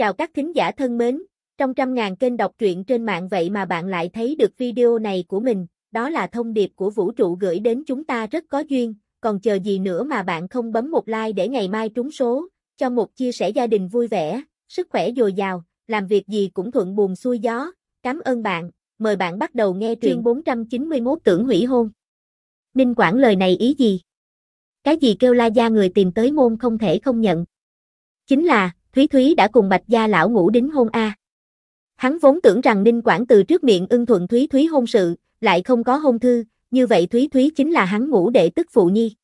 Chào các thính giả thân mến, trong trăm ngàn kênh đọc truyện trên mạng vậy mà bạn lại thấy được video này của mình, đó là thông điệp của vũ trụ gửi đến chúng ta rất có duyên, còn chờ gì nữa mà bạn không bấm một like để ngày mai trúng số, cho một chia sẻ gia đình vui vẻ, sức khỏe dồi dào, làm việc gì cũng thuận buồm xuôi gió. Cảm ơn bạn, mời bạn bắt đầu nghe truyện Chương 491 tưởng hủy hôn. Ninh Quảng lời này ý gì? Cái gì kêu La Gia người tìm tới môn không thể không nhận? Chính là, Thúy Thúy đã cùng Bạch Gia lão ngủ đến hôn A. Hắn vốn tưởng rằng Ninh Quảng từ trước miệng ưng thuận Thúy Thúy hôn sự, lại không có hôn thư, như vậy Thúy Thúy chính là hắn ngủ để tức phụ nhi.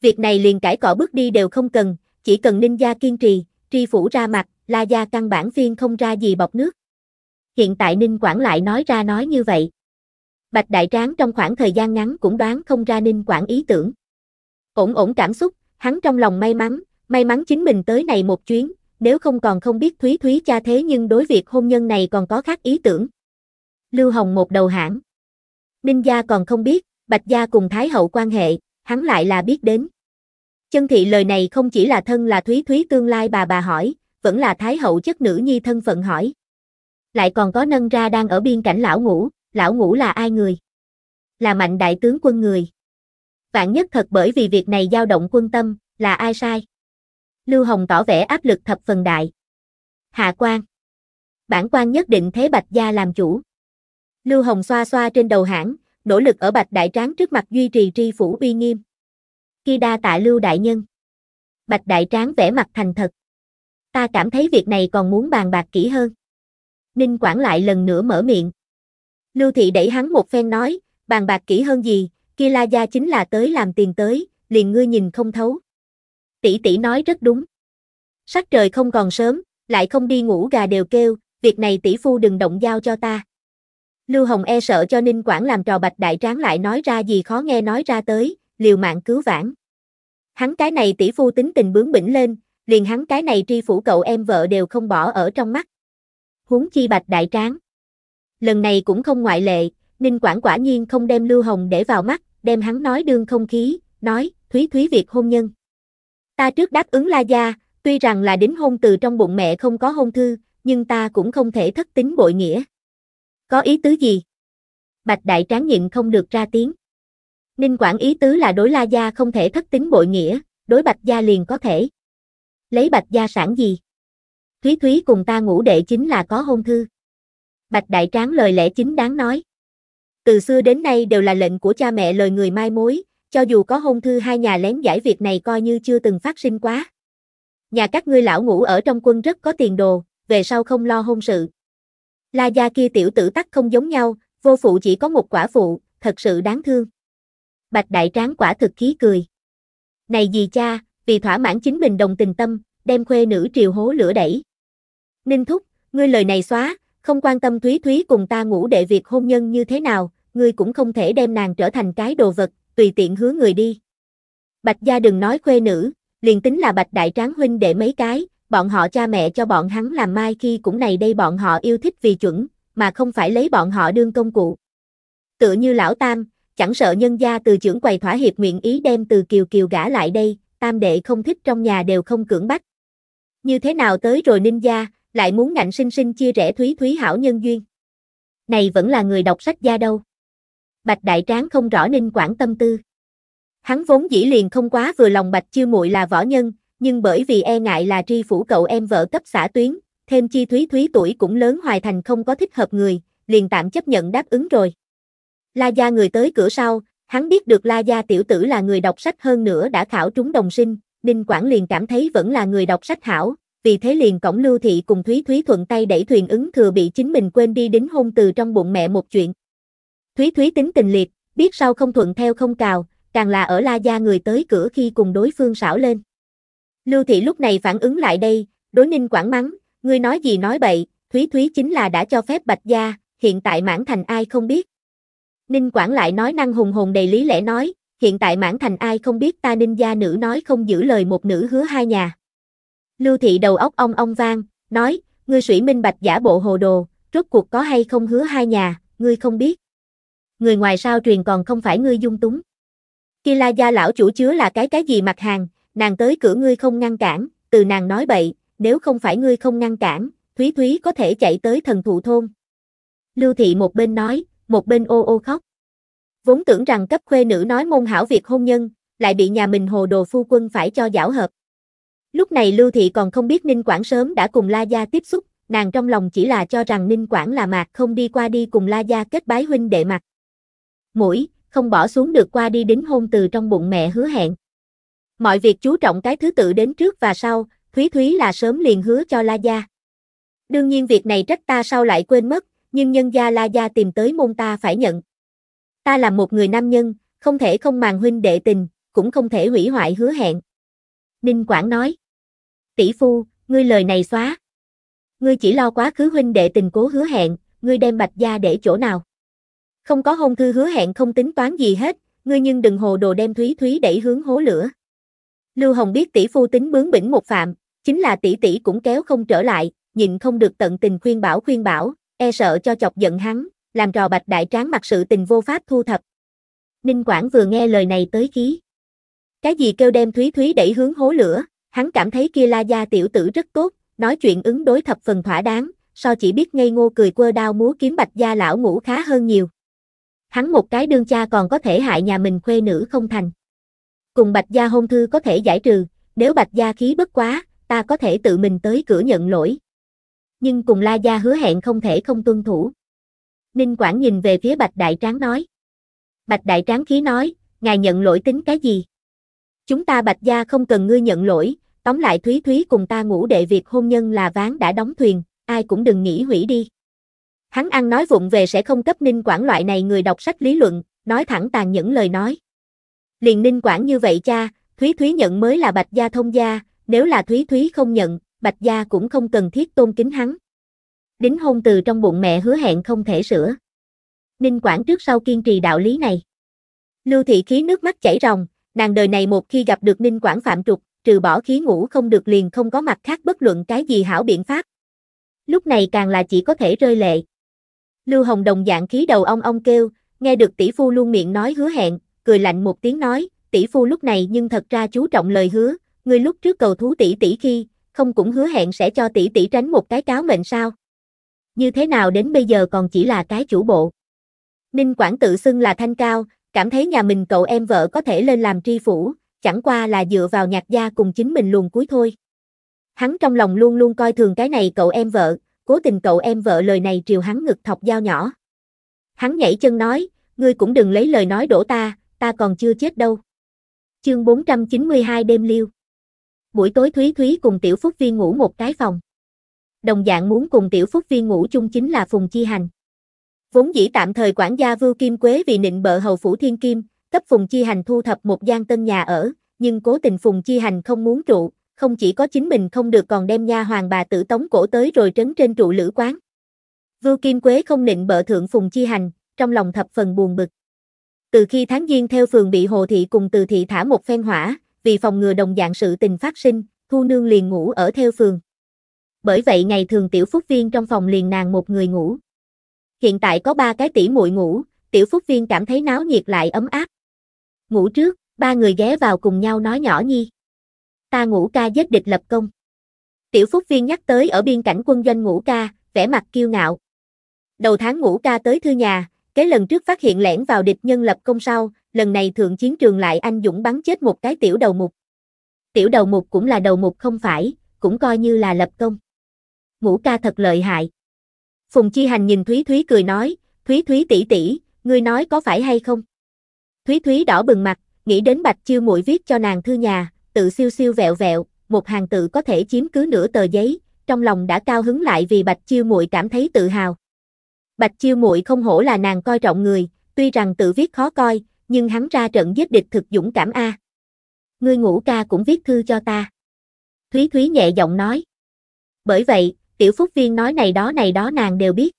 Việc này liền cải cỏ bước đi đều không cần, chỉ cần Ninh Gia kiên trì, tri phủ ra mặt, La Gia căn bản viên không ra gì bọc nước. Hiện tại Ninh Quảng lại nói ra nói như vậy. Bạch Đại Tráng trong khoảng thời gian ngắn cũng đoán không ra Ninh Quảng ý tưởng. Ổn ổn cảm xúc, hắn trong lòng may mắn, may mắn chính mình tới này một chuyến, nếu không còn không biết Thúy Thúy cha thế nhưng đối việc hôn nhân này còn có khác ý tưởng. Lưu Hồng một đầu hãng. Ninh gia còn không biết, Bạch gia cùng Thái hậu quan hệ, hắn lại là biết đến. Chân thị lời này không chỉ là thân là Thúy Thúy tương lai bà bà hỏi, vẫn là Thái hậu chất nữ nhi thân phận hỏi. Lại còn có nâng ra đang ở biên cảnh lão ngũ, lão ngũ là ai người? Là mạnh đại tướng quân người. Vạn nhất thật bởi vì việc này dao động quân tâm, là ai sai? Lưu Hồng tỏ vẻ áp lực thập phần đại. Hạ quan. Bản quan nhất định thế Bạch Gia làm chủ. Lưu Hồng xoa xoa trên đầu hãng, nỗ lực ở Bạch Đại Tráng trước mặt duy trì tri phủ uy nghiêm. Khi đa tạ Lưu Đại Nhân. Bạch Đại Tráng vẻ mặt thành thật. Ta cảm thấy việc này còn muốn bàn bạc kỹ hơn. Ninh Quảng lại lần nữa mở miệng. Lưu Thị đẩy hắn một phen nói, bàn bạc kỹ hơn gì, kia la gia chính là tới làm tiền tới, liền ngươi nhìn không thấu tỷ tỷ nói rất đúng. Sắc trời không còn sớm, lại không đi ngủ gà đều kêu, việc này tỷ phu đừng động giao cho ta. Lưu Hồng e sợ cho Ninh Quảng làm trò bạch đại tráng lại nói ra gì khó nghe nói ra tới, liều mạng cứu vãn. Hắn cái này tỷ phu tính tình bướng bỉnh lên, liền hắn cái này tri phủ cậu em vợ đều không bỏ ở trong mắt. Huống chi bạch đại tráng. Lần này cũng không ngoại lệ, Ninh Quảng quả nhiên không đem Lưu Hồng để vào mắt, đem hắn nói đương không khí, nói, Thúy Thúy việc hôn nhân. Ta trước đáp ứng La Gia, tuy rằng là đến hôn từ trong bụng mẹ không có hôn thư, nhưng ta cũng không thể thất tính bội nghĩa. Có ý tứ gì? Bạch Đại Tráng nhịn không được ra tiếng. Ninh quản ý tứ là đối La Gia không thể thất tính bội nghĩa, đối Bạch Gia liền có thể. Lấy Bạch Gia sản gì? Thúy Thúy cùng ta ngủ đệ chính là có hôn thư. Bạch Đại Tráng lời lẽ chính đáng nói. Từ xưa đến nay đều là lệnh của cha mẹ lời người mai mối, cho dù có hôn thư hai nhà lén giải việc này coi như chưa từng phát sinh quá. Nhà các ngươi lão ngủ ở trong quân rất có tiền đồ, về sau không lo hôn sự. La gia kia tiểu tử tắc không giống nhau, vô phụ chỉ có một quả phụ, thật sự đáng thương. Bạch đại tráng quả thực khí cười. Này gì cha, vì thỏa mãn chính mình đồng tình tâm, đem khuê nữ triều hố lửa đẩy. Ninh thúc, ngươi lời này xóa, không quan tâm Thúy Thúy cùng ta ngủ đệ việc hôn nhân như thế nào, ngươi cũng không thể đem nàng trở thành cái đồ vật, tùy tiện hứa người đi. Bạch gia đừng nói khuê nữ, liền tính là bạch đại tráng huynh để mấy cái, bọn họ cha mẹ cho bọn hắn làm mai khi cũng này đây bọn họ yêu thích vì chuẩn, mà không phải lấy bọn họ đương công cụ. Tựa như lão tam, chẳng sợ nhân gia từ trưởng quầy thỏa hiệp nguyện ý đem từ kiều kiều gã lại đây, tam đệ không thích trong nhà đều không cưỡng bắt. Như thế nào tới rồi ninh gia, lại muốn ngạnh sinh sinh chia rẽ thúy thúy hảo nhân duyên. Này vẫn là người đọc sách gia đâu. Bạch Đại Tráng không rõ Ninh quản tâm tư. Hắn vốn dĩ liền không quá vừa lòng Bạch Chiêu Muội là võ nhân, nhưng bởi vì e ngại là tri phủ cậu em vợ cấp xã tuyến, thêm chi Thúy Thúy tuổi cũng lớn hoài thành không có thích hợp người, liền tạm chấp nhận đáp ứng rồi. La Gia người tới cửa sau, hắn biết được La Gia tiểu tử là người đọc sách hơn nữa đã khảo trúng đồng sinh, Ninh Quảng liền cảm thấy vẫn là người đọc sách hảo, vì thế liền cổng lưu thị cùng Thúy Thúy thuận tay đẩy thuyền ứng thừa bị chính mình quên đi đến hôn từ trong bụng mẹ một chuyện, Thúy Thúy tính tình liệt, biết sau không thuận theo không cào, càng là ở La Gia người tới cửa khi cùng đối phương xảo lên. Lưu Thị lúc này phản ứng lại đây, đối ninh quảng mắng, ngươi nói gì nói bậy, Thúy Thúy chính là đã cho phép Bạch Gia, hiện tại mãn thành ai không biết. Ninh Quảng lại nói năng hùng hồn đầy lý lẽ nói, hiện tại mãn thành ai không biết ta ninh gia nữ nói không giữ lời một nữ hứa hai nhà. Lưu Thị đầu óc ong ong vang, nói, ngươi sủy minh bạch giả bộ hồ đồ, rốt cuộc có hay không hứa hai nhà, ngươi không biết người ngoài sao truyền còn không phải ngươi dung túng. Kila gia lão chủ chứa là cái cái gì mặt hàng, nàng tới cửa ngươi không ngăn cản, từ nàng nói bậy, nếu không phải ngươi không ngăn cản, Thúy Thúy có thể chạy tới thần thụ thôn. Lưu thị một bên nói, một bên ô ô khóc. Vốn tưởng rằng cấp khuê nữ nói môn hảo việc hôn nhân, lại bị nhà mình hồ đồ phu quân phải cho giảo hợp. Lúc này Lưu thị còn không biết Ninh Quảng sớm đã cùng La gia tiếp xúc, nàng trong lòng chỉ là cho rằng Ninh Quảng là mạc không đi qua đi cùng La gia kết bái huynh đệ mặt mũi, không bỏ xuống được qua đi đính hôn từ trong bụng mẹ hứa hẹn. Mọi việc chú trọng cái thứ tự đến trước và sau, Thúy Thúy là sớm liền hứa cho La Gia. Đương nhiên việc này trách ta sao lại quên mất, nhưng nhân gia La Gia tìm tới môn ta phải nhận. Ta là một người nam nhân, không thể không màng huynh đệ tình, cũng không thể hủy hoại hứa hẹn. Ninh Quảng nói. Tỷ phu, ngươi lời này xóa. Ngươi chỉ lo quá khứ huynh đệ tình cố hứa hẹn, ngươi đem bạch gia để chỗ nào. Không có hôn thư hứa hẹn không tính toán gì hết, ngươi nhưng đừng hồ đồ đem Thúy Thúy đẩy hướng hố lửa. Lưu Hồng biết tỷ phu tính bướng bỉnh một phạm, chính là tỷ tỷ cũng kéo không trở lại, nhịn không được tận tình khuyên bảo khuyên bảo, e sợ cho chọc giận hắn, làm trò bạch đại tráng mặt sự tình vô pháp thu thập. Ninh Quảng vừa nghe lời này tới khí. Cái gì kêu đem Thúy Thúy đẩy hướng hố lửa, hắn cảm thấy kia la gia tiểu tử rất tốt, nói chuyện ứng đối thập phần thỏa đáng, so chỉ biết ngây ngô cười quơ đao múa kiếm bạch gia lão ngủ khá hơn nhiều hắn một cái đương cha còn có thể hại nhà mình khuê nữ không thành. Cùng Bạch Gia hôn thư có thể giải trừ, nếu Bạch Gia khí bất quá, ta có thể tự mình tới cửa nhận lỗi. Nhưng cùng La Gia hứa hẹn không thể không tuân thủ. Ninh Quảng nhìn về phía Bạch Đại Tráng nói. Bạch Đại Tráng khí nói, ngài nhận lỗi tính cái gì? Chúng ta Bạch Gia không cần ngươi nhận lỗi, tóm lại Thúy Thúy cùng ta ngủ đệ việc hôn nhân là ván đã đóng thuyền, ai cũng đừng nghĩ hủy đi. Hắn ăn nói vụng về sẽ không cấp Ninh Quảng loại này người đọc sách lý luận, nói thẳng tàn những lời nói. Liền Ninh Quảng như vậy cha, Thúy Thúy nhận mới là Bạch Gia thông gia, nếu là Thúy Thúy không nhận, Bạch Gia cũng không cần thiết tôn kính hắn. Đính hôn từ trong bụng mẹ hứa hẹn không thể sửa. Ninh Quảng trước sau kiên trì đạo lý này. Lưu thị khí nước mắt chảy ròng, nàng đời này một khi gặp được Ninh Quảng phạm trục, trừ bỏ khí ngủ không được liền không có mặt khác bất luận cái gì hảo biện pháp. Lúc này càng là chỉ có thể rơi lệ. Lưu Hồng đồng dạng khí đầu ong ong kêu, nghe được tỷ phu luôn miệng nói hứa hẹn, cười lạnh một tiếng nói, tỷ phu lúc này nhưng thật ra chú trọng lời hứa, người lúc trước cầu thú tỷ tỷ khi, không cũng hứa hẹn sẽ cho tỷ tỷ tránh một cái cáo mệnh sao? Như thế nào đến bây giờ còn chỉ là cái chủ bộ? Ninh Quảng tự xưng là thanh cao, cảm thấy nhà mình cậu em vợ có thể lên làm tri phủ, chẳng qua là dựa vào nhạc gia cùng chính mình luồn cuối thôi. Hắn trong lòng luôn luôn coi thường cái này cậu em vợ, cố tình cậu em vợ lời này triều hắn ngực thọc dao nhỏ. Hắn nhảy chân nói, ngươi cũng đừng lấy lời nói đổ ta, ta còn chưa chết đâu. Chương 492 đêm liêu. Buổi tối Thúy Thúy cùng Tiểu Phúc Viên ngủ một cái phòng. Đồng dạng muốn cùng Tiểu Phúc Viên ngủ chung chính là Phùng Chi Hành. Vốn dĩ tạm thời quản gia Vưu Kim Quế vì nịnh bợ hầu phủ Thiên Kim, cấp Phùng Chi Hành thu thập một gian tân nhà ở, nhưng cố tình Phùng Chi Hành không muốn trụ, không chỉ có chính mình không được còn đem nha hoàng bà tử tống cổ tới rồi trấn trên trụ lữ quán. Vưu Kim Quế không nịnh bợ thượng phùng chi hành, trong lòng thập phần buồn bực. Từ khi tháng giêng theo phường bị Hồ Thị cùng Từ Thị thả một phen hỏa, vì phòng ngừa đồng dạng sự tình phát sinh, Thu Nương liền ngủ ở theo phường. Bởi vậy ngày thường Tiểu Phúc Viên trong phòng liền nàng một người ngủ. Hiện tại có ba cái tỷ muội ngủ, Tiểu Phúc Viên cảm thấy náo nhiệt lại ấm áp. Ngủ trước, ba người ghé vào cùng nhau nói nhỏ nhi ta ngũ ca giết địch lập công. Tiểu Phúc Viên nhắc tới ở biên cảnh quân doanh ngũ ca, vẻ mặt kiêu ngạo. Đầu tháng ngũ ca tới thư nhà, cái lần trước phát hiện lẻn vào địch nhân lập công sau, lần này thượng chiến trường lại anh dũng bắn chết một cái tiểu đầu mục. Tiểu đầu mục cũng là đầu mục không phải, cũng coi như là lập công. Ngũ ca thật lợi hại. Phùng Chi Hành nhìn Thúy Thúy cười nói, Thúy Thúy tỷ tỷ, ngươi nói có phải hay không? Thúy Thúy đỏ bừng mặt, nghĩ đến Bạch Chiêu muội viết cho nàng thư nhà, tự siêu siêu vẹo vẹo, một hàng tự có thể chiếm cứ nửa tờ giấy, trong lòng đã cao hứng lại vì Bạch Chiêu Muội cảm thấy tự hào. Bạch Chiêu Muội không hổ là nàng coi trọng người, tuy rằng tự viết khó coi, nhưng hắn ra trận giết địch thực dũng cảm a. Ngươi ngủ ca cũng viết thư cho ta. Thúy Thúy nhẹ giọng nói. Bởi vậy, tiểu phúc viên nói này đó này đó nàng đều biết.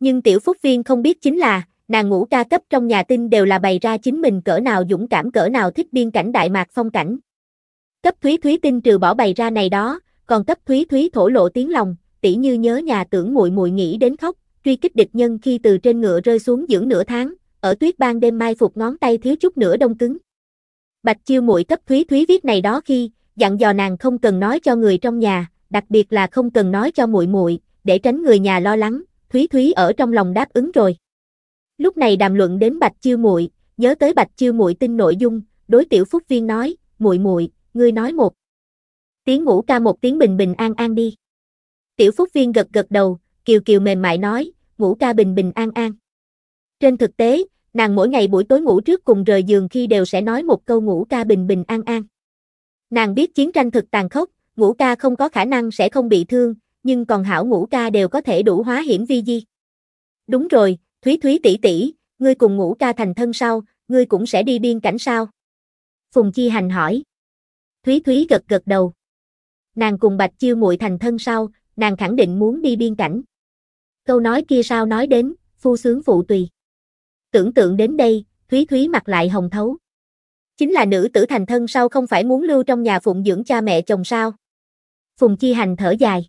Nhưng tiểu phúc viên không biết chính là, nàng ngũ ca cấp trong nhà tin đều là bày ra chính mình cỡ nào dũng cảm cỡ nào thích biên cảnh Đại Mạc phong cảnh, Cấp Thúy Thúy tinh trừ bỏ bày ra này đó, còn cấp Thúy Thúy thổ lộ tiếng lòng, tỷ như nhớ nhà tưởng muội muội nghĩ đến khóc, truy kích địch nhân khi từ trên ngựa rơi xuống dưỡng nửa tháng, ở tuyết ban đêm mai phục ngón tay thiếu chút nữa đông cứng. Bạch Chiêu muội cấp Thúy Thúy viết này đó khi, dặn dò nàng không cần nói cho người trong nhà, đặc biệt là không cần nói cho muội muội, để tránh người nhà lo lắng, Thúy Thúy ở trong lòng đáp ứng rồi. Lúc này đàm luận đến Bạch Chiêu muội, nhớ tới Bạch Chiêu muội tin nội dung, đối tiểu Phúc Viên nói, muội muội, ngươi nói một. Tiếng ngủ ca một tiếng bình bình an an đi. Tiểu Phúc Viên gật gật đầu, kiều kiều mềm mại nói, ngủ ca bình bình an an. Trên thực tế, nàng mỗi ngày buổi tối ngủ trước cùng rời giường khi đều sẽ nói một câu ngủ ca bình bình an an. Nàng biết chiến tranh thực tàn khốc, ngủ ca không có khả năng sẽ không bị thương, nhưng còn hảo ngủ ca đều có thể đủ hóa hiểm vi di. Đúng rồi, Thúy Thúy tỷ tỷ, ngươi cùng ngủ ca thành thân sau, ngươi cũng sẽ đi biên cảnh sao? Phùng Chi Hành hỏi. Thúy Thúy gật gật đầu. Nàng cùng Bạch Chiêu muội thành thân sau, nàng khẳng định muốn đi biên cảnh. Câu nói kia sao nói đến, phu sướng phụ tùy. Tưởng tượng đến đây, Thúy Thúy mặt lại hồng thấu. Chính là nữ tử thành thân sau không phải muốn lưu trong nhà phụng dưỡng cha mẹ chồng sao? Phùng Chi Hành thở dài.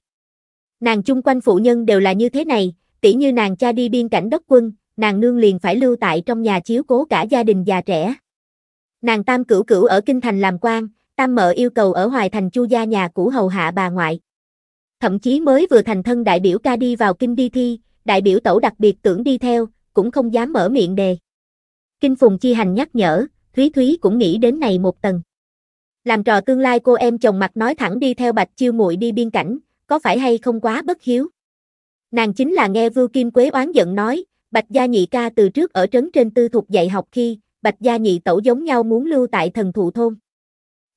Nàng chung quanh phụ nhân đều là như thế này, tỉ như nàng cha đi biên cảnh đốc quân, nàng nương liền phải lưu tại trong nhà chiếu cố cả gia đình già trẻ. Nàng tam cửu cửu ở Kinh Thành làm quan, Tam mợ yêu cầu ở Hoài Thành Chu gia nhà cũ hầu hạ bà ngoại. Thậm chí mới vừa thành thân đại biểu ca đi vào kinh đi thi, đại biểu tẩu đặc biệt tưởng đi theo, cũng không dám mở miệng đề. Kinh Phùng Chi Hành nhắc nhở, Thúy Thúy cũng nghĩ đến này một tầng. Làm trò tương lai cô em chồng mặt nói thẳng đi theo Bạch Chiêu muội đi biên cảnh, có phải hay không quá bất hiếu. Nàng chính là nghe Vưu Kim Quế oán giận nói, Bạch Gia Nhị ca từ trước ở trấn trên tư thuộc dạy học khi, Bạch Gia Nhị tẩu giống nhau muốn lưu tại thần thụ thôn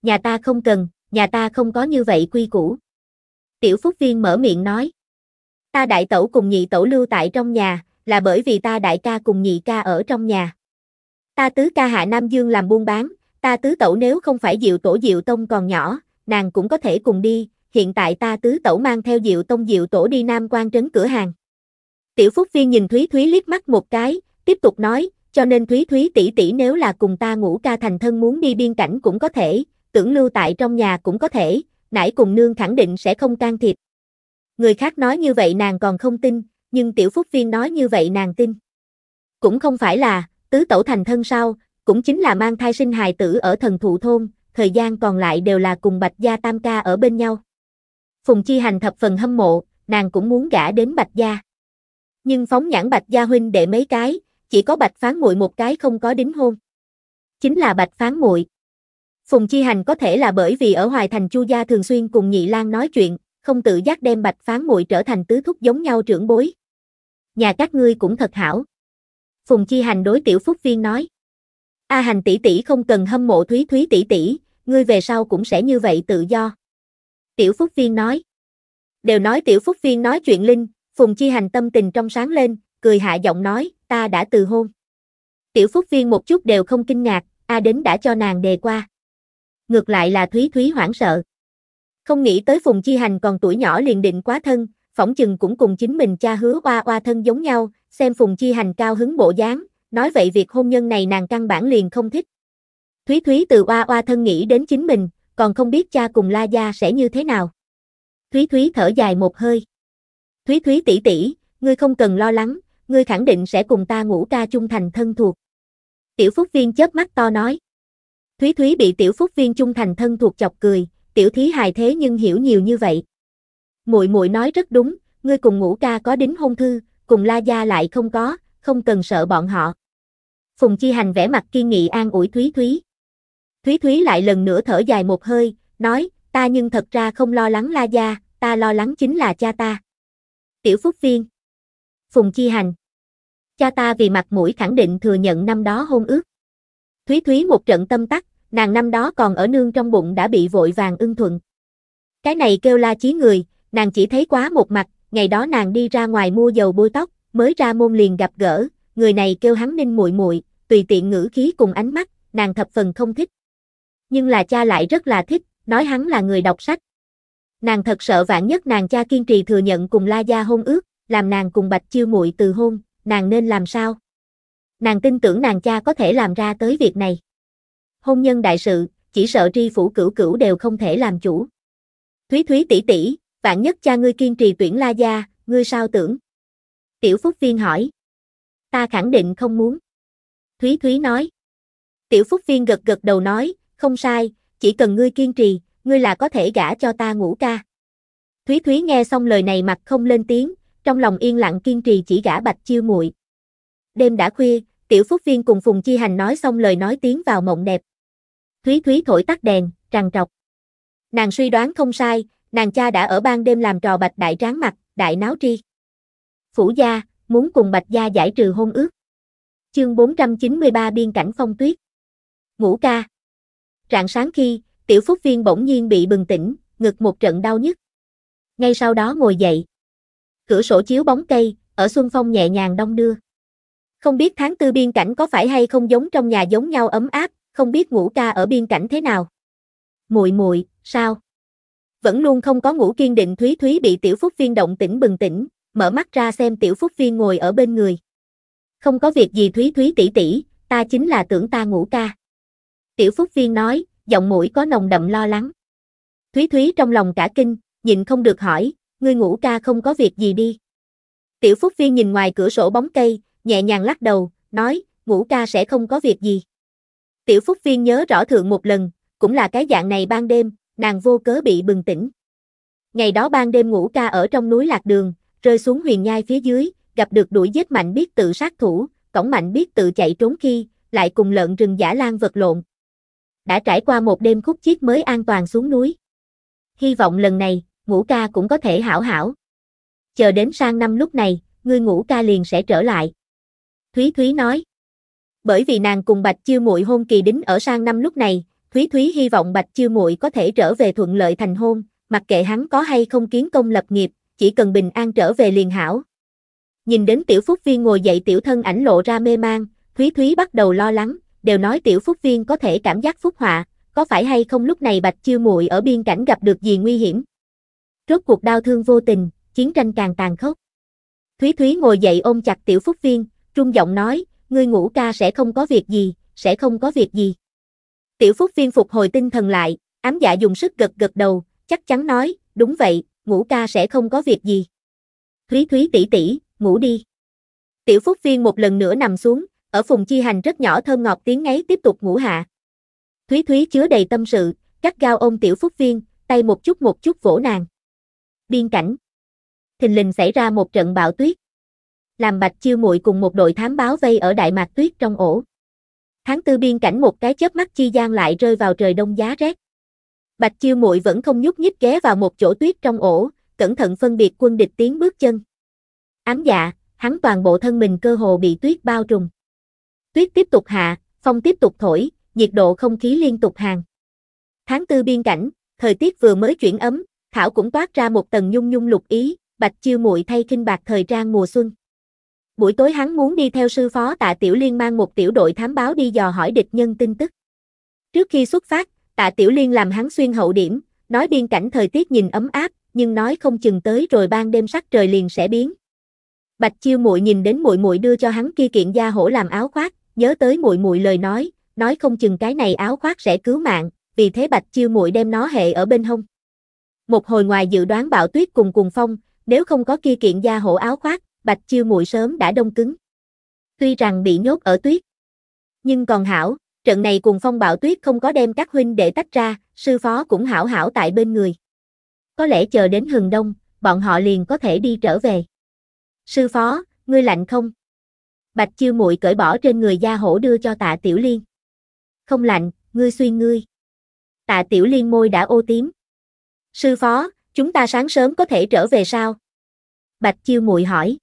nhà ta không cần, nhà ta không có như vậy quy củ. Tiểu Phúc Viên mở miệng nói. Ta đại tẩu cùng nhị tẩu lưu tại trong nhà, là bởi vì ta đại ca cùng nhị ca ở trong nhà. Ta tứ ca hạ Nam Dương làm buôn bán, ta tứ tẩu nếu không phải diệu tổ diệu tông còn nhỏ, nàng cũng có thể cùng đi, hiện tại ta tứ tẩu mang theo diệu tông diệu tổ đi Nam quan trấn cửa hàng. Tiểu Phúc Viên nhìn Thúy Thúy liếc mắt một cái, tiếp tục nói, cho nên Thúy Thúy tỷ tỷ nếu là cùng ta ngủ ca thành thân muốn đi biên cảnh cũng có thể, tưởng lưu tại trong nhà cũng có thể, nãy cùng nương khẳng định sẽ không can thiệp. Người khác nói như vậy nàng còn không tin, nhưng tiểu phúc viên nói như vậy nàng tin. Cũng không phải là, tứ tẩu thành thân sau, cũng chính là mang thai sinh hài tử ở thần thụ thôn, thời gian còn lại đều là cùng Bạch Gia Tam Ca ở bên nhau. Phùng Chi Hành thập phần hâm mộ, nàng cũng muốn gả đến Bạch Gia. Nhưng phóng nhãn Bạch Gia huynh để mấy cái, chỉ có Bạch Phán Muội một cái không có đính hôn. Chính là Bạch Phán Muội. Phùng Chi Hành có thể là bởi vì ở Hoài Thành Chu Gia thường xuyên cùng Nhị Lan nói chuyện, không tự giác đem Bạch Phán Muội trở thành tứ thúc giống nhau trưởng bối. Nhà các ngươi cũng thật hảo. Phùng Chi Hành đối Tiểu Phúc Viên nói. A Hành tỷ tỷ không cần hâm mộ Thúy Thúy tỷ tỷ, ngươi về sau cũng sẽ như vậy tự do. Tiểu Phúc Viên nói. Đều nói Tiểu Phúc Viên nói chuyện linh, Phùng Chi Hành tâm tình trong sáng lên, cười hạ giọng nói, ta đã từ hôn. Tiểu Phúc Viên một chút đều không kinh ngạc, A đến đã cho nàng đề qua ngược lại là Thúy Thúy hoảng sợ. Không nghĩ tới Phùng Chi Hành còn tuổi nhỏ liền định quá thân, phỏng chừng cũng cùng chính mình cha hứa oa oa thân giống nhau, xem Phùng Chi Hành cao hứng bộ dáng, nói vậy việc hôn nhân này nàng căn bản liền không thích. Thúy Thúy từ oa oa thân nghĩ đến chính mình, còn không biết cha cùng La Gia sẽ như thế nào. Thúy Thúy thở dài một hơi. Thúy Thúy tỷ tỷ, ngươi không cần lo lắng, ngươi khẳng định sẽ cùng ta ngủ ca chung thành thân thuộc. Tiểu Phúc Viên chớp mắt to nói. Thúy Thúy bị tiểu phúc viên trung thành thân thuộc chọc cười, tiểu thí hài thế nhưng hiểu nhiều như vậy. Muội muội nói rất đúng, ngươi cùng ngũ ca có đính hôn thư, cùng la gia lại không có, không cần sợ bọn họ. Phùng Chi Hành vẽ mặt kiên nghị an ủi Thúy Thúy. Thúy Thúy lại lần nữa thở dài một hơi, nói, ta nhưng thật ra không lo lắng la gia, ta lo lắng chính là cha ta. Tiểu Phúc Viên Phùng Chi Hành Cha ta vì mặt mũi khẳng định thừa nhận năm đó hôn ước. Thúy Thúy một trận tâm tắc, nàng năm đó còn ở nương trong bụng đã bị vội vàng ưng thuận. Cái này kêu la chí người, nàng chỉ thấy quá một mặt, ngày đó nàng đi ra ngoài mua dầu bôi tóc, mới ra môn liền gặp gỡ, người này kêu hắn ninh muội muội, tùy tiện ngữ khí cùng ánh mắt, nàng thập phần không thích. Nhưng là cha lại rất là thích, nói hắn là người đọc sách. Nàng thật sợ vạn nhất nàng cha kiên trì thừa nhận cùng La gia hôn ước, làm nàng cùng Bạch Chiêu muội từ hôn, nàng nên làm sao? nàng tin tưởng nàng cha có thể làm ra tới việc này. Hôn nhân đại sự, chỉ sợ tri phủ cửu cửu đều không thể làm chủ. Thúy Thúy tỷ tỷ, vạn nhất cha ngươi kiên trì tuyển la gia, ngươi sao tưởng? Tiểu Phúc Viên hỏi. Ta khẳng định không muốn. Thúy Thúy nói. Tiểu Phúc Viên gật gật đầu nói, không sai, chỉ cần ngươi kiên trì, ngươi là có thể gả cho ta ngủ ca. Thúy Thúy nghe xong lời này mặt không lên tiếng, trong lòng yên lặng kiên trì chỉ gả Bạch Chiêu muội đêm đã khuya, Tiểu Phúc Viên cùng Phùng Chi Hành nói xong lời nói tiếng vào mộng đẹp. Thúy Thúy thổi tắt đèn, trằn trọc. Nàng suy đoán không sai, nàng cha đã ở ban đêm làm trò bạch đại tráng mặt, đại náo tri. Phủ gia, muốn cùng bạch gia giải trừ hôn ước. Chương 493 biên cảnh phong tuyết. Ngủ ca. Rạng sáng khi, tiểu phúc viên bỗng nhiên bị bừng tỉnh, ngực một trận đau nhức. Ngay sau đó ngồi dậy. Cửa sổ chiếu bóng cây, ở xuân phong nhẹ nhàng đông đưa. Không biết tháng tư biên cảnh có phải hay không giống trong nhà giống nhau ấm áp, không biết ngũ ca ở biên cảnh thế nào. Muội muội, sao? Vẫn luôn không có ngủ kiên định Thúy Thúy bị tiểu phúc viên động tỉnh bừng tỉnh, mở mắt ra xem tiểu phúc viên ngồi ở bên người. Không có việc gì Thúy Thúy tỷ tỷ, ta chính là tưởng ta ngủ ca. Tiểu phúc viên nói, giọng mũi có nồng đậm lo lắng. Thúy Thúy trong lòng cả kinh, nhìn không được hỏi, ngươi ngủ ca không có việc gì đi. Tiểu Phúc Viên nhìn ngoài cửa sổ bóng cây, nhẹ nhàng lắc đầu, nói, ngũ ca sẽ không có việc gì. Tiểu Phúc Viên nhớ rõ thượng một lần, cũng là cái dạng này ban đêm, nàng vô cớ bị bừng tỉnh. Ngày đó ban đêm ngũ ca ở trong núi lạc đường, rơi xuống huyền nhai phía dưới, gặp được đuổi giết mạnh biết tự sát thủ, cổng mạnh biết tự chạy trốn khi, lại cùng lợn rừng giả lan vật lộn. Đã trải qua một đêm khúc chiết mới an toàn xuống núi. Hy vọng lần này, ngũ ca cũng có thể hảo hảo. Chờ đến sang năm lúc này, người ngũ ca liền sẽ trở lại. Thúy Thúy nói. Bởi vì nàng cùng Bạch Chiêu Muội hôn kỳ đính ở sang năm lúc này, Thúy Thúy hy vọng Bạch Chiêu Muội có thể trở về thuận lợi thành hôn, mặc kệ hắn có hay không kiến công lập nghiệp, chỉ cần bình an trở về liền hảo. Nhìn đến Tiểu Phúc Viên ngồi dậy tiểu thân ảnh lộ ra mê mang, Thúy Thúy bắt đầu lo lắng, đều nói Tiểu Phúc Viên có thể cảm giác phúc họa, có phải hay không lúc này Bạch Chiêu Muội ở biên cảnh gặp được gì nguy hiểm. Rốt cuộc đau thương vô tình, chiến tranh càng tàn khốc. Thúy Thúy ngồi dậy ôm chặt Tiểu Phúc Viên, trung giọng nói, ngươi ngủ ca sẽ không có việc gì, sẽ không có việc gì. Tiểu Phúc Viên phục hồi tinh thần lại, ám dạ dùng sức gật gật đầu, chắc chắn nói, đúng vậy, ngủ ca sẽ không có việc gì. Thúy Thúy tỷ tỷ, ngủ đi. Tiểu Phúc Viên một lần nữa nằm xuống, ở phùng chi hành rất nhỏ thơm ngọt tiếng ngáy tiếp tục ngủ hạ. Thúy Thúy chứa đầy tâm sự, cắt gao ôm Tiểu Phúc Viên, tay một chút một chút vỗ nàng. Biên cảnh. Thình lình xảy ra một trận bão tuyết làm Bạch Chiêu Muội cùng một đội thám báo vây ở Đại Mạc Tuyết trong ổ. Tháng tư biên cảnh một cái chớp mắt chi gian lại rơi vào trời đông giá rét. Bạch Chiêu Muội vẫn không nhúc nhích ghé vào một chỗ tuyết trong ổ, cẩn thận phân biệt quân địch tiến bước chân. Ám dạ, hắn toàn bộ thân mình cơ hồ bị tuyết bao trùm. Tuyết tiếp tục hạ, phong tiếp tục thổi, nhiệt độ không khí liên tục hàng. Tháng tư biên cảnh, thời tiết vừa mới chuyển ấm, Thảo cũng toát ra một tầng nhung nhung lục ý, Bạch Chiêu Muội thay kinh bạc thời trang mùa xuân. Buổi tối hắn muốn đi theo sư phó Tạ Tiểu Liên mang một tiểu đội thám báo đi dò hỏi địch nhân tin tức. Trước khi xuất phát, Tạ Tiểu Liên làm hắn xuyên hậu điểm, nói biên cảnh thời tiết nhìn ấm áp, nhưng nói không chừng tới rồi ban đêm sắc trời liền sẽ biến. Bạch Chiêu muội nhìn đến muội muội đưa cho hắn kia kiện da hổ làm áo khoác, nhớ tới muội muội lời nói, nói không chừng cái này áo khoác sẽ cứu mạng, vì thế Bạch Chiêu muội đem nó hệ ở bên hông. Một hồi ngoài dự đoán bão tuyết cùng cùng phong, nếu không có kia kiện da hổ áo khoác, Bạch Chiêu muội sớm đã đông cứng. Tuy rằng bị nhốt ở tuyết, nhưng còn hảo, trận này cùng phong bạo tuyết không có đem các huynh đệ tách ra, sư phó cũng hảo hảo tại bên người. Có lẽ chờ đến hừng đông, bọn họ liền có thể đi trở về. Sư phó, ngươi lạnh không? Bạch Chiêu muội cởi bỏ trên người da hổ đưa cho Tạ Tiểu Liên. Không lạnh, ngươi suy ngươi. Tạ Tiểu Liên môi đã ô tím. Sư phó, chúng ta sáng sớm có thể trở về sao? Bạch Chiêu muội hỏi.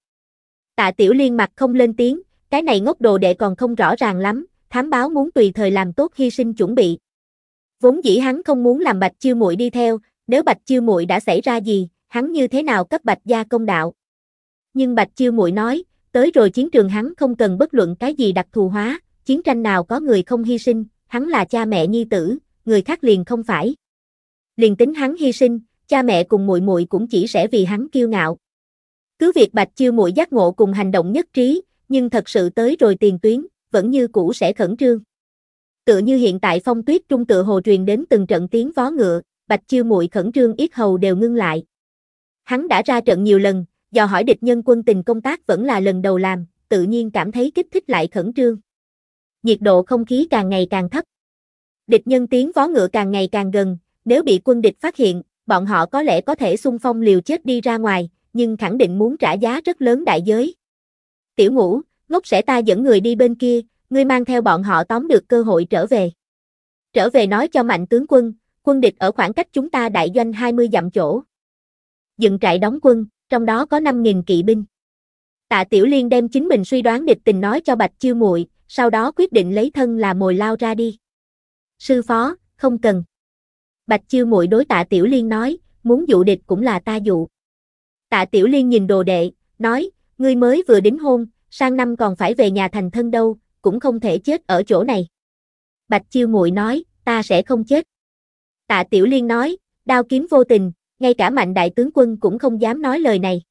Tạ Tiểu Liên mặt không lên tiếng, cái này ngốc đồ đệ còn không rõ ràng lắm, thám báo muốn tùy thời làm tốt hy sinh chuẩn bị. Vốn dĩ hắn không muốn làm Bạch Chiêu Muội đi theo, nếu Bạch Chiêu Muội đã xảy ra gì, hắn như thế nào cấp Bạch gia công đạo. Nhưng Bạch Chiêu Muội nói, tới rồi chiến trường hắn không cần bất luận cái gì đặc thù hóa, chiến tranh nào có người không hy sinh, hắn là cha mẹ nhi tử, người khác liền không phải. Liền tính hắn hy sinh, cha mẹ cùng muội muội cũng chỉ sẽ vì hắn kiêu ngạo. Cứ việc Bạch Chiêu Muội giác ngộ cùng hành động nhất trí, nhưng thật sự tới rồi tiền tuyến, vẫn như cũ sẽ khẩn trương. tự như hiện tại phong tuyết trung tự hồ truyền đến từng trận tiếng vó ngựa, Bạch Chiêu Muội khẩn trương ít hầu đều ngưng lại. Hắn đã ra trận nhiều lần, do hỏi địch nhân quân tình công tác vẫn là lần đầu làm, tự nhiên cảm thấy kích thích lại khẩn trương. Nhiệt độ không khí càng ngày càng thấp. Địch nhân tiếng vó ngựa càng ngày càng gần, nếu bị quân địch phát hiện, bọn họ có lẽ có thể xung phong liều chết đi ra ngoài, nhưng khẳng định muốn trả giá rất lớn đại giới. Tiểu ngũ, ngốc sẽ ta dẫn người đi bên kia, ngươi mang theo bọn họ tóm được cơ hội trở về. Trở về nói cho mạnh tướng quân, quân địch ở khoảng cách chúng ta đại doanh 20 dặm chỗ. Dựng trại đóng quân, trong đó có 5.000 kỵ binh. Tạ Tiểu Liên đem chính mình suy đoán địch tình nói cho Bạch Chiêu Muội, sau đó quyết định lấy thân là mồi lao ra đi. Sư phó, không cần. Bạch Chiêu Muội đối Tạ Tiểu Liên nói, muốn dụ địch cũng là ta dụ. Tạ Tiểu Liên nhìn đồ đệ, nói, ngươi mới vừa đính hôn, sang năm còn phải về nhà thành thân đâu, cũng không thể chết ở chỗ này. Bạch Chiêu Muội nói, ta sẽ không chết. Tạ Tiểu Liên nói, đao kiếm vô tình, ngay cả mạnh đại tướng quân cũng không dám nói lời này.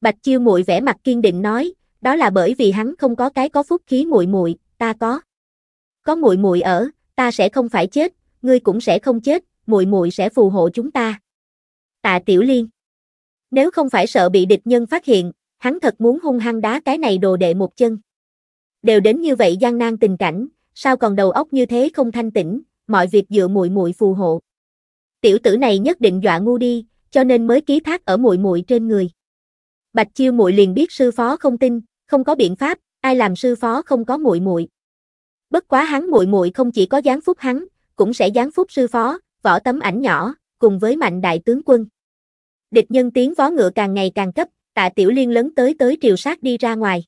Bạch Chiêu Muội vẻ mặt kiên định nói, đó là bởi vì hắn không có cái có phúc khí muội muội, ta có. Có muội muội ở, ta sẽ không phải chết, ngươi cũng sẽ không chết, muội muội sẽ phù hộ chúng ta. Tạ Tiểu Liên nếu không phải sợ bị địch nhân phát hiện, hắn thật muốn hung hăng đá cái này đồ đệ một chân. Đều đến như vậy gian nan tình cảnh, sao còn đầu óc như thế không thanh tĩnh, mọi việc dựa muội muội phù hộ. Tiểu tử này nhất định dọa ngu đi, cho nên mới ký thác ở muội muội trên người. Bạch Chiêu muội liền biết sư phó không tin, không có biện pháp, ai làm sư phó không có muội muội. Bất quá hắn muội muội không chỉ có giáng phúc hắn, cũng sẽ giáng phúc sư phó, võ tấm ảnh nhỏ, cùng với mạnh đại tướng quân địch nhân tiếng vó ngựa càng ngày càng cấp, tạ tiểu liên lớn tới tới triều sát đi ra ngoài.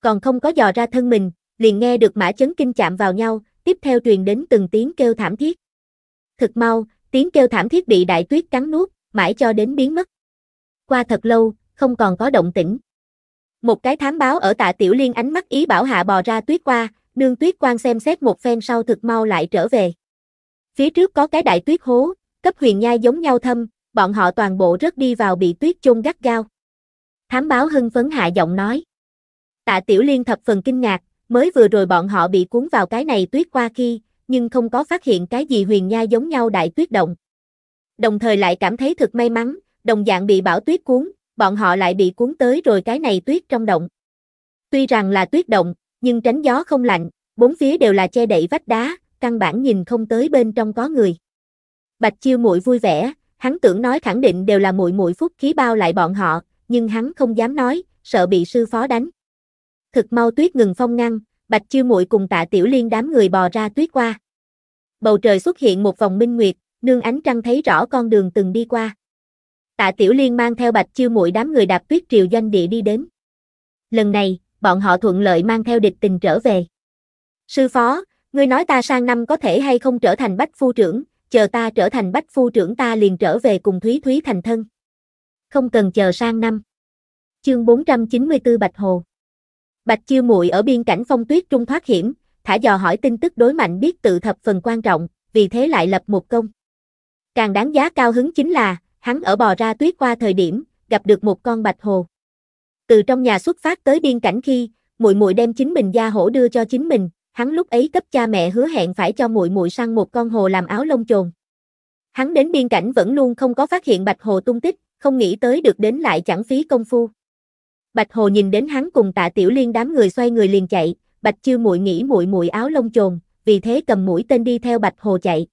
Còn không có dò ra thân mình, liền nghe được mã chấn kinh chạm vào nhau, tiếp theo truyền đến từng tiếng kêu thảm thiết. Thực mau, tiếng kêu thảm thiết bị đại tuyết cắn nuốt, mãi cho đến biến mất. Qua thật lâu, không còn có động tĩnh. Một cái thám báo ở tạ tiểu liên ánh mắt ý bảo hạ bò ra tuyết qua, nương tuyết quan xem xét một phen sau thực mau lại trở về. Phía trước có cái đại tuyết hố, cấp huyền nhai giống nhau thâm, bọn họ toàn bộ rớt đi vào bị tuyết chôn gắt gao. Thám báo hưng phấn hạ giọng nói. Tạ Tiểu Liên thập phần kinh ngạc, mới vừa rồi bọn họ bị cuốn vào cái này tuyết qua khi, nhưng không có phát hiện cái gì huyền nha giống nhau đại tuyết động. Đồng thời lại cảm thấy thật may mắn, đồng dạng bị bão tuyết cuốn, bọn họ lại bị cuốn tới rồi cái này tuyết trong động. Tuy rằng là tuyết động, nhưng tránh gió không lạnh, bốn phía đều là che đậy vách đá, căn bản nhìn không tới bên trong có người. Bạch Chiêu muội vui vẻ, hắn tưởng nói khẳng định đều là muội muội phúc khí bao lại bọn họ, nhưng hắn không dám nói, sợ bị sư phó đánh. Thực mau tuyết ngừng phong ngăn, Bạch Chiêu muội cùng Tạ Tiểu Liên đám người bò ra tuyết qua. Bầu trời xuất hiện một vòng minh nguyệt, nương ánh trăng thấy rõ con đường từng đi qua. Tạ Tiểu Liên mang theo Bạch Chiêu muội đám người đạp tuyết triều doanh địa đi đến. Lần này, bọn họ thuận lợi mang theo địch tình trở về. Sư phó, ngươi nói ta sang năm có thể hay không trở thành Bách phu trưởng, chờ ta trở thành bách phu trưởng ta liền trở về cùng Thúy Thúy thành thân. Không cần chờ sang năm. Chương 494 Bạch Hồ Bạch Chiêu muội ở biên cảnh phong tuyết trung thoát hiểm, thả dò hỏi tin tức đối mạnh biết tự thập phần quan trọng, vì thế lại lập một công. Càng đáng giá cao hứng chính là, hắn ở bò ra tuyết qua thời điểm, gặp được một con bạch hồ. Từ trong nhà xuất phát tới biên cảnh khi, muội muội đem chính mình gia hổ đưa cho chính mình, Hắn lúc ấy cấp cha mẹ hứa hẹn phải cho muội muội săn một con hồ làm áo lông chồn. Hắn đến biên cảnh vẫn luôn không có phát hiện Bạch Hồ tung tích, không nghĩ tới được đến lại chẳng phí công phu. Bạch Hồ nhìn đến hắn cùng Tạ Tiểu Liên đám người xoay người liền chạy, Bạch Chiêu muội nghĩ muội muội áo lông chồn, vì thế cầm mũi tên đi theo Bạch Hồ chạy.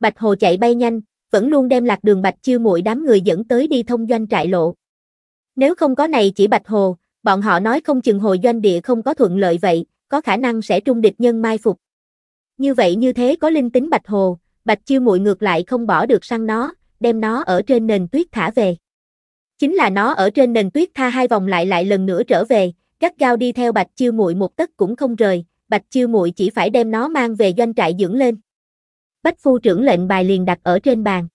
Bạch Hồ chạy bay nhanh, vẫn luôn đem lạc đường Bạch Chiêu muội đám người dẫn tới đi thông doanh trại lộ. Nếu không có này chỉ Bạch Hồ, bọn họ nói không chừng hồi doanh địa không có thuận lợi vậy, có khả năng sẽ trung địch nhân mai phục. Như vậy như thế có linh tính Bạch Hồ, Bạch Chiêu muội ngược lại không bỏ được săn nó, đem nó ở trên nền tuyết thả về. Chính là nó ở trên nền tuyết tha hai vòng lại lại lần nữa trở về, gắt gao đi theo Bạch Chiêu muội một tấc cũng không rời, Bạch Chiêu muội chỉ phải đem nó mang về doanh trại dưỡng lên. Bách phu trưởng lệnh bài liền đặt ở trên bàn.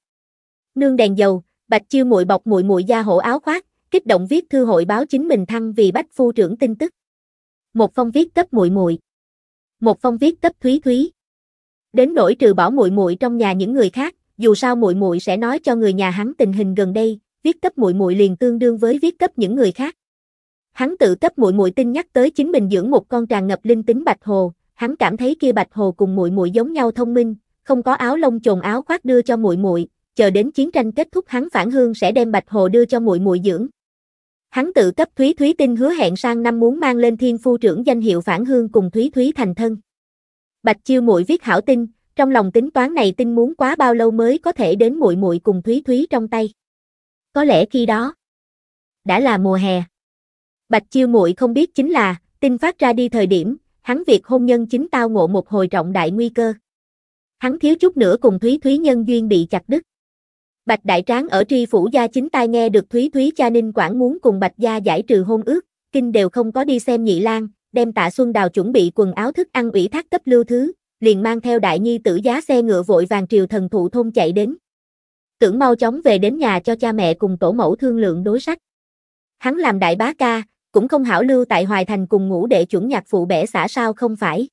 Nương đèn dầu, Bạch Chiêu muội bọc muội muội da hổ áo khoác, kích động viết thư hội báo chính mình thăng vì Bách phu trưởng tin tức một phong viết cấp muội muội, một phong viết cấp Thúy Thúy. Đến nỗi trừ bỏ muội muội trong nhà những người khác, dù sao muội muội sẽ nói cho người nhà hắn tình hình gần đây, viết cấp muội muội liền tương đương với viết cấp những người khác. Hắn tự cấp muội muội tin nhắc tới chính mình dưỡng một con tràn ngập linh tính bạch hồ, hắn cảm thấy kia bạch hồ cùng muội muội giống nhau thông minh, không có áo lông chồn áo khoác đưa cho muội muội, chờ đến chiến tranh kết thúc hắn phản hương sẽ đem bạch hồ đưa cho muội muội dưỡng. Hắn tự cấp Thúy Thúy Tinh hứa hẹn sang năm muốn mang lên thiên phu trưởng danh hiệu phản hương cùng Thúy Thúy thành thân. Bạch Chiêu muội viết hảo tin, trong lòng tính toán này tin muốn quá bao lâu mới có thể đến muội muội cùng Thúy Thúy trong tay. Có lẽ khi đó đã là mùa hè. Bạch Chiêu muội không biết chính là, tin phát ra đi thời điểm, hắn việc hôn nhân chính tao ngộ một hồi trọng đại nguy cơ. Hắn thiếu chút nữa cùng Thúy Thúy nhân duyên bị chặt đứt. Bạch Đại Tráng ở Tri Phủ Gia chính tai nghe được Thúy Thúy cha Ninh Quảng muốn cùng Bạch Gia giải trừ hôn ước, kinh đều không có đi xem nhị lang, đem tạ Xuân Đào chuẩn bị quần áo thức ăn ủy thác cấp lưu thứ, liền mang theo đại nhi tử giá xe ngựa vội vàng triều thần thụ thôn chạy đến. Tưởng mau chóng về đến nhà cho cha mẹ cùng tổ mẫu thương lượng đối sách. Hắn làm đại bá ca, cũng không hảo lưu tại Hoài Thành cùng ngủ để chuẩn nhạc phụ bẻ xã sao không phải.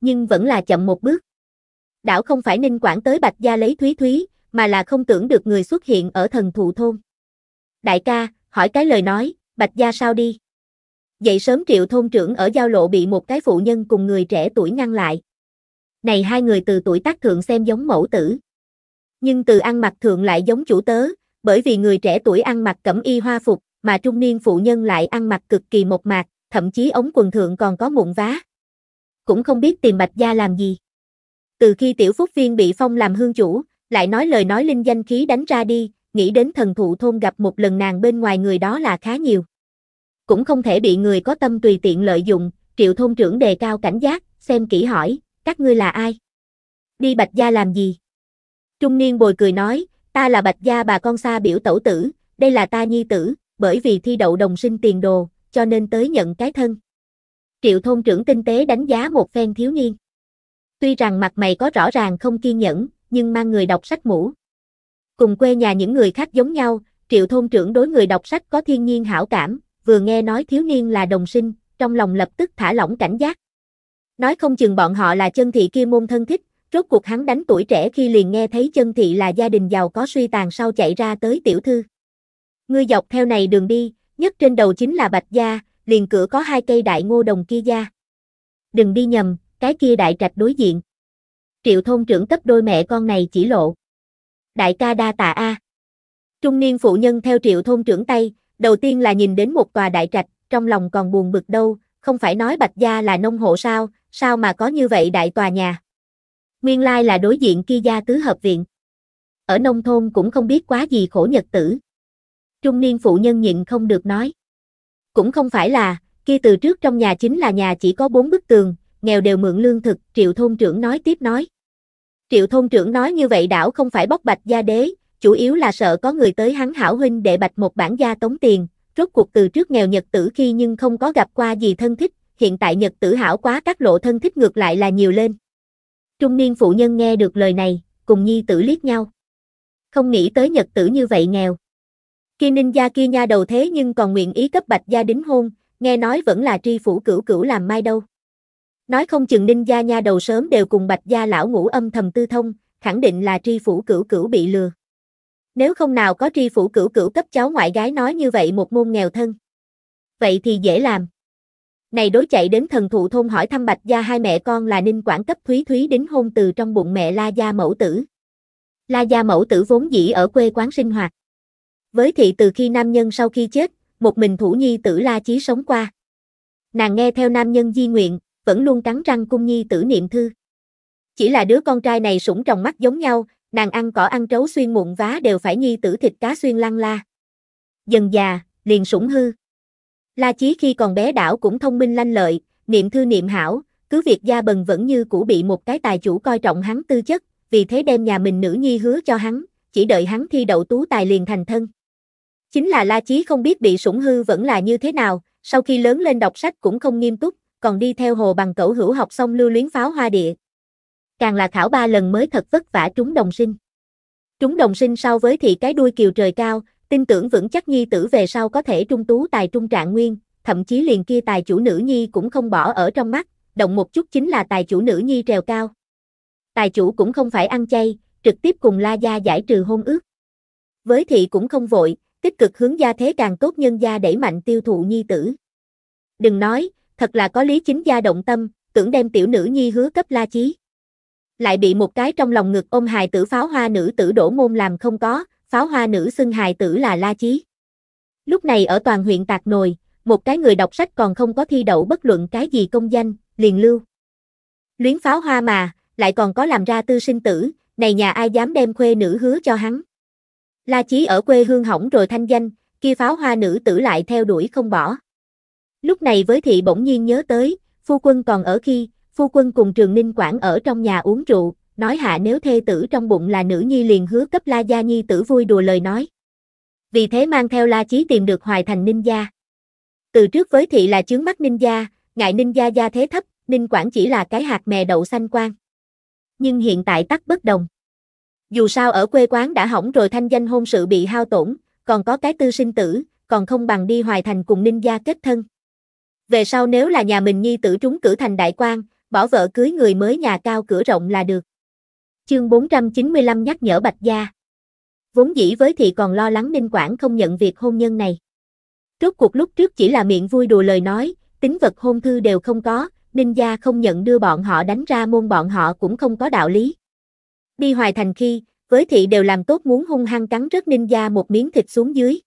Nhưng vẫn là chậm một bước. Đảo không phải Ninh Quảng tới Bạch Gia lấy Thúy Thúy, mà là không tưởng được người xuất hiện ở thần thụ thôn. Đại ca, hỏi cái lời nói, Bạch Gia sao đi? Dậy sớm triệu thôn trưởng ở giao lộ bị một cái phụ nhân cùng người trẻ tuổi ngăn lại. Này hai người từ tuổi tác thượng xem giống mẫu tử. Nhưng từ ăn mặc thượng lại giống chủ tớ, bởi vì người trẻ tuổi ăn mặc cẩm y hoa phục, mà trung niên phụ nhân lại ăn mặc cực kỳ một mạc, thậm chí ống quần thượng còn có mụn vá. Cũng không biết tìm Bạch Gia làm gì. Từ khi tiểu phúc viên bị phong làm hương chủ, lại nói lời nói linh danh khí đánh ra đi, nghĩ đến thần thụ thôn gặp một lần nàng bên ngoài người đó là khá nhiều. Cũng không thể bị người có tâm tùy tiện lợi dụng, triệu thôn trưởng đề cao cảnh giác, xem kỹ hỏi, các ngươi là ai? Đi Bạch Gia làm gì? Trung niên bồi cười nói, ta là Bạch Gia bà con xa biểu tẩu tử, đây là ta nhi tử, bởi vì thi đậu đồng sinh tiền đồ, cho nên tới nhận cái thân. Triệu thôn trưởng tinh tế đánh giá một phen thiếu niên. Tuy rằng mặt mày có rõ ràng không kiên nhẫn, nhưng mang người đọc sách mũ. Cùng quê nhà những người khác giống nhau, triệu thôn trưởng đối người đọc sách có thiên nhiên hảo cảm, vừa nghe nói thiếu niên là đồng sinh, trong lòng lập tức thả lỏng cảnh giác. Nói không chừng bọn họ là chân thị kia môn thân thích, rốt cuộc hắn đánh tuổi trẻ khi liền nghe thấy chân thị là gia đình giàu có suy tàn sau chạy ra tới tiểu thư. Ngươi dọc theo này đường đi, nhất trên đầu chính là bạch gia, liền cửa có hai cây đại ngô đồng kia gia. Đừng đi nhầm, cái kia đại trạch đối diện triệu thôn trưởng cấp đôi mẹ con này chỉ lộ. Đại ca đa tạ A. Trung niên phụ nhân theo triệu thôn trưởng tay, đầu tiên là nhìn đến một tòa đại trạch, trong lòng còn buồn bực đâu, không phải nói bạch gia là nông hộ sao, sao mà có như vậy đại tòa nhà. Nguyên lai là đối diện kia gia tứ hợp viện. Ở nông thôn cũng không biết quá gì khổ nhật tử. Trung niên phụ nhân nhịn không được nói. Cũng không phải là, kia từ trước trong nhà chính là nhà chỉ có bốn bức tường, nghèo đều mượn lương thực, triệu thôn trưởng nói tiếp nói. Triệu thôn trưởng nói như vậy đảo không phải bóc bạch gia đế, chủ yếu là sợ có người tới hắn hảo huynh để bạch một bản gia tống tiền, rốt cuộc từ trước nghèo nhật tử khi nhưng không có gặp qua gì thân thích, hiện tại nhật tử hảo quá các lộ thân thích ngược lại là nhiều lên. Trung niên phụ nhân nghe được lời này, cùng nhi tử liếc nhau. Không nghĩ tới nhật tử như vậy nghèo. Kia ninh gia kia nha đầu thế nhưng còn nguyện ý cấp bạch gia đính hôn, nghe nói vẫn là tri phủ cửu cửu làm mai đâu. Nói không chừng ninh gia nha đầu sớm đều cùng bạch gia lão ngũ âm thầm tư thông, khẳng định là tri phủ cửu cửu bị lừa. Nếu không nào có tri phủ cửu cửu cấp cháu ngoại gái nói như vậy một môn nghèo thân. Vậy thì dễ làm. Này đối chạy đến thần thụ thôn hỏi thăm bạch gia hai mẹ con là ninh quản cấp thúy thúy đính hôn từ trong bụng mẹ la gia mẫu tử. La gia mẫu tử vốn dĩ ở quê quán sinh hoạt. Với thị từ khi nam nhân sau khi chết, một mình thủ nhi tử la chí sống qua. Nàng nghe theo nam nhân di nguyện, vẫn luôn cắn răng cung nhi tử niệm thư. Chỉ là đứa con trai này sủng trong mắt giống nhau, nàng ăn cỏ ăn trấu xuyên muộn vá đều phải nhi tử thịt cá xuyên lăng la. Dần già, liền sủng hư. La Chí khi còn bé đảo cũng thông minh lanh lợi, niệm thư niệm hảo, cứ việc gia bần vẫn như cũ bị một cái tài chủ coi trọng hắn tư chất, vì thế đem nhà mình nữ nhi hứa cho hắn, chỉ đợi hắn thi đậu tú tài liền thành thân. Chính là La Chí không biết bị sủng hư vẫn là như thế nào, sau khi lớn lên đọc sách cũng không nghiêm túc, còn đi theo hồ bằng cẩu hữu học xong lưu luyến pháo hoa địa. Càng là khảo ba lần mới thật vất vả chúng đồng sinh. chúng đồng sinh sau với thị cái đuôi kiều trời cao, tin tưởng vững chắc nhi tử về sau có thể trung tú tài trung trạng nguyên, thậm chí liền kia tài chủ nữ nhi cũng không bỏ ở trong mắt, động một chút chính là tài chủ nữ nhi trèo cao. Tài chủ cũng không phải ăn chay, trực tiếp cùng La Gia giải trừ hôn ước. Với thị cũng không vội, tích cực hướng gia thế càng tốt nhân gia đẩy mạnh tiêu thụ nhi tử. Đừng nói, thật là có lý chính gia động tâm, tưởng đem tiểu nữ nhi hứa cấp la chí. Lại bị một cái trong lòng ngực ôm hài tử pháo hoa nữ tử đổ môn làm không có, pháo hoa nữ xưng hài tử là la chí. Lúc này ở toàn huyện Tạc Nồi, một cái người đọc sách còn không có thi đậu bất luận cái gì công danh, liền lưu. Luyến pháo hoa mà, lại còn có làm ra tư sinh tử, này nhà ai dám đem khuê nữ hứa cho hắn. La Chí ở quê hương hỏng rồi thanh danh, kia pháo hoa nữ tử lại theo đuổi không bỏ. Lúc này với thị bỗng nhiên nhớ tới, phu quân còn ở khi, phu quân cùng trường ninh quản ở trong nhà uống rượu, nói hạ nếu thê tử trong bụng là nữ nhi liền hứa cấp la gia nhi tử vui đùa lời nói. Vì thế mang theo la chí tìm được hoài thành ninh gia. Từ trước với thị là chướng mắt ninh gia, ngại ninh gia gia thế thấp, ninh quản chỉ là cái hạt mè đậu xanh quang. Nhưng hiện tại tắc bất đồng. Dù sao ở quê quán đã hỏng rồi thanh danh hôn sự bị hao tổn, còn có cái tư sinh tử, còn không bằng đi hoài thành cùng ninh gia kết thân. Về sau nếu là nhà mình nhi tử trúng cử thành đại quan, bỏ vợ cưới người mới nhà cao cửa rộng là được. Chương 495 nhắc nhở Bạch Gia. Vốn dĩ với thì còn lo lắng Ninh quản không nhận việc hôn nhân này. Rốt cuộc lúc trước chỉ là miệng vui đùa lời nói, tính vật hôn thư đều không có, Ninh Gia không nhận đưa bọn họ đánh ra môn bọn họ cũng không có đạo lý. Đi hoài thành khi, với thị đều làm tốt muốn hung hăng cắn rớt Ninh Gia một miếng thịt xuống dưới.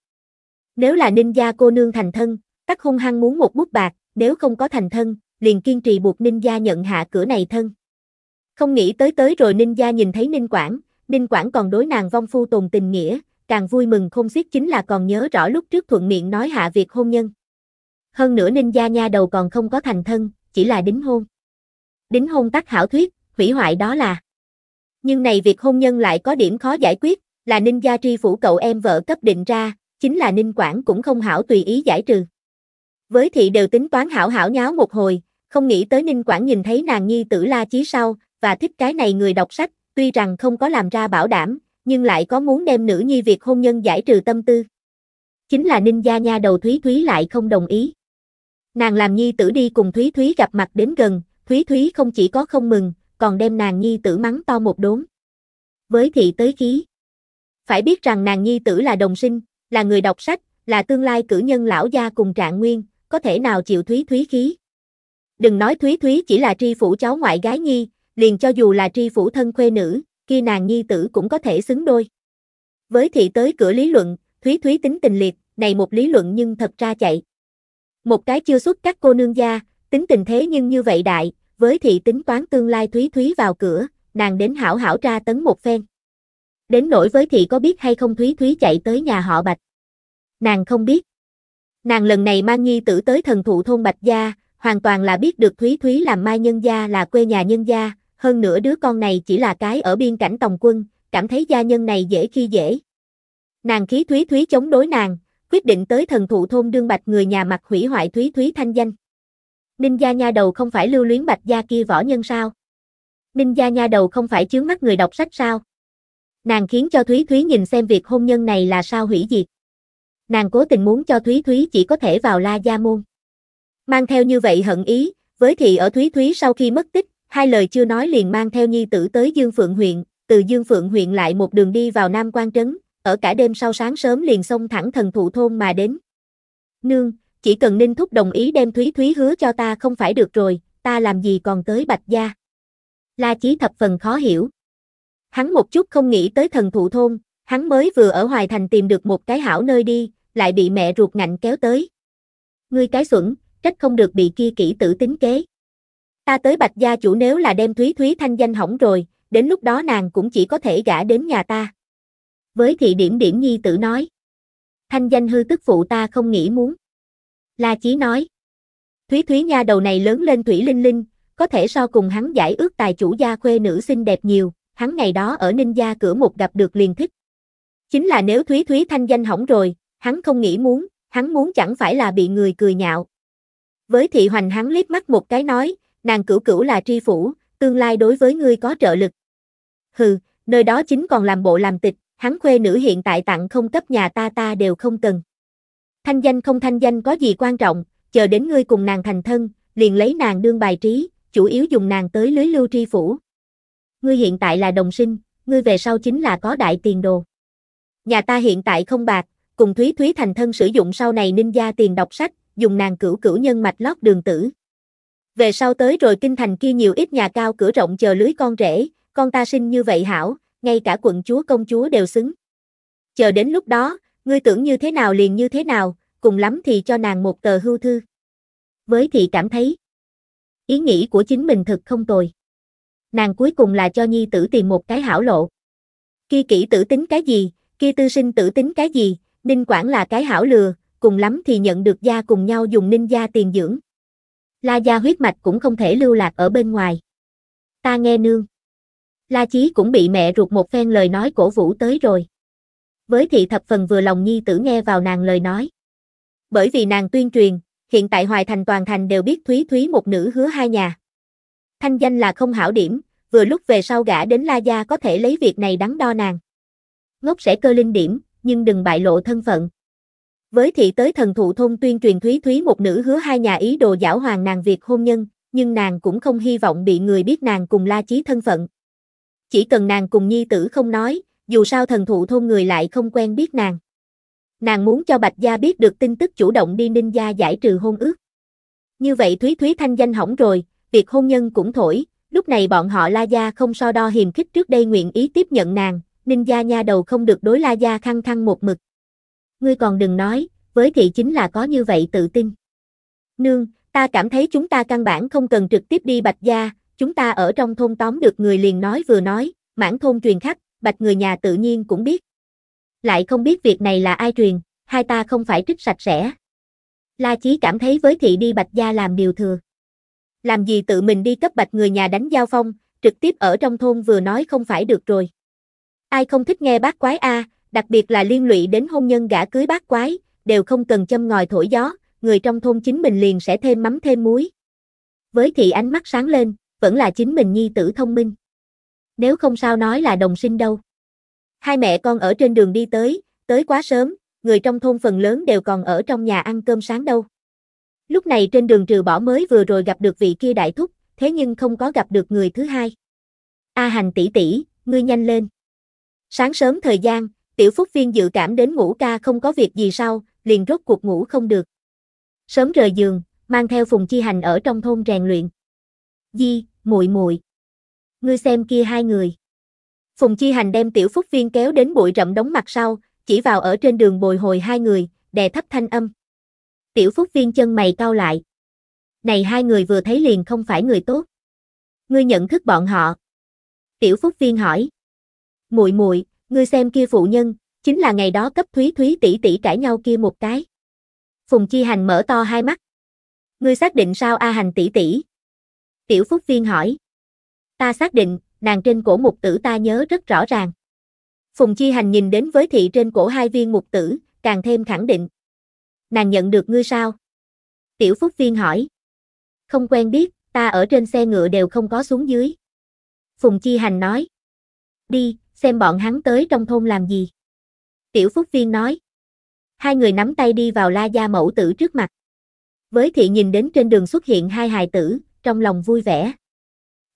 Nếu là Ninh Gia cô nương thành thân, Tắc hung hăng muốn một bút bạc, nếu không có thành thân, liền kiên trì buộc Ninh Gia nhận hạ cửa này thân. Không nghĩ tới tới rồi Ninh Gia nhìn thấy Ninh Quảng, Ninh Quảng còn đối nàng vong phu tồn tình nghĩa, càng vui mừng không xiết chính là còn nhớ rõ lúc trước thuận miệng nói hạ việc hôn nhân. Hơn nữa Ninh Gia nha đầu còn không có thành thân, chỉ là đính hôn. Đính hôn tắc hảo thuyết, hủy hoại đó là. Nhưng này việc hôn nhân lại có điểm khó giải quyết, là Ninh Gia tri phủ cậu em vợ cấp định ra, chính là Ninh Quảng cũng không hảo tùy ý giải trừ. Với thị đều tính toán hảo hảo nháo một hồi, không nghĩ tới Ninh Quảng nhìn thấy nàng nhi tử la chí sau, và thích cái này người đọc sách, tuy rằng không có làm ra bảo đảm, nhưng lại có muốn đem nữ nhi việc hôn nhân giải trừ tâm tư. Chính là Ninh gia nha đầu Thúy Thúy lại không đồng ý. Nàng làm nhi tử đi cùng Thúy Thúy gặp mặt đến gần, Thúy Thúy không chỉ có không mừng, còn đem nàng nhi tử mắng to một đốn. Với thị tới khí. Phải biết rằng nàng nhi tử là đồng sinh, là người đọc sách, là tương lai cử nhân lão gia cùng trạng nguyên, có thể nào chịu Thúy Thúy khí. Đừng nói Thúy Thúy chỉ là tri phủ cháu ngoại gái nhi, liền cho dù là tri phủ thân khuê nữ, kia nàng nhi tử cũng có thể xứng đôi. Với thị tới cửa lý luận, Thúy Thúy tính tình liệt, này một lý luận nhưng thật ra chạy. Một cái chưa xuất các cô nương gia, tính tình thế nhưng như vậy đại, với thị tính toán tương lai Thúy Thúy vào cửa, nàng đến hảo hảo tra tấn một phen. Đến nỗi với thị có biết hay không Thúy Thúy chạy tới nhà họ Bạch. Nàng không biết. Nàng lần này mang nhi tử tới thần thụ thôn Bạch Gia, hoàn toàn là biết được Thúy Thúy làm mai nhân gia là quê nhà nhân gia, hơn nữa đứa con này chỉ là cái ở biên cảnh tòng quân, cảm thấy gia nhân này dễ khi dễ. Nàng khí Thúy Thúy chống đối nàng, quyết định tới thần thụ thôn đương Bạch người nhà mặt hủy hoại Thúy Thúy thanh danh. Ninh gia nha đầu không phải lưu luyến Bạch gia kia võ nhân sao? Ninh gia nha đầu không phải chướng mắt người đọc sách sao? Nàng khiến cho Thúy Thúy nhìn xem việc hôn nhân này là sao hủy diệt nàng cố tình muốn cho Thúy Thúy chỉ có thể vào La Gia Môn. Mang theo như vậy hận ý, với thị ở Thúy Thúy sau khi mất tích, hai lời chưa nói liền mang theo nhi tử tới Dương Phượng huyện, từ Dương Phượng huyện lại một đường đi vào Nam Quan Trấn, ở cả đêm sau sáng sớm liền xông thẳng thần thụ thôn mà đến. Nương, chỉ cần Ninh Thúc đồng ý đem Thúy Thúy hứa cho ta không phải được rồi, ta làm gì còn tới Bạch Gia. La Chí thập phần khó hiểu. Hắn một chút không nghĩ tới thần thụ thôn, Hắn mới vừa ở Hoài Thành tìm được một cái hảo nơi đi, lại bị mẹ ruột ngạnh kéo tới. Ngươi cái xuẩn, trách không được bị kia kỹ tử tính kế. Ta tới Bạch gia chủ nếu là đem Thúy Thúy thanh danh hỏng rồi, đến lúc đó nàng cũng chỉ có thể gả đến nhà ta. Với thị điểm điểm nhi tử nói. Thanh danh hư tức phụ ta không nghĩ muốn. La Chí nói. Thúy Thúy nha đầu này lớn lên Thủy Linh Linh, có thể so cùng hắn giải ước tài chủ gia khuê nữ xinh đẹp nhiều, hắn ngày đó ở Ninh gia cửa một gặp được liền thích. Chính là nếu Thúy Thúy thanh danh hỏng rồi, hắn không nghĩ muốn, hắn muốn chẳng phải là bị người cười nhạo. Với thị hoành hắn liếc mắt một cái nói, nàng cửu cửu là tri phủ, tương lai đối với ngươi có trợ lực. Hừ, nơi đó chính còn làm bộ làm tịch, hắn khuê nữ hiện tại tặng không cấp nhà ta ta đều không cần. Thanh danh không thanh danh có gì quan trọng, chờ đến ngươi cùng nàng thành thân, liền lấy nàng đương bài trí, chủ yếu dùng nàng tới lưới lưu tri phủ. Ngươi hiện tại là đồng sinh, ngươi về sau chính là có đại tiền đồ. Nhà ta hiện tại không bạc, cùng Thúy Thúy thành thân sử dụng sau này ninh gia tiền đọc sách, dùng nàng cửu cửu nhân mạch lót đường tử. Về sau tới rồi kinh thành kia nhiều ít nhà cao cửa rộng chờ lưới con rể, con ta sinh như vậy hảo, ngay cả quận chúa công chúa đều xứng. Chờ đến lúc đó, ngươi tưởng như thế nào liền như thế nào, cùng lắm thì cho nàng một tờ hưu thư. Với thì cảm thấy, ý nghĩ của chính mình thật không tồi. Nàng cuối cùng là cho nhi tử tìm một cái hảo lộ. Kia kỹ tử tính cái gì, kia tư sinh tử tính cái gì, ninh quản là cái hảo lừa, cùng lắm thì nhận được gia cùng nhau dùng ninh gia tiền dưỡng. La gia huyết mạch cũng không thể lưu lạc ở bên ngoài. Ta nghe nương. La Chí cũng bị mẹ ruột một phen lời nói cổ vũ tới rồi. Với thị thập phần vừa lòng nhi tử nghe vào nàng lời nói. Bởi vì nàng tuyên truyền, hiện tại Hoài Thành toàn thành đều biết Thúy Thúy một nữ hứa hai nhà. Thanh danh là không hảo điểm, vừa lúc về sau gã đến La Gia có thể lấy việc này đắn đo nàng ngốc sẽ cơ linh điểm, nhưng đừng bại lộ thân phận. Với thị tới thần thụ thôn tuyên truyền Thúy Thúy một nữ hứa hai nhà ý đồ giảo hoàng nàng việc hôn nhân, nhưng nàng cũng không hy vọng bị người biết nàng cùng la chí thân phận. Chỉ cần nàng cùng nhi tử không nói, dù sao thần thụ thôn người lại không quen biết nàng. Nàng muốn cho Bạch Gia biết được tin tức chủ động đi Ninh Gia giải trừ hôn ước. Như vậy Thúy Thúy thanh danh hỏng rồi, việc hôn nhân cũng thổi, lúc này bọn họ La Gia không so đo hiềm khích trước đây nguyện ý tiếp nhận nàng, ninh gia nha đầu không được đối la gia khăng khăng một mực. Ngươi còn đừng nói, với thị chính là có như vậy tự tin. Nương, ta cảm thấy chúng ta căn bản không cần trực tiếp đi bạch gia, chúng ta ở trong thôn tóm được người liền nói vừa nói, mãn thôn truyền khắp, bạch người nhà tự nhiên cũng biết. Lại không biết việc này là ai truyền, hai ta không phải trích sạch sẽ. La Chí cảm thấy với thị đi bạch gia làm điều thừa. Làm gì tự mình đi cấp bạch người nhà đánh giao phong, trực tiếp ở trong thôn vừa nói không phải được rồi. Ai không thích nghe bác quái a, đặc biệt là liên lụy đến hôn nhân gã cưới bác quái, đều không cần châm ngòi thổi gió, người trong thôn chính mình liền sẽ thêm mắm thêm muối. Với thị ánh mắt sáng lên, vẫn là chính mình nhi tử thông minh. Nếu không sao nói là đồng sinh đâu. Hai mẹ con ở trên đường đi tới, tới quá sớm, người trong thôn phần lớn đều còn ở trong nhà ăn cơm sáng đâu. Lúc này trên đường trừ bỏ mới vừa rồi gặp được vị kia đại thúc, thế nhưng không có gặp được người thứ hai. A hành tỷ tỷ, ngươi nhanh lên. Sáng sớm thời gian, tiểu phúc viên dự cảm đến ngủ ca không có việc gì sau, liền rốt cuộc ngủ không được. Sớm rời giường, mang theo Phùng Chi Hành ở trong thôn rèn luyện. Di, muội muội, Ngươi xem kia hai người. Phùng Chi Hành đem tiểu phúc viên kéo đến bụi rậm đóng mặt sau, chỉ vào ở trên đường bồi hồi hai người, đè thấp thanh âm. Tiểu phúc viên chân mày cau lại. Này hai người vừa thấy liền không phải người tốt. Ngươi nhận thức bọn họ. Tiểu phúc viên hỏi muội muội, ngươi xem kia phụ nhân, chính là ngày đó cấp Thúy Thúy tỷ tỷ cãi nhau kia một cái. Phùng Chi Hành mở to hai mắt. Ngươi xác định sao A Hành tỷ tỷ? Tiểu Phúc Viên hỏi. Ta xác định, nàng trên cổ mục tử ta nhớ rất rõ ràng. Phùng Chi Hành nhìn đến với thị trên cổ hai viên mục tử, càng thêm khẳng định. Nàng nhận được ngươi sao? Tiểu Phúc Viên hỏi. Không quen biết, ta ở trên xe ngựa đều không có xuống dưới. Phùng Chi Hành nói. Đi, xem bọn hắn tới trong thôn làm gì. Tiểu Phúc Viên nói. Hai người nắm tay đi vào la gia mẫu tử trước mặt. Với thị nhìn đến trên đường xuất hiện hai hài tử, trong lòng vui vẻ.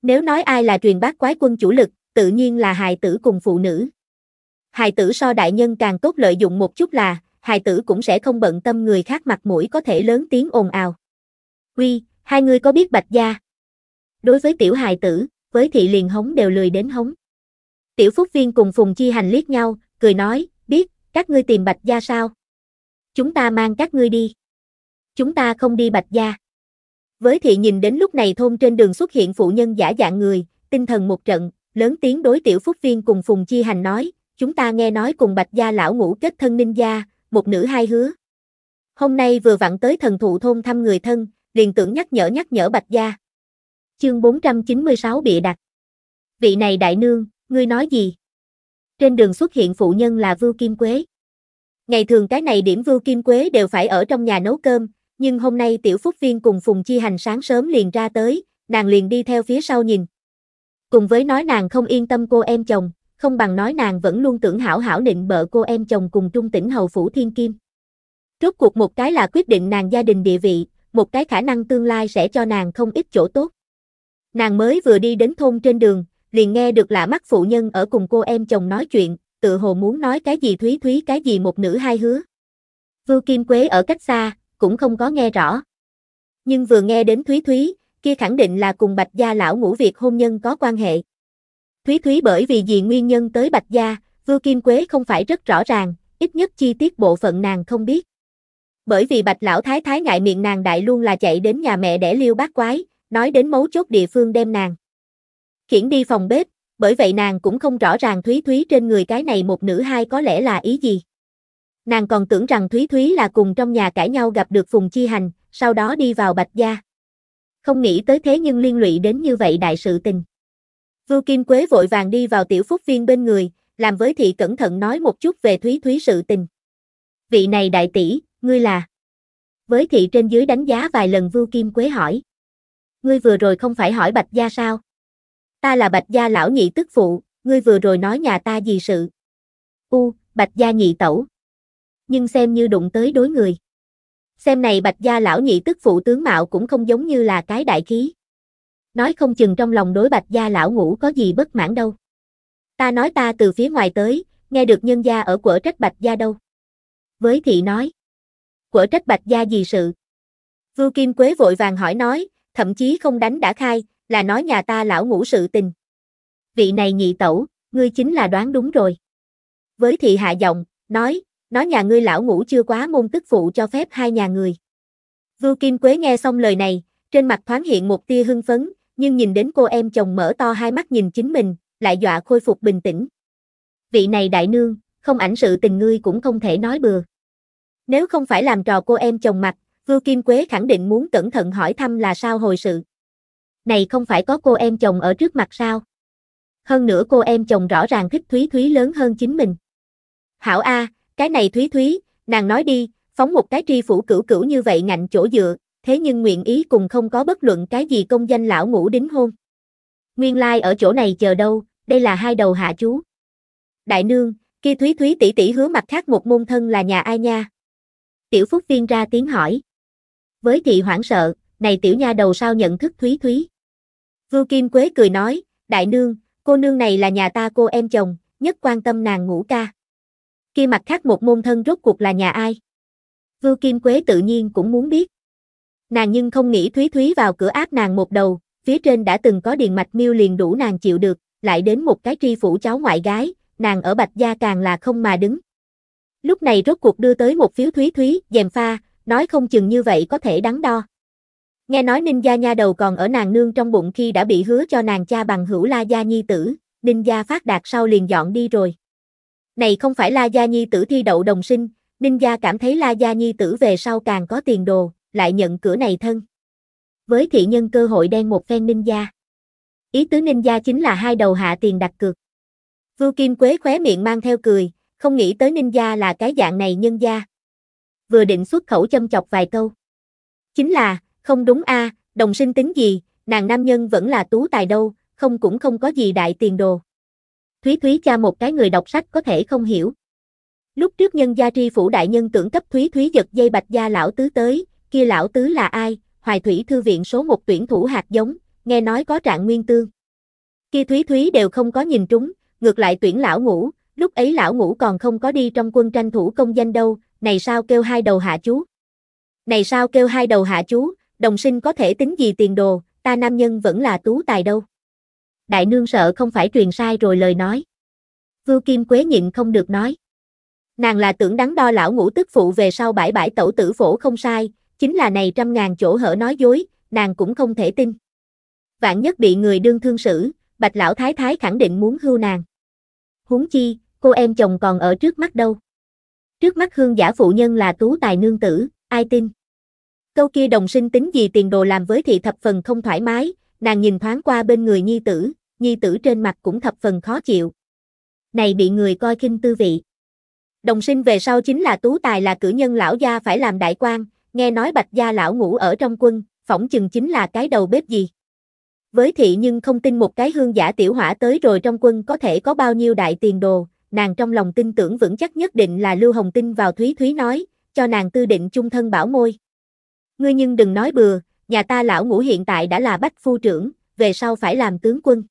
Nếu nói ai là truyền bác quái quân chủ lực, tự nhiên là hài tử cùng phụ nữ. Hài tử so đại nhân càng tốt lợi dụng một chút là, hài tử cũng sẽ không bận tâm người khác mặt mũi có thể lớn tiếng ồn ào. Uy, hai người có biết bạch gia? Đối với tiểu hài tử, với thị liền hống đều lười đến hống. Tiểu Phúc Viên cùng Phùng Chi Hành liếc nhau, cười nói, biết, các ngươi tìm Bạch Gia sao? Chúng ta mang các ngươi đi. Chúng ta không đi Bạch Gia. Với thị nhìn đến lúc này thôn trên đường xuất hiện phụ nhân giả dạng người, tinh thần một trận, lớn tiếng đối Tiểu Phúc Viên cùng Phùng Chi Hành nói, chúng ta nghe nói cùng Bạch Gia lão ngũ kết thân ninh gia, một nữ hai hứa. Hôm nay vừa vặn tới thần thụ thôn thăm người thân, liền tưởng nhắc nhở nhắc nhở Bạch Gia. Chương 496 bị đặt. Vị này đại nương, ngươi nói gì? Trên đường xuất hiện phụ nhân là Vưu Kim Quế. Ngày thường cái này điểm Vưu Kim Quế đều phải ở trong nhà nấu cơm, nhưng hôm nay Tiểu Phúc Viên cùng Phùng Chi Hành sáng sớm liền ra tới, nàng liền đi theo phía sau nhìn. Cùng với nói nàng không yên tâm cô em chồng, không bằng nói nàng vẫn luôn tưởng hảo hảo định bợ cô em chồng cùng trung tỉnh hầu phủ thiên kim. Rốt cuộc một cái là quyết định nàng gia đình địa vị, một cái khả năng tương lai sẽ cho nàng không ít chỗ tốt. Nàng mới vừa đi đến thôn trên đường, liền nghe được lạ mắt phụ nhân ở cùng cô em chồng nói chuyện, tự hồ muốn nói cái gì thúy thúy cái gì một nữ hai hứa. Vưu Kim Quế ở cách xa, cũng không có nghe rõ. Nhưng vừa nghe đến Thúy Thúy, kia khẳng định là cùng Bạch Gia lão ngũ việc hôn nhân có quan hệ. Thúy Thúy bởi vì gì nguyên nhân tới Bạch Gia, Vưu Kim Quế không phải rất rõ ràng, ít nhất chi tiết bộ phận nàng không biết. Bởi vì Bạch lão thái thái ngại miệng nàng đại luôn là chạy đến nhà mẹ để liêu bác quái, nói đến mấu chốt địa phương đem nàng khiển đi phòng bếp, bởi vậy nàng cũng không rõ ràng Thúy Thúy trên người cái này một nữ hai có lẽ là ý gì. Nàng còn tưởng rằng Thúy Thúy là cùng trong nhà cãi nhau gặp được Phùng Chi Hành, sau đó đi vào Bạch Gia. Không nghĩ tới thế nhưng liên lụy đến như vậy đại sự tình. Vưu Kim Quế vội vàng đi vào tiểu phúc viên bên người, làm với thị cẩn thận nói một chút về Thúy Thúy sự tình. Vị này đại tỷ, ngươi là? Với thị trên dưới đánh giá vài lần Vưu Kim Quế hỏi. Ngươi vừa rồi không phải hỏi Bạch Gia sao? ta là bạch gia lão nhị tức phụ, ngươi vừa rồi nói nhà ta gì sự. U, bạch gia nhị tẩu. Nhưng xem như đụng tới đối người. Xem này bạch gia lão nhị tức phụ tướng mạo cũng không giống như là cái đại khí. Nói không chừng trong lòng đối bạch gia lão ngủ có gì bất mãn đâu. Ta nói ta từ phía ngoài tới, nghe được nhân gia ở quở trách bạch gia đâu. Với thị nói. Quở trách bạch gia gì sự? Vưu Kim Quế vội vàng hỏi nói, thậm chí không đánh đã khai, là nói nhà ta lão ngũ sự tình. Vị này nhị tẩu, ngươi chính là đoán đúng rồi. Với thị hạ giọng, nói, nói nhà ngươi lão ngũ chưa quá môn tức phụ cho phép hai nhà người. Vưu Kim Quế nghe xong lời này, trên mặt thoáng hiện một tia hưng phấn, nhưng nhìn đến cô em chồng mở to hai mắt nhìn chính mình, lại dọa khôi phục bình tĩnh. Vị này đại nương, không ảnh sự tình ngươi cũng không thể nói bừa. Nếu không phải làm trò cô em chồng mặt, Vưu Kim Quế khẳng định muốn cẩn thận hỏi thăm là sao hồi sự này không phải có cô em chồng ở trước mặt sao? Hơn nữa cô em chồng rõ ràng thích Thúy Thúy lớn hơn chính mình. Hảo A, cái này Thúy Thúy, nàng nói đi, phóng một cái tri phủ cửu cửu như vậy ngạnh chỗ dựa, thế nhưng nguyện ý cùng không có bất luận cái gì công danh lão ngũ đính hôn. Nguyên lai like ở chỗ này chờ đâu, đây là hai đầu hạ chú. Đại nương, kia Thúy Thúy tỷ tỷ hứa mặt khác một môn thân là nhà ai nha? Tiểu Phúc Viên ra tiếng hỏi. Với thị hoảng sợ, này tiểu nha đầu sao nhận thức Thúy Thúy? Vưu Kim Quế cười nói, đại nương, cô nương này là nhà ta cô em chồng, nhất quan tâm nàng ngủ ca. Khi mặt khác một môn thân rốt cuộc là nhà ai? Vưu Kim Quế tự nhiên cũng muốn biết. Nàng nhưng không nghĩ Thúy Thúy vào cửa áp nàng một đầu, phía trên đã từng có điền mạch miêu liền đủ nàng chịu được, lại đến một cái tri phủ cháu ngoại gái, nàng ở Bạch Gia càng là không mà đứng. Lúc này rốt cuộc đưa tới một phiếu Thúy Thúy, dèm pha, nói không chừng như vậy có thể đắn đo. Nghe nói ninh gia nha đầu còn ở nàng nương trong bụng khi đã bị hứa cho nàng cha bằng hữu La Gia Nhi tử, ninh gia phát đạt sau liền dọn đi rồi. Này không phải La Gia Nhi tử thi đậu đồng sinh, ninh gia cảm thấy La Gia Nhi tử về sau càng có tiền đồ, lại nhận cửa này thân. Với thị nhân cơ hội đen một phen ninh gia. Ý tứ ninh gia chính là hai đầu hạ tiền đặt cược. Vưu Kim Quế khóe miệng mang theo cười, không nghĩ tới ninh gia là cái dạng này nhân gia. Vừa định xuất khẩu châm chọc vài câu. Chính là, không đúng a, à, đồng sinh tính gì, nàng nam nhân vẫn là tú tài đâu, không cũng không có gì đại tiền đồ. Thúy Thúy cha một cái người đọc sách có thể không hiểu. Lúc trước nhân gia tri phủ đại nhân tưởng cấp Thúy Thúy giật dây bạch gia lão tứ tới, kia lão tứ là ai, hoài thủy thư viện số một tuyển thủ hạt giống, nghe nói có trạng nguyên tương. Kia Thúy Thúy đều không có nhìn trúng, ngược lại tuyển lão ngũ lúc ấy lão ngũ còn không có đi trong quân tranh thủ công danh đâu, này sao kêu hai đầu hạ chú. Này sao kêu hai đầu hạ chú, đồng sinh có thể tính gì tiền đồ, ta nam nhân vẫn là tú tài đâu. Đại nương sợ không phải truyền sai rồi lời nói. Vưu Kim Quế nhịn không được nói. Nàng là tưởng đắn đo lão ngũ tức phụ về sau bãi bãi tẩu tử phổ không sai, chính là này trăm ngàn chỗ hở nói dối, nàng cũng không thể tin. Vạn nhất bị người đương thương xử, bạch lão thái thái khẳng định muốn hưu nàng. Huống chi, cô em chồng còn ở trước mắt đâu. Trước mắt hương giả phụ nhân là tú tài nương tử, ai tin câu kia đồng sinh tính gì tiền đồ làm với thị thập phần không thoải mái, nàng nhìn thoáng qua bên người nhi tử, nhi tử trên mặt cũng thập phần khó chịu. Này bị người coi khinh tư vị. Đồng sinh về sau chính là tú tài là cử nhân lão gia phải làm đại quan, nghe nói bạch gia lão ngủ ở trong quân, phỏng chừng chính là cái đầu bếp gì. Với thị nhưng không tin một cái hương giả tiểu hỏa tới rồi trong quân có thể có bao nhiêu đại tiền đồ, nàng trong lòng tin tưởng vững chắc nhất định là Lưu Hồng tinh vào Thúy Thúy nói, cho nàng tư định chung thân bảo môi. Ngươi nhưng đừng nói bừa, nhà ta lão ngũ hiện tại đã là bách phu trưởng, về sau phải làm tướng quân.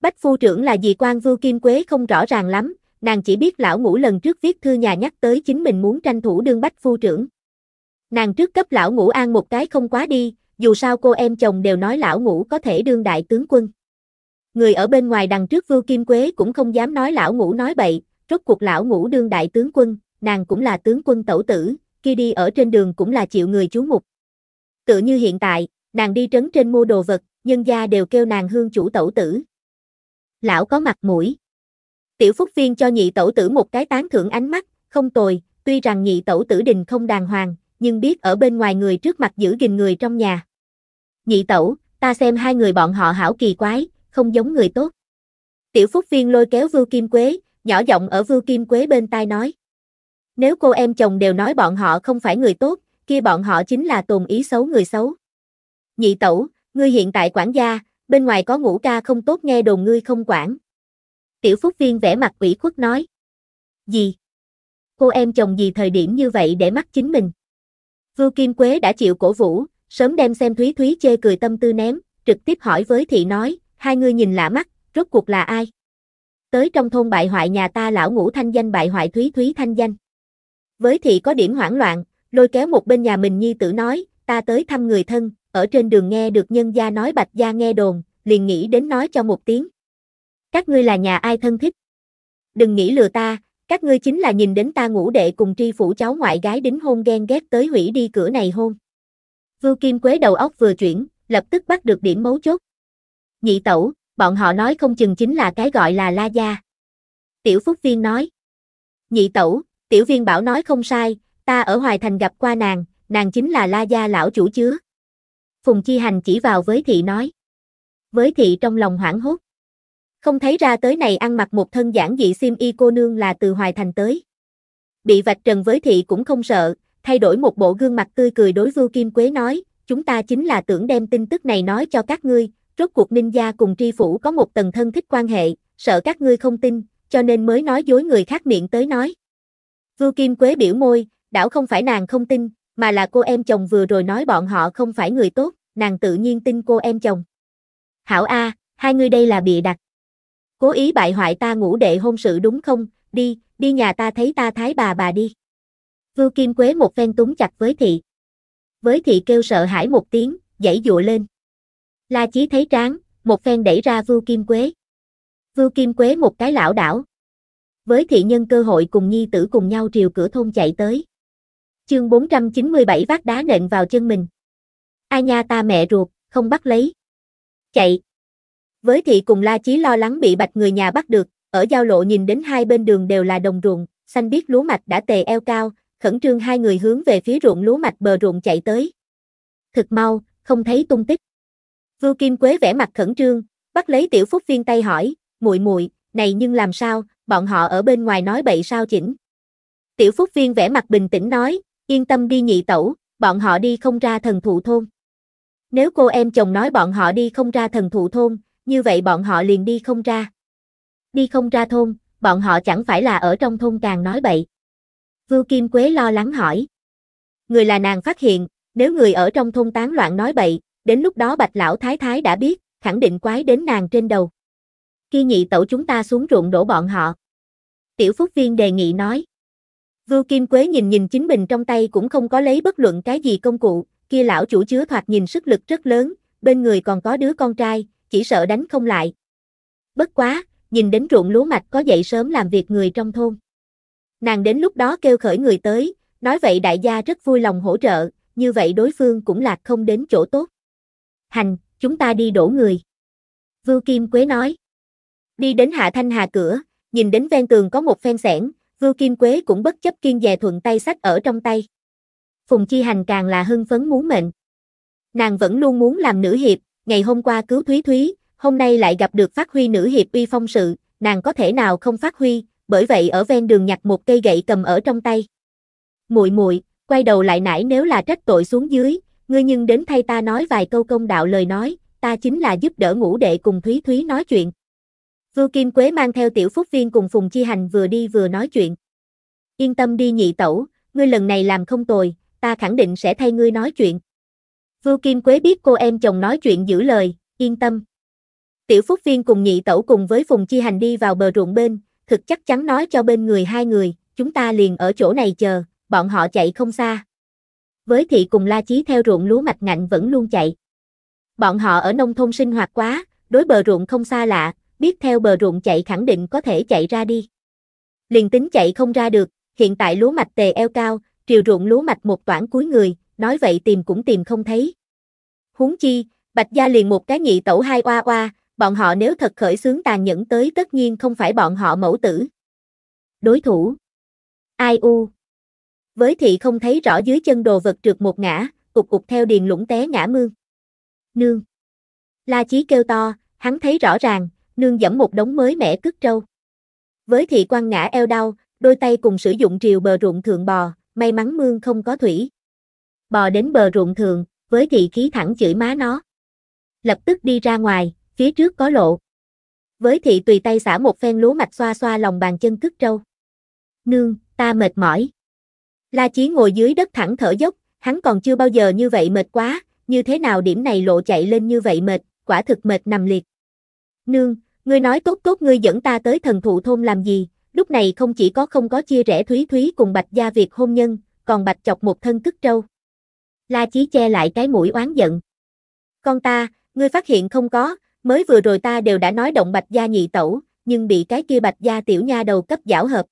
Bách phu trưởng là gì quan vưu kim quế không rõ ràng lắm, nàng chỉ biết lão ngũ lần trước viết thư nhà nhắc tới chính mình muốn tranh thủ đương bách phu trưởng. Nàng trước cấp lão ngũ an một cái không quá đi, dù sao cô em chồng đều nói lão ngũ có thể đương đại tướng quân. Người ở bên ngoài đằng trước vưu kim quế cũng không dám nói lão ngũ nói bậy, rốt cuộc lão ngũ đương đại tướng quân, nàng cũng là tướng quân tẩu tử, khi đi ở trên đường cũng là chịu người chú mục. Tự như hiện tại, nàng đi trấn trên mua đồ vật, nhân gia đều kêu nàng hương chủ tẩu tử. Lão có mặt mũi. Tiểu Phúc Viên cho nhị tẩu tử một cái tán thưởng ánh mắt, không tồi, tuy rằng nhị tẩu tử đình không đàng hoàng, nhưng biết ở bên ngoài người trước mặt giữ gìn người trong nhà. Nhị tẩu, ta xem hai người bọn họ hảo kỳ quái, không giống người tốt. Tiểu Phúc Viên lôi kéo Vưu Kim Quế, nhỏ giọng ở Vưu Kim Quế bên tai nói. Nếu cô em chồng đều nói bọn họ không phải người tốt, kia bọn họ chính là tồn ý xấu người xấu. Nhị tẩu, ngươi hiện tại quản gia, bên ngoài có ngũ ca không tốt nghe đồn ngươi không quản. Tiểu Phúc Viên vẽ mặt ủy khuất nói. Gì? Cô em chồng gì thời điểm như vậy để mắt chính mình? Vưu Kim Quế đã chịu cổ vũ, sớm đem xem Thúy Thúy chê cười tâm tư ném, trực tiếp hỏi với thị nói, hai ngươi nhìn lạ mắt, rốt cuộc là ai? Tới trong thôn bại hoại nhà ta lão ngũ thanh danh bại hoại Thúy Thúy thanh danh. Với thị có điểm hoảng loạn, lôi kéo một bên nhà mình nhi tử nói, ta tới thăm người thân, ở trên đường nghe được nhân gia nói bạch gia nghe đồn, liền nghĩ đến nói cho một tiếng. Các ngươi là nhà ai thân thích? Đừng nghĩ lừa ta, các ngươi chính là nhìn đến ta ngủ đệ cùng tri phủ cháu ngoại gái đính hôn ghen ghét tới hủy đi cửa này hôn. Vưu Kim Quế đầu óc vừa chuyển, lập tức bắt được điểm mấu chốt. Nhị tẩu, bọn họ nói không chừng chính là cái gọi là la gia. Tiểu Phúc Viên nói. Nhị tẩu, Tiểu viên bảo nói không sai, ta ở Hoài Thành gặp qua nàng, nàng chính là La Gia lão chủ chứa. Phùng Chi Hành chỉ vào với thị nói. Với thị trong lòng hoảng hốt. Không thấy ra tới này ăn mặc một thân giản dị sim y cô nương là từ Hoài Thành tới. Bị vạch trần với thị cũng không sợ, thay đổi một bộ gương mặt tươi cười đối Vưu Kim Quế nói, chúng ta chính là tưởng đem tin tức này nói cho các ngươi, rốt cuộc ninh gia cùng tri phủ có một tầng thân thích quan hệ, sợ các ngươi không tin, cho nên mới nói dối người khác miệng tới nói. Vưu Kim Quế biểu môi, đảo không phải nàng không tin, mà là cô em chồng vừa rồi nói bọn họ không phải người tốt, nàng tự nhiên tin cô em chồng. Hảo A, hai người đây là bịa đặt. Cố ý bại hoại ta ngủ đệ hôn sự đúng không, đi, đi nhà ta thấy ta thái bà bà đi. Vưu Kim Quế một phen túng chặt với thị. Với thị kêu sợ hãi một tiếng, dãy dụa lên. La Chí thấy tráng, một phen đẩy ra Vưu Kim Quế. Vưu Kim Quế một cái lão đảo, với thị nhân cơ hội cùng nhi tử cùng nhau triều cửa thôn chạy tới. Chương 497 vác đá nện vào chân mình. Ai nha ta mẹ ruột, không bắt lấy. Chạy. Với thị cùng La Chí lo lắng bị bạch người nhà bắt được, ở giao lộ nhìn đến hai bên đường đều là đồng ruộng, xanh biết lúa mạch đã tề eo cao, khẩn trương hai người hướng về phía ruộng lúa mạch bờ ruộng chạy tới. Thực mau, không thấy tung tích. Vưu Kim Quế vẻ mặt khẩn trương, bắt lấy Tiểu Phúc Viên tay hỏi, "Muội muội, này nhưng làm sao, bọn họ ở bên ngoài nói bậy sao chỉnh. Tiểu Phúc Viên vẻ mặt bình tĩnh nói, yên tâm đi nhị tẩu, bọn họ đi không ra thần thụ thôn. Nếu cô em chồng nói bọn họ đi không ra thần thụ thôn, như vậy bọn họ liền đi không ra. Đi không ra thôn, bọn họ chẳng phải là ở trong thôn càng nói bậy. Vưu Kim Quế lo lắng hỏi. Người là nàng phát hiện, nếu người ở trong thôn tán loạn nói bậy, đến lúc đó bạch lão thái thái đã biết, khẳng định quái đến nàng trên đầu kia nhị tẩu chúng ta xuống ruộng đổ bọn họ. Tiểu Phúc Viên đề nghị nói. Vưu Kim Quế nhìn nhìn chính mình trong tay cũng không có lấy bất luận cái gì công cụ, kia lão chủ chứa thoạt nhìn sức lực rất lớn, bên người còn có đứa con trai, chỉ sợ đánh không lại. Bất quá, nhìn đến ruộng lúa mạch có dậy sớm làm việc người trong thôn. Nàng đến lúc đó kêu khởi người tới, nói vậy đại gia rất vui lòng hỗ trợ, như vậy đối phương cũng lạc không đến chỗ tốt. Hành, chúng ta đi đổ người. Vưu Kim Quế nói. Đi đến Hạ Thanh Hà cửa, nhìn đến ven tường có một phen sẻn, Vưu Kim Quế cũng bất chấp kiên dè thuận tay sách ở trong tay. Phùng Chi Hành càng là hưng phấn muốn mệnh. Nàng vẫn luôn muốn làm nữ hiệp, ngày hôm qua cứu Thúy Thúy, hôm nay lại gặp được phát huy nữ hiệp uy phong sự, nàng có thể nào không phát huy, bởi vậy ở ven đường nhặt một cây gậy cầm ở trong tay. Muội muội, quay đầu lại nãy nếu là trách tội xuống dưới, ngươi nhưng đến thay ta nói vài câu công đạo lời nói, ta chính là giúp đỡ ngũ đệ cùng Thúy Thúy nói chuyện. Ưu Kim Quế mang theo tiểu phúc viên cùng Phùng Chi Hành vừa đi vừa nói chuyện. Yên tâm đi nhị tẩu, ngươi lần này làm không tồi, ta khẳng định sẽ thay ngươi nói chuyện. Vưu Kim Quế biết cô em chồng nói chuyện giữ lời, yên tâm. Tiểu Phúc Viên cùng nhị tẩu cùng với Phùng Chi Hành đi vào bờ ruộng bên, thực chắc chắn nói cho bên người hai người, chúng ta liền ở chỗ này chờ, bọn họ chạy không xa. Với thị cùng La Chí theo ruộng lúa mạch ngạnh vẫn luôn chạy. Bọn họ ở nông thôn sinh hoạt quá, đối bờ ruộng không xa lạ, biết theo bờ ruộng chạy khẳng định có thể chạy ra đi. Liền tính chạy không ra được, hiện tại lúa mạch tề eo cao, triều ruộng lúa mạch một toản cuối người, nói vậy tìm cũng tìm không thấy. Huống chi, Bạch Gia liền một cái nhị tẩu hai oa oa, bọn họ nếu thật khởi xướng tàn nhẫn tới tất nhiên không phải bọn họ mẫu tử. Đối thủ Ai u Với thị không thấy rõ dưới chân đồ vật trượt một ngã, cục cục theo điền lũng té ngã mương. Nương La Chí kêu to, hắn thấy rõ ràng, nương dẫm một đống mới mẻ cứt trâu. Với thị quan ngã eo đau, đôi tay cùng sử dụng triều bờ ruộng thượng bò, may mắn mương không có thủy. Bò đến bờ ruộng thượng, với thị khí thẳng chửi má nó. Lập tức đi ra ngoài, phía trước có lộ. Với thị tùy tay xả một phen lúa mạch xoa xoa lòng bàn chân cứt trâu. Nương, ta mệt mỏi. La Chí ngồi dưới đất thẳng thở dốc, hắn còn chưa bao giờ như vậy mệt quá, như thế nào điểm này lộ chạy lên như vậy mệt, quả thực mệt nằm liệt. Nương, Ngươi nói tốt tốt ngươi dẫn ta tới thần thụ thôn làm gì, lúc này không chỉ có không có chia rẽ Thúy Thúy cùng Bạch Gia việc hôn nhân, còn Bạch chọc một thân cứt trâu. La Chí che lại cái mũi oán giận. Con ta, ngươi phát hiện không có, mới vừa rồi ta đều đã nói động Bạch Gia nhị tẩu, nhưng bị cái kia Bạch Gia tiểu nha đầu cấp giảo hợp.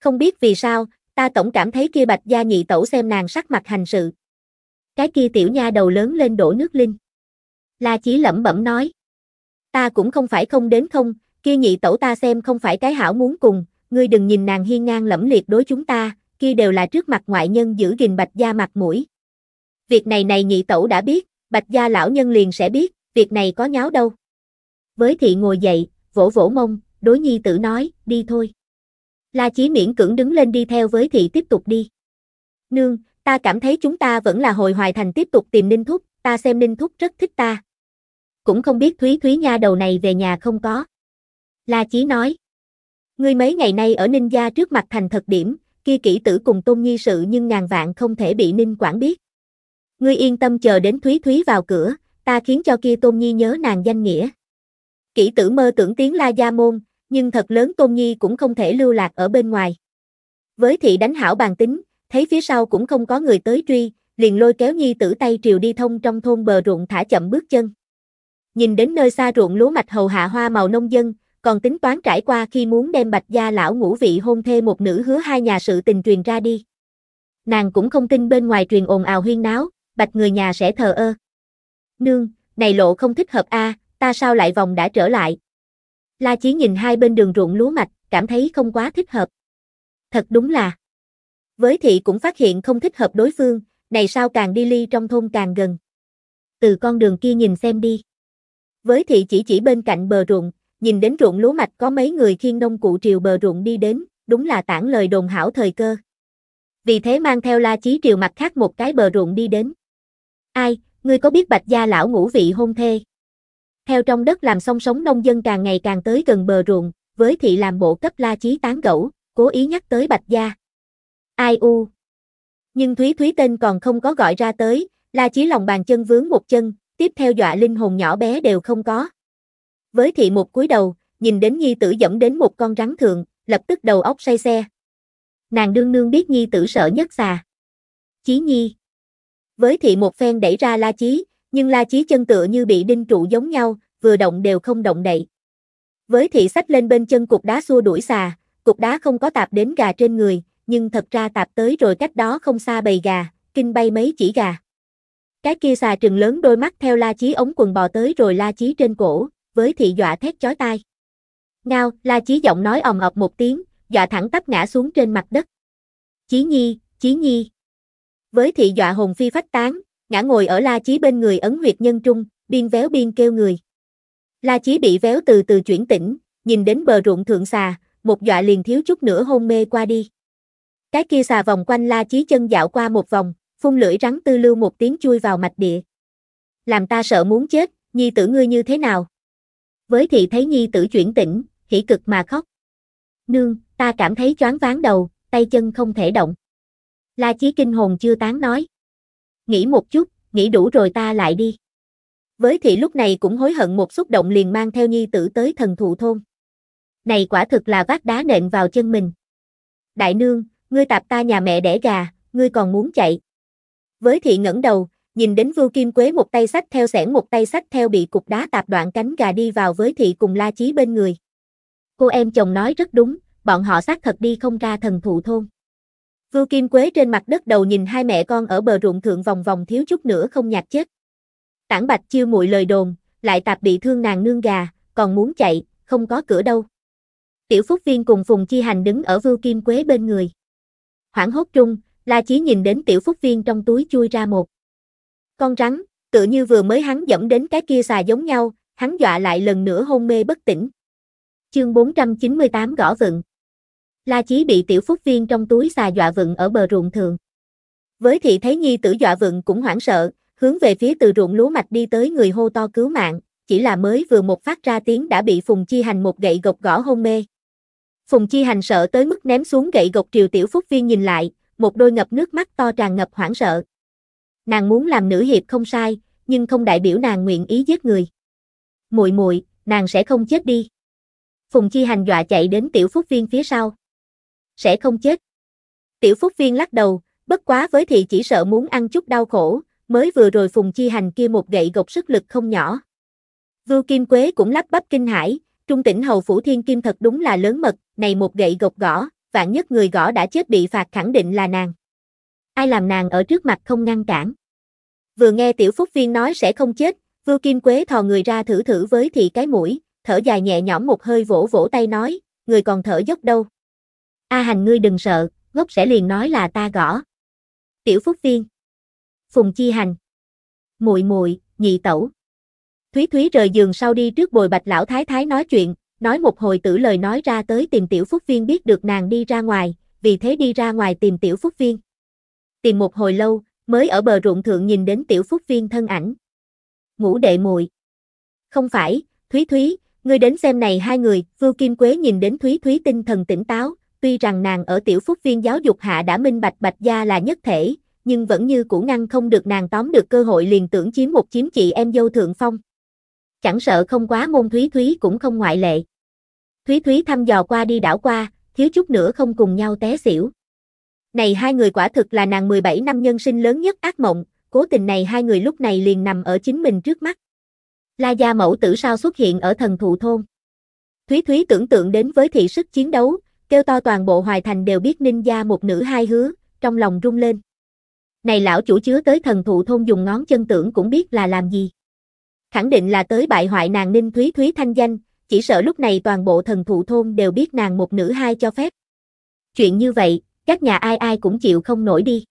Không biết vì sao, ta tổng cảm thấy kia Bạch Gia nhị tẩu xem nàng sắc mặt hành sự. Cái kia tiểu nha đầu lớn lên đổ nước linh. La Chí lẩm bẩm nói ta cũng không phải không đến không, kia nhị tẩu ta xem không phải cái hảo muốn cùng, ngươi đừng nhìn nàng hiên ngang lẫm liệt đối chúng ta, kia đều là trước mặt ngoại nhân giữ gìn bạch gia mặt mũi. Việc này này nhị tẩu đã biết, bạch gia lão nhân liền sẽ biết, việc này có nháo đâu. Với thị ngồi dậy, vỗ vỗ mông, đối nhi tử nói, đi thôi. La Chí miễn cưỡng đứng lên đi theo với thị tiếp tục đi. Nương, ta cảm thấy chúng ta vẫn là hồi hoài thành tiếp tục tìm Ninh Thúc, ta xem Ninh Thúc rất thích ta cũng không biết Thúy Thúy nha đầu này về nhà không có. La Chí nói, ngươi mấy ngày nay ở Ninh Gia trước mặt thành thật điểm, kia kỹ tử cùng tôn nhi sự nhưng ngàn vạn không thể bị Ninh quản biết. Ngươi yên tâm chờ đến Thúy Thúy vào cửa, ta khiến cho kia tôn nhi nhớ nàng danh nghĩa. Kỹ tử mơ tưởng tiếng La Gia Môn, nhưng thật lớn tôn nhi cũng không thể lưu lạc ở bên ngoài. Với thị đánh hảo bàn tính, thấy phía sau cũng không có người tới truy, liền lôi kéo nhi tử tay triều đi thông trong thôn bờ ruộng thả chậm bước chân nhìn đến nơi xa ruộng lúa mạch hầu hạ hoa màu nông dân, còn tính toán trải qua khi muốn đem bạch gia lão ngũ vị hôn thê một nữ hứa hai nhà sự tình truyền ra đi. Nàng cũng không tin bên ngoài truyền ồn ào huyên náo, bạch người nhà sẽ thờ ơ. Nương, này lộ không thích hợp a, à, ta sao lại vòng đã trở lại. La Chí nhìn hai bên đường ruộng lúa mạch, cảm thấy không quá thích hợp. Thật đúng là. Với thị cũng phát hiện không thích hợp đối phương, này sao càng đi ly trong thôn càng gần. Từ con đường kia nhìn xem đi. Với thị chỉ chỉ bên cạnh bờ ruộng, nhìn đến ruộng lúa mạch có mấy người khiên nông cụ triều bờ ruộng đi đến, đúng là tản lời đồn hảo thời cơ. Vì thế mang theo la chí triều mặt khác một cái bờ ruộng đi đến. Ai, ngươi có biết bạch gia lão ngũ vị hôn thê? Theo trong đất làm song sống nông dân càng ngày càng tới gần bờ ruộng, với thị làm bộ cấp la chí tán gẫu, cố ý nhắc tới bạch gia. Ai u? Nhưng Thúy Thúy tên còn không có gọi ra tới, la chí lòng bàn chân vướng một chân, tiếp theo dọa linh hồn nhỏ bé đều không có. Với thị một cúi đầu, nhìn đến nhi tử dẫm đến một con rắn thường lập tức đầu óc say xe. Nàng đương nương biết nhi tử sợ nhất xà. Chí nhi. Với thị một phen đẩy ra la chí, nhưng la chí chân tựa như bị đinh trụ giống nhau, vừa động đều không động đậy. Với thị sách lên bên chân cục đá xua đuổi xà, cục đá không có tạp đến gà trên người, nhưng thật ra tạp tới rồi cách đó không xa bầy gà, kinh bay mấy chỉ gà. Cái kia xà trừng lớn đôi mắt theo la chí ống quần bò tới rồi la chí trên cổ, với thị dọa thét chói tai. Ngao, la chí giọng nói ầm ập một tiếng, dọa thẳng tắp ngã xuống trên mặt đất. Chí nhi, chí nhi. Với thị dọa hồn phi phách tán, ngã ngồi ở la chí bên người ấn huyệt nhân trung, biên véo biên kêu người. La chí bị véo từ từ chuyển tỉnh, nhìn đến bờ ruộng thượng xà, một dọa liền thiếu chút nữa hôn mê qua đi. Cái kia xà vòng quanh la chí chân dạo qua một vòng, Phun lưỡi rắn tư lưu một tiếng chui vào mạch địa. Làm ta sợ muốn chết, nhi tử ngươi như thế nào? Với thị thấy nhi tử chuyển tỉnh, hỉ cực mà khóc. Nương, ta cảm thấy choáng váng đầu, tay chân không thể động. La Chí kinh hồn chưa tán nói. Nghĩ một chút, nghĩ đủ rồi ta lại đi. Với thị lúc này cũng hối hận một xúc động liền mang theo nhi tử tới thần thụ thôn. Này quả thực là vác đá nện vào chân mình. Đại nương, ngươi tạp ta nhà mẹ đẻ gà, ngươi còn muốn chạy. Với thị ngẩng đầu, nhìn đến Vưu Kim Quế một tay sách theo sẻn một tay sách theo bị cục đá tạp đoạn cánh gà đi vào với thị cùng La Chí bên người. Cô em chồng nói rất đúng, bọn họ xác thật đi không ra thần thụ thôn. Vưu Kim Quế trên mặt đất đầu nhìn hai mẹ con ở bờ ruộng thượng vòng vòng thiếu chút nữa không nhạt chết. Tản Bạch chiêu muội lời đồn, lại tạp bị thương nàng nương gà, còn muốn chạy, không có cửa đâu. Tiểu Phúc Viên cùng Phùng Chi Hành đứng ở Vưu Kim Quế bên người. Hoảng hốt chung. La Chí nhìn đến tiểu phúc viên trong túi chui ra một. Con rắn, tự như vừa mới hắn dẫm đến cái kia xà giống nhau, hắn dọa lại lần nữa hôn mê bất tỉnh. Chương 498 gõ vựng. La Chí bị tiểu phúc viên trong túi xà dọa vựng ở bờ ruộng thường. Với thị thấy nhi tử dọa vựng cũng hoảng sợ, hướng về phía từ ruộng lúa mạch đi tới người hô to cứu mạng, chỉ là mới vừa một phát ra tiếng đã bị Phùng Chi Hành một gậy gộc gõ hôn mê. Phùng Chi Hành sợ tới mức ném xuống gậy gộc triều tiểu phúc viên nhìn lại, một đôi ngập nước mắt to tràn ngập hoảng sợ. Nàng muốn làm nữ hiệp không sai, nhưng không đại biểu nàng nguyện ý giết người. Muội muội, nàng sẽ không chết đi. Phùng Chi Hành dọa chạy đến Tiểu Phúc Viên phía sau. Sẽ không chết. Tiểu Phúc Viên lắc đầu, bất quá với thì chỉ sợ muốn ăn chút đau khổ, mới vừa rồi Phùng Chi Hành kia một gậy gộc sức lực không nhỏ. Vưu Kim Quế cũng lắp bắp kinh hãi, trung tỉnh hầu phủ thiên kim thật đúng là lớn mật, này một gậy gộc gõ, vạn nhất người gõ đã chết bị phạt khẳng định là nàng. Ai làm nàng ở trước mặt không ngăn cản. Vừa nghe tiểu phúc viên nói sẽ không chết, vưu kim quế thò người ra thử thử với thị cái mũi, thở dài nhẹ nhõm một hơi vỗ vỗ tay nói, người còn thở dốc đâu. A hành ngươi đừng sợ, gốc sẽ liền nói là ta gõ. Tiểu phúc viên. Phùng chi hành. mùi mùi nhị tẩu. Thúy Thúy rời giường sau đi trước bồi bạch lão thái thái nói chuyện, Nói một hồi tử lời nói ra tới tìm tiểu phúc viên biết được nàng đi ra ngoài, vì thế đi ra ngoài tìm tiểu phúc viên. Tìm một hồi lâu, mới ở bờ ruộng thượng nhìn đến tiểu phúc viên thân ảnh. Ngũ đệ muội Không phải, Thúy Thúy, ngươi đến xem này hai người, Vưu Kim Quế nhìn đến Thúy Thúy tinh thần tỉnh táo, tuy rằng nàng ở tiểu phúc viên giáo dục hạ đã minh bạch bạch gia là nhất thể, nhưng vẫn như cũ ngăn không được nàng tóm được cơ hội liền tưởng chiếm một chiếm chị em dâu thượng phong. Chẳng sợ không quá môn Thúy Thúy cũng không ngoại lệ. Thúy Thúy thăm dò qua đi đảo qua, thiếu chút nữa không cùng nhau té xỉu. Này hai người quả thực là nàng 17 năm nhân sinh lớn nhất ác mộng, cố tình này hai người lúc này liền nằm ở chính mình trước mắt. La gia mẫu tử sao xuất hiện ở thần thụ thôn. Thúy Thúy tưởng tượng đến với thị sức chiến đấu, kêu to toàn bộ hoài thành đều biết ninh gia một nữ hai hứa, trong lòng rung lên. Này lão chủ chứa tới thần thụ thôn dùng ngón chân tưởng cũng biết là làm gì. Khẳng định là tới bại hoại nàng ninh Thúy Thúy thanh danh, chỉ sợ lúc này toàn bộ thần thụ thôn đều biết nàng một nữ hai cho phép. Chuyện như vậy, các nhà ai ai cũng chịu không nổi đi.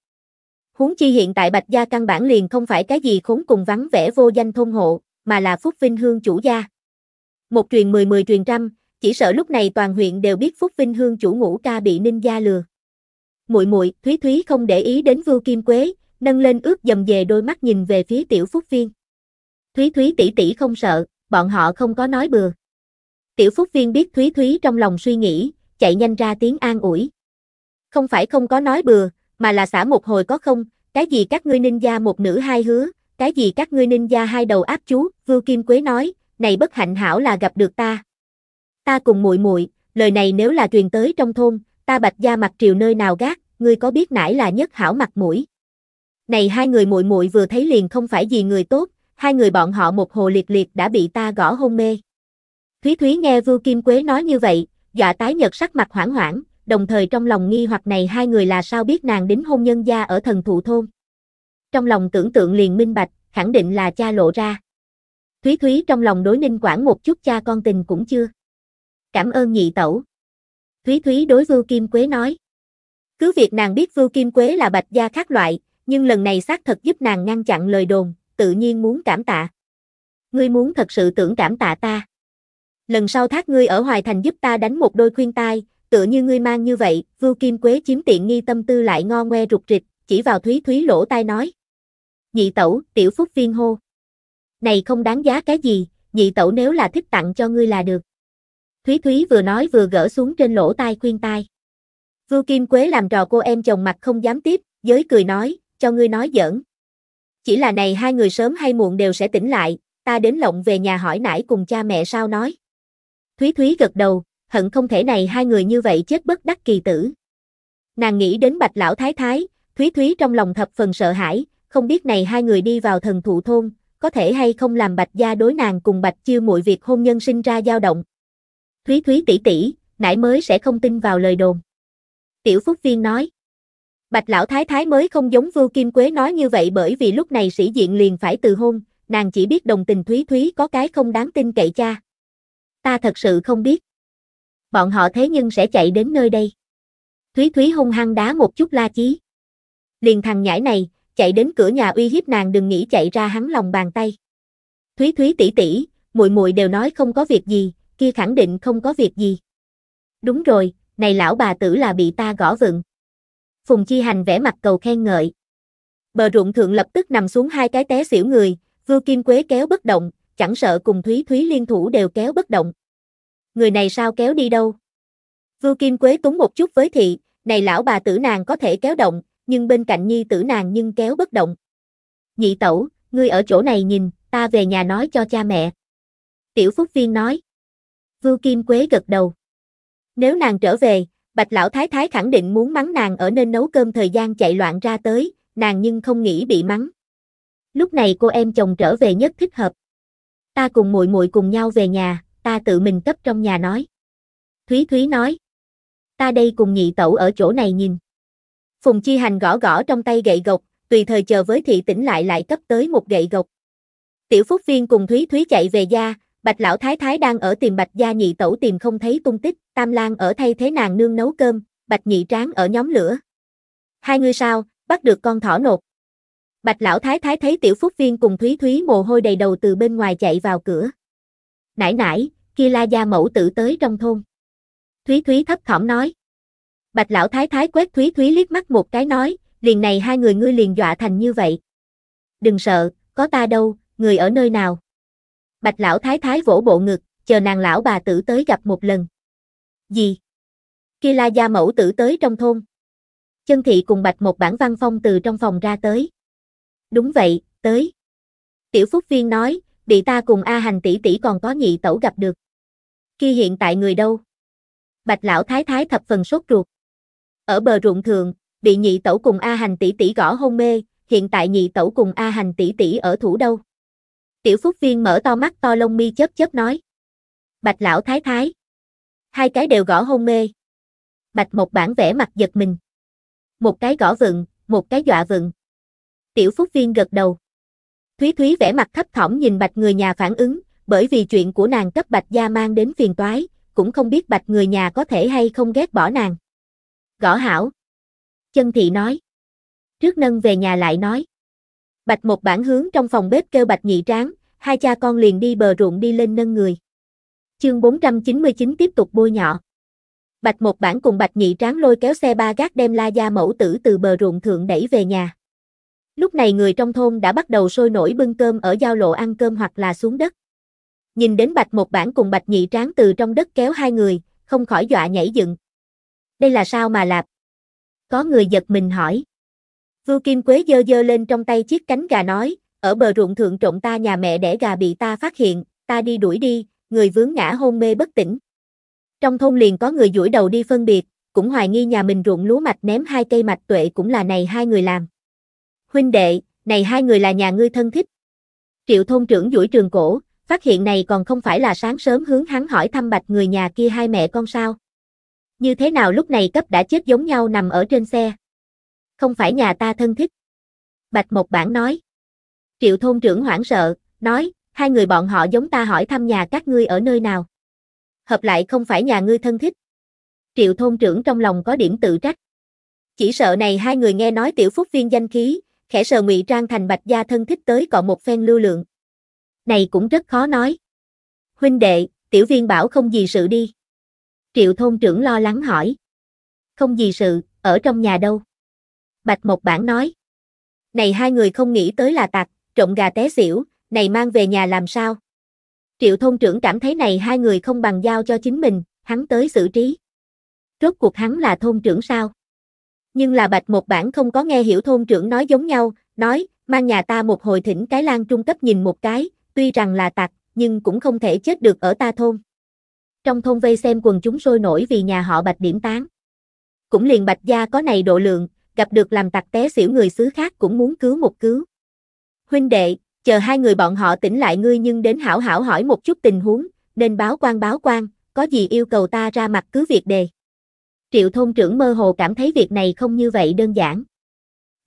Huống chi hiện tại Bạch Gia căn bản liền không phải cái gì khốn cùng vắng vẻ vô danh thôn hộ, mà là Phúc Vinh Hương chủ gia. Một truyền mười mười truyền trăm, chỉ sợ lúc này toàn huyện đều biết Phúc Vinh Hương chủ ngũ ca bị Ninh Gia lừa. Muội muội, Thúy Thúy không để ý đến Vưu Kim Quế, nâng lên ướt dầm về đôi mắt nhìn về phía Tiểu Phúc Viên. Thúy Thúy tỷ tỷ không sợ, bọn họ không có nói bừa. Tiểu Phúc Viên biết Thúy Thúy trong lòng suy nghĩ, chạy nhanh ra tiếng an ủi. Không phải không có nói bừa, mà là xả một hồi có không, cái gì các ngươi ninh gia một nữ hai hứa, cái gì các ngươi ninh gia hai đầu áp chú, Vưu Kim Quế nói, này bất hạnh hảo là gặp được ta. Ta cùng muội muội, lời này nếu là truyền tới trong thôn, ta bạch gia mặt triều nơi nào gác, ngươi có biết nãy là nhất hảo mặt mũi. Này hai người muội muội vừa thấy liền không phải gì người tốt, hai người bọn họ một hồ liệt liệt đã bị ta gõ hôn mê. Thúy Thúy nghe Vu Kim Quế nói như vậy, dọa tái nhật sắc mặt hoảng hoảng, đồng thời trong lòng nghi hoặc này hai người là sao biết nàng đến hôn nhân gia ở thần thụ thôn. Trong lòng tưởng tượng liền minh bạch, khẳng định là cha lộ ra. Thúy Thúy trong lòng đối ninh quản một chút cha con tình cũng chưa. Cảm ơn nhị tẩu. Thúy Thúy đối Vu Kim Quế nói. Cứ việc nàng biết Vu Kim Quế là bạch gia khác loại, nhưng lần này xác thật giúp nàng ngăn chặn lời đồn, tự nhiên muốn cảm tạ. Ngươi muốn thật sự tưởng cảm tạ ta lần sau thác ngươi ở Hoài Thành giúp ta đánh một đôi khuyên tai, tựa như ngươi mang như vậy, Vưu Kim Quế chiếm tiện nghi tâm tư lại ngo ngoe rụt rịch, chỉ vào Thúy Thúy lỗ tai nói. Nhị tẩu, tiểu phúc viên hô. Này không đáng giá cái gì, nhị tẩu nếu là thích tặng cho ngươi là được. Thúy Thúy vừa nói vừa gỡ xuống trên lỗ tai khuyên tai. Vưu Kim Quế làm trò cô em chồng mặt không dám tiếp, giới cười nói, cho ngươi nói giỡn. Chỉ là này hai người sớm hay muộn đều sẽ tỉnh lại, ta đến lộng về nhà hỏi nãy cùng cha mẹ sao nói. Thúy Thúy gật đầu, hận không thể này hai người như vậy chết bất đắc kỳ tử. Nàng nghĩ đến bạch lão thái thái, Thúy Thúy trong lòng thập phần sợ hãi, không biết này hai người đi vào thần thụ thôn, có thể hay không làm bạch gia đối nàng cùng bạch chiêu muội việc hôn nhân sinh ra dao động. Thúy Thúy tỷ tỷ, nãy mới sẽ không tin vào lời đồn. Tiểu Phúc Viên nói. Bạch lão thái thái mới không giống Vưu Kim Quế nói như vậy bởi vì lúc này sĩ diện liền phải từ hôn, nàng chỉ biết đồng tình Thúy Thúy có cái không đáng tin cậy cha ta thật sự không biết. Bọn họ thế nhưng sẽ chạy đến nơi đây. Thúy Thúy hung hăng đá một chút la chí. Liền thằng nhãi này, chạy đến cửa nhà uy hiếp nàng đừng nghĩ chạy ra hắn lòng bàn tay. Thúy Thúy tỷ tỷ, muội muội đều nói không có việc gì, kia khẳng định không có việc gì. Đúng rồi, này lão bà tử là bị ta gõ vựng. Phùng Chi Hành vẽ mặt cầu khen ngợi. Bờ ruộng thượng lập tức nằm xuống hai cái té xỉu người, Vưu Kim Quế kéo bất động, chẳng sợ cùng Thúy Thúy liên thủ đều kéo bất động. Người này sao kéo đi đâu? Vưu Kim Quế túng một chút với thị, này lão bà tử nàng có thể kéo động, nhưng bên cạnh nhi tử nàng nhưng kéo bất động. Nhị tẩu, ngươi ở chỗ này nhìn, ta về nhà nói cho cha mẹ. Tiểu Phúc Viên nói. Vưu Kim Quế gật đầu. Nếu nàng trở về, Bạch Lão Thái Thái khẳng định muốn mắng nàng ở nên nấu cơm thời gian chạy loạn ra tới, nàng nhưng không nghĩ bị mắng. Lúc này cô em chồng trở về nhất thích hợp ta cùng muội muội cùng nhau về nhà, ta tự mình cấp trong nhà nói. Thúy Thúy nói, ta đây cùng nhị tẩu ở chỗ này nhìn. Phùng Chi Hành gõ gõ trong tay gậy gộc, tùy thời chờ với thị tỉnh lại lại cấp tới một gậy gộc. Tiểu Phúc Viên cùng Thúy Thúy chạy về gia, Bạch Lão Thái Thái đang ở tìm Bạch Gia Nhị Tẩu tìm không thấy tung tích, Tam Lan ở thay thế nàng nương nấu cơm, Bạch Nhị Tráng ở nhóm lửa. Hai người sao? bắt được con thỏ nột, Bạch lão thái thái thấy tiểu phúc viên cùng Thúy Thúy mồ hôi đầy đầu từ bên ngoài chạy vào cửa. Nãi nãi, kia la gia mẫu tử tới trong thôn. Thúy Thúy thấp thỏm nói. Bạch lão thái thái quét Thúy Thúy liếc mắt một cái nói, liền này hai người ngươi liền dọa thành như vậy. Đừng sợ, có ta đâu, người ở nơi nào. Bạch lão thái thái vỗ bộ ngực, chờ nàng lão bà tử tới gặp một lần. Gì? Kia la gia mẫu tử tới trong thôn. Chân thị cùng bạch một bản văn phong từ trong phòng ra tới đúng vậy, tới. Tiểu Phúc Viên nói, bị ta cùng A Hành tỷ tỷ còn có nhị tẩu gặp được. khi hiện tại người đâu? Bạch lão thái thái thập phần sốt ruột. Ở bờ ruộng thường, bị nhị tẩu cùng A Hành tỷ tỷ gõ hôn mê, hiện tại nhị tẩu cùng A Hành tỷ tỷ ở thủ đâu? Tiểu Phúc Viên mở to mắt to lông mi chớp chớp nói. Bạch lão thái thái. Hai cái đều gõ hôn mê. Bạch một bản vẽ mặt giật mình. Một cái gõ vựng, một cái dọa vựng. Tiểu Phúc Viên gật đầu. Thúy Thúy vẻ mặt thấp thỏm nhìn bạch người nhà phản ứng, bởi vì chuyện của nàng cấp bạch gia mang đến phiền toái, cũng không biết bạch người nhà có thể hay không ghét bỏ nàng. Gõ hảo. Chân thị nói. Trước nâng về nhà lại nói. Bạch một bản hướng trong phòng bếp kêu bạch nhị tráng, hai cha con liền đi bờ ruộng đi lên nâng người. Chương 499 tiếp tục bôi nhọ. Bạch một bản cùng bạch nhị tráng lôi kéo xe ba gác đem la gia mẫu tử từ bờ ruộng thượng đẩy về nhà. Lúc này người trong thôn đã bắt đầu sôi nổi bưng cơm ở giao lộ ăn cơm hoặc là xuống đất. Nhìn đến Bạch một bản cùng Bạch nhị tráng từ trong đất kéo hai người, không khỏi dọa nhảy dựng. Đây là sao mà lạp? Có người giật mình hỏi. vua Kim Quế dơ dơ lên trong tay chiếc cánh gà nói, ở bờ ruộng thượng trộn ta nhà mẹ để gà bị ta phát hiện, ta đi đuổi đi, người vướng ngã hôn mê bất tỉnh. Trong thôn liền có người duỗi đầu đi phân biệt, cũng hoài nghi nhà mình ruộng lúa mạch ném hai cây mạch tuệ cũng là này hai người làm huynh đệ, này hai người là nhà ngươi thân thích. Triệu thôn trưởng duỗi trường cổ, phát hiện này còn không phải là sáng sớm hướng hắn hỏi thăm bạch người nhà kia hai mẹ con sao. Như thế nào lúc này cấp đã chết giống nhau nằm ở trên xe. Không phải nhà ta thân thích. Bạch một Bản nói. Triệu thôn trưởng hoảng sợ, nói, hai người bọn họ giống ta hỏi thăm nhà các ngươi ở nơi nào. Hợp lại không phải nhà ngươi thân thích. Triệu thôn trưởng trong lòng có điểm tự trách. Chỉ sợ này hai người nghe nói tiểu phúc viên danh khí, khẽ sờ ngụy trang thành bạch gia thân thích tới cọ một phen lưu lượng. Này cũng rất khó nói. Huynh đệ, tiểu viên bảo không gì sự đi. Triệu thôn trưởng lo lắng hỏi. Không gì sự, ở trong nhà đâu. Bạch Mộc Bản nói. Này hai người không nghĩ tới là tặc, trộm gà té xỉu, này mang về nhà làm sao? Triệu thôn trưởng cảm thấy này hai người không bằng giao cho chính mình, hắn tới xử trí. Rốt cuộc hắn là thôn trưởng sao? nhưng là bạch một bản không có nghe hiểu thôn trưởng nói giống nhau, nói, mang nhà ta một hồi thỉnh cái lan trung cấp nhìn một cái, tuy rằng là tặc, nhưng cũng không thể chết được ở ta thôn. Trong thôn vây xem quần chúng sôi nổi vì nhà họ bạch điểm tán. Cũng liền bạch gia có này độ lượng, gặp được làm tặc té xỉu người xứ khác cũng muốn cứu một cứu. Huynh đệ, chờ hai người bọn họ tỉnh lại ngươi nhưng đến hảo hảo hỏi một chút tình huống, nên báo quan báo quan, có gì yêu cầu ta ra mặt cứ việc đề. Triệu thôn trưởng mơ hồ cảm thấy việc này không như vậy đơn giản.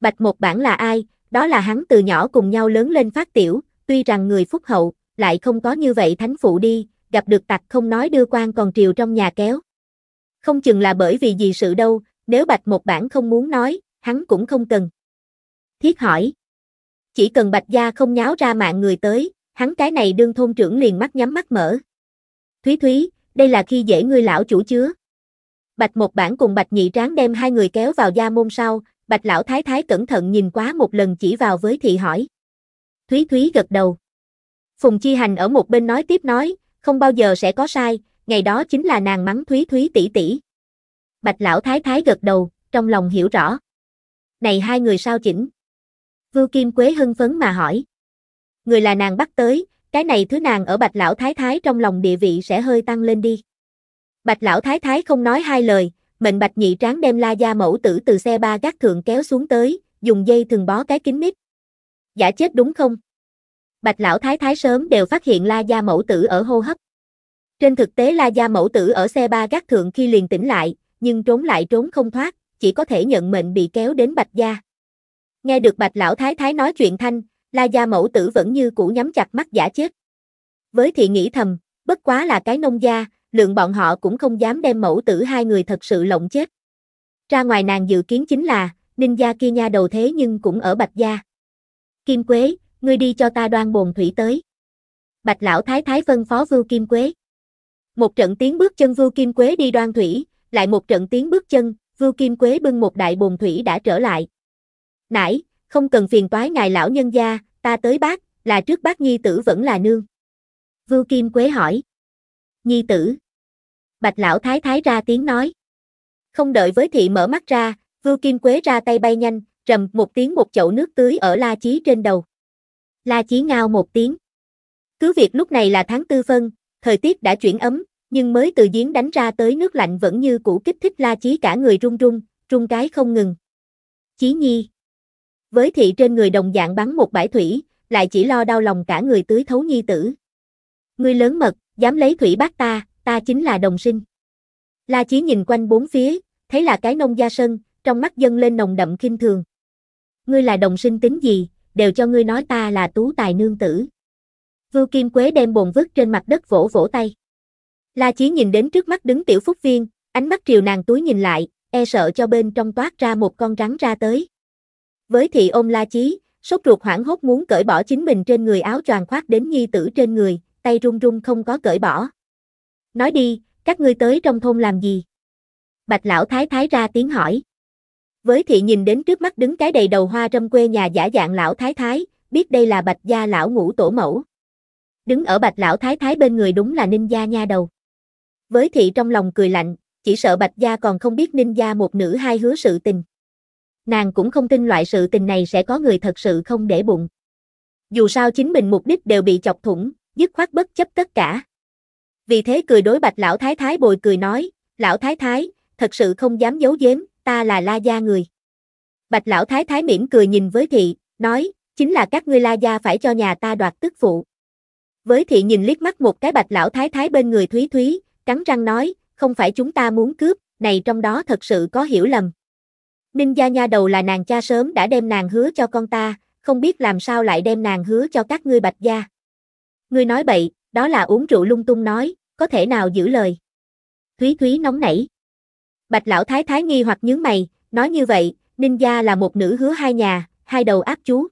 Bạch một bản là ai, đó là hắn từ nhỏ cùng nhau lớn lên phát tiểu, tuy rằng người phúc hậu, lại không có như vậy thánh phụ đi, gặp được tặc không nói đưa quan còn triều trong nhà kéo. Không chừng là bởi vì gì sự đâu, nếu bạch một bản không muốn nói, hắn cũng không cần. Thiết hỏi. Chỉ cần bạch gia không nháo ra mạng người tới, hắn cái này đương thôn trưởng liền mắt nhắm mắt mở. Thúy Thúy, đây là khi dễ ngươi lão chủ chứa. Bạch một bản cùng Bạch nhị tráng đem hai người kéo vào gia môn sau, Bạch lão thái thái cẩn thận nhìn quá một lần chỉ vào với thị hỏi. Thúy Thúy gật đầu. Phùng Chi Hành ở một bên nói tiếp nói, không bao giờ sẽ có sai, ngày đó chính là nàng mắng Thúy Thúy tỷ tỷ. Bạch lão thái thái gật đầu, trong lòng hiểu rõ. Này hai người sao chỉnh? Vưu Kim Quế hưng phấn mà hỏi. Người là nàng bắt tới, cái này thứ nàng ở Bạch lão thái thái trong lòng địa vị sẽ hơi tăng lên đi. Bạch lão thái thái không nói hai lời, mệnh bạch nhị tráng đem la gia mẫu tử từ xe ba gác thượng kéo xuống tới, dùng dây thường bó cái kính mít. Giả chết đúng không? Bạch lão thái thái sớm đều phát hiện la gia mẫu tử ở hô hấp. Trên thực tế la gia mẫu tử ở xe ba gác thượng khi liền tỉnh lại, nhưng trốn lại trốn không thoát, chỉ có thể nhận mệnh bị kéo đến bạch gia. Nghe được bạch lão thái thái nói chuyện thanh, la gia mẫu tử vẫn như cũ nhắm chặt mắt giả chết. Với thị nghĩ thầm, bất quá là cái nông gia, lượng bọn họ cũng không dám đem mẫu tử hai người thật sự lộng chết. Ra ngoài nàng dự kiến chính là, ninh gia kia nha đầu thế nhưng cũng ở Bạch Gia. Kim Quế, ngươi đi cho ta đoan bồn thủy tới. Bạch lão thái thái phân phó Vưu Kim Quế. Một trận tiếng bước chân Vưu Kim Quế đi đoan thủy, lại một trận tiếng bước chân, Vưu Kim Quế bưng một đại bồn thủy đã trở lại. Nãy, không cần phiền toái ngài lão nhân gia, ta tới bác, là trước bác nhi tử vẫn là nương. Vưu Kim Quế hỏi nhi tử. Bạch lão thái thái ra tiếng nói. Không đợi với thị mở mắt ra, Vưu Kim Quế ra tay bay nhanh, rầm một tiếng một chậu nước tưới ở La Chí trên đầu. La Chí ngao một tiếng. Cứ việc lúc này là tháng tư phân, thời tiết đã chuyển ấm, nhưng mới từ giếng đánh ra tới nước lạnh vẫn như cũ kích thích La Chí cả người run run, run cái không ngừng. Chí Nhi. Với thị trên người đồng dạng bắn một bãi thủy, lại chỉ lo đau lòng cả người tưới thấu nhi tử. Ngươi lớn mật dám lấy thủy bác ta, ta chính là đồng sinh. La Chí nhìn quanh bốn phía, thấy là cái nông gia sân, trong mắt dâng lên nồng đậm kinh thường. Ngươi là đồng sinh tính gì, đều cho ngươi nói ta là tú tài nương tử. Vưu Kim Quế đem bồn vứt trên mặt đất vỗ vỗ tay. La Chí nhìn đến trước mắt đứng tiểu phúc viên, ánh mắt triều nàng túi nhìn lại, e sợ cho bên trong toát ra một con rắn ra tới. Với thị ôm La Chí, sốt ruột hoảng hốt muốn cởi bỏ chính mình trên người áo choàng khoác đến nhi tử trên người, tay run run không có cởi bỏ. Nói đi, các ngươi tới trong thôn làm gì? Bạch lão thái thái ra tiếng hỏi. Với thị nhìn đến trước mắt đứng cái đầy đầu hoa râm quê nhà giả dạng lão thái thái, biết đây là bạch gia lão ngũ tổ mẫu. Đứng ở bạch lão thái thái bên người đúng là ninh gia nha đầu. Với thị trong lòng cười lạnh, chỉ sợ bạch gia còn không biết ninh gia một nữ hai hứa sự tình. Nàng cũng không tin loại sự tình này sẽ có người thật sự không để bụng. Dù sao chính mình mục đích đều bị chọc thủng, dứt khoát bất chấp tất cả. Vì thế cười đối bạch lão thái thái bồi cười nói, lão thái thái, thật sự không dám giấu giếm, ta là la gia người. Bạch lão thái thái mỉm cười nhìn với thị, nói, chính là các ngươi la gia phải cho nhà ta đoạt tức phụ. Với thị nhìn liếc mắt một cái bạch lão thái thái bên người Thúy Thúy, cắn răng nói, không phải chúng ta muốn cướp, này trong đó thật sự có hiểu lầm. Ninh gia nha đầu là nàng cha sớm đã đem nàng hứa cho con ta, không biết làm sao lại đem nàng hứa cho các ngươi bạch gia. Ngươi nói bậy, đó là uống rượu lung tung nói, có thể nào giữ lời. Thúy Thúy nóng nảy. Bạch lão thái thái nghi hoặc nhướng mày, nói như vậy, Ninh gia là một nữ hứa hai nhà, hai đầu áp chú.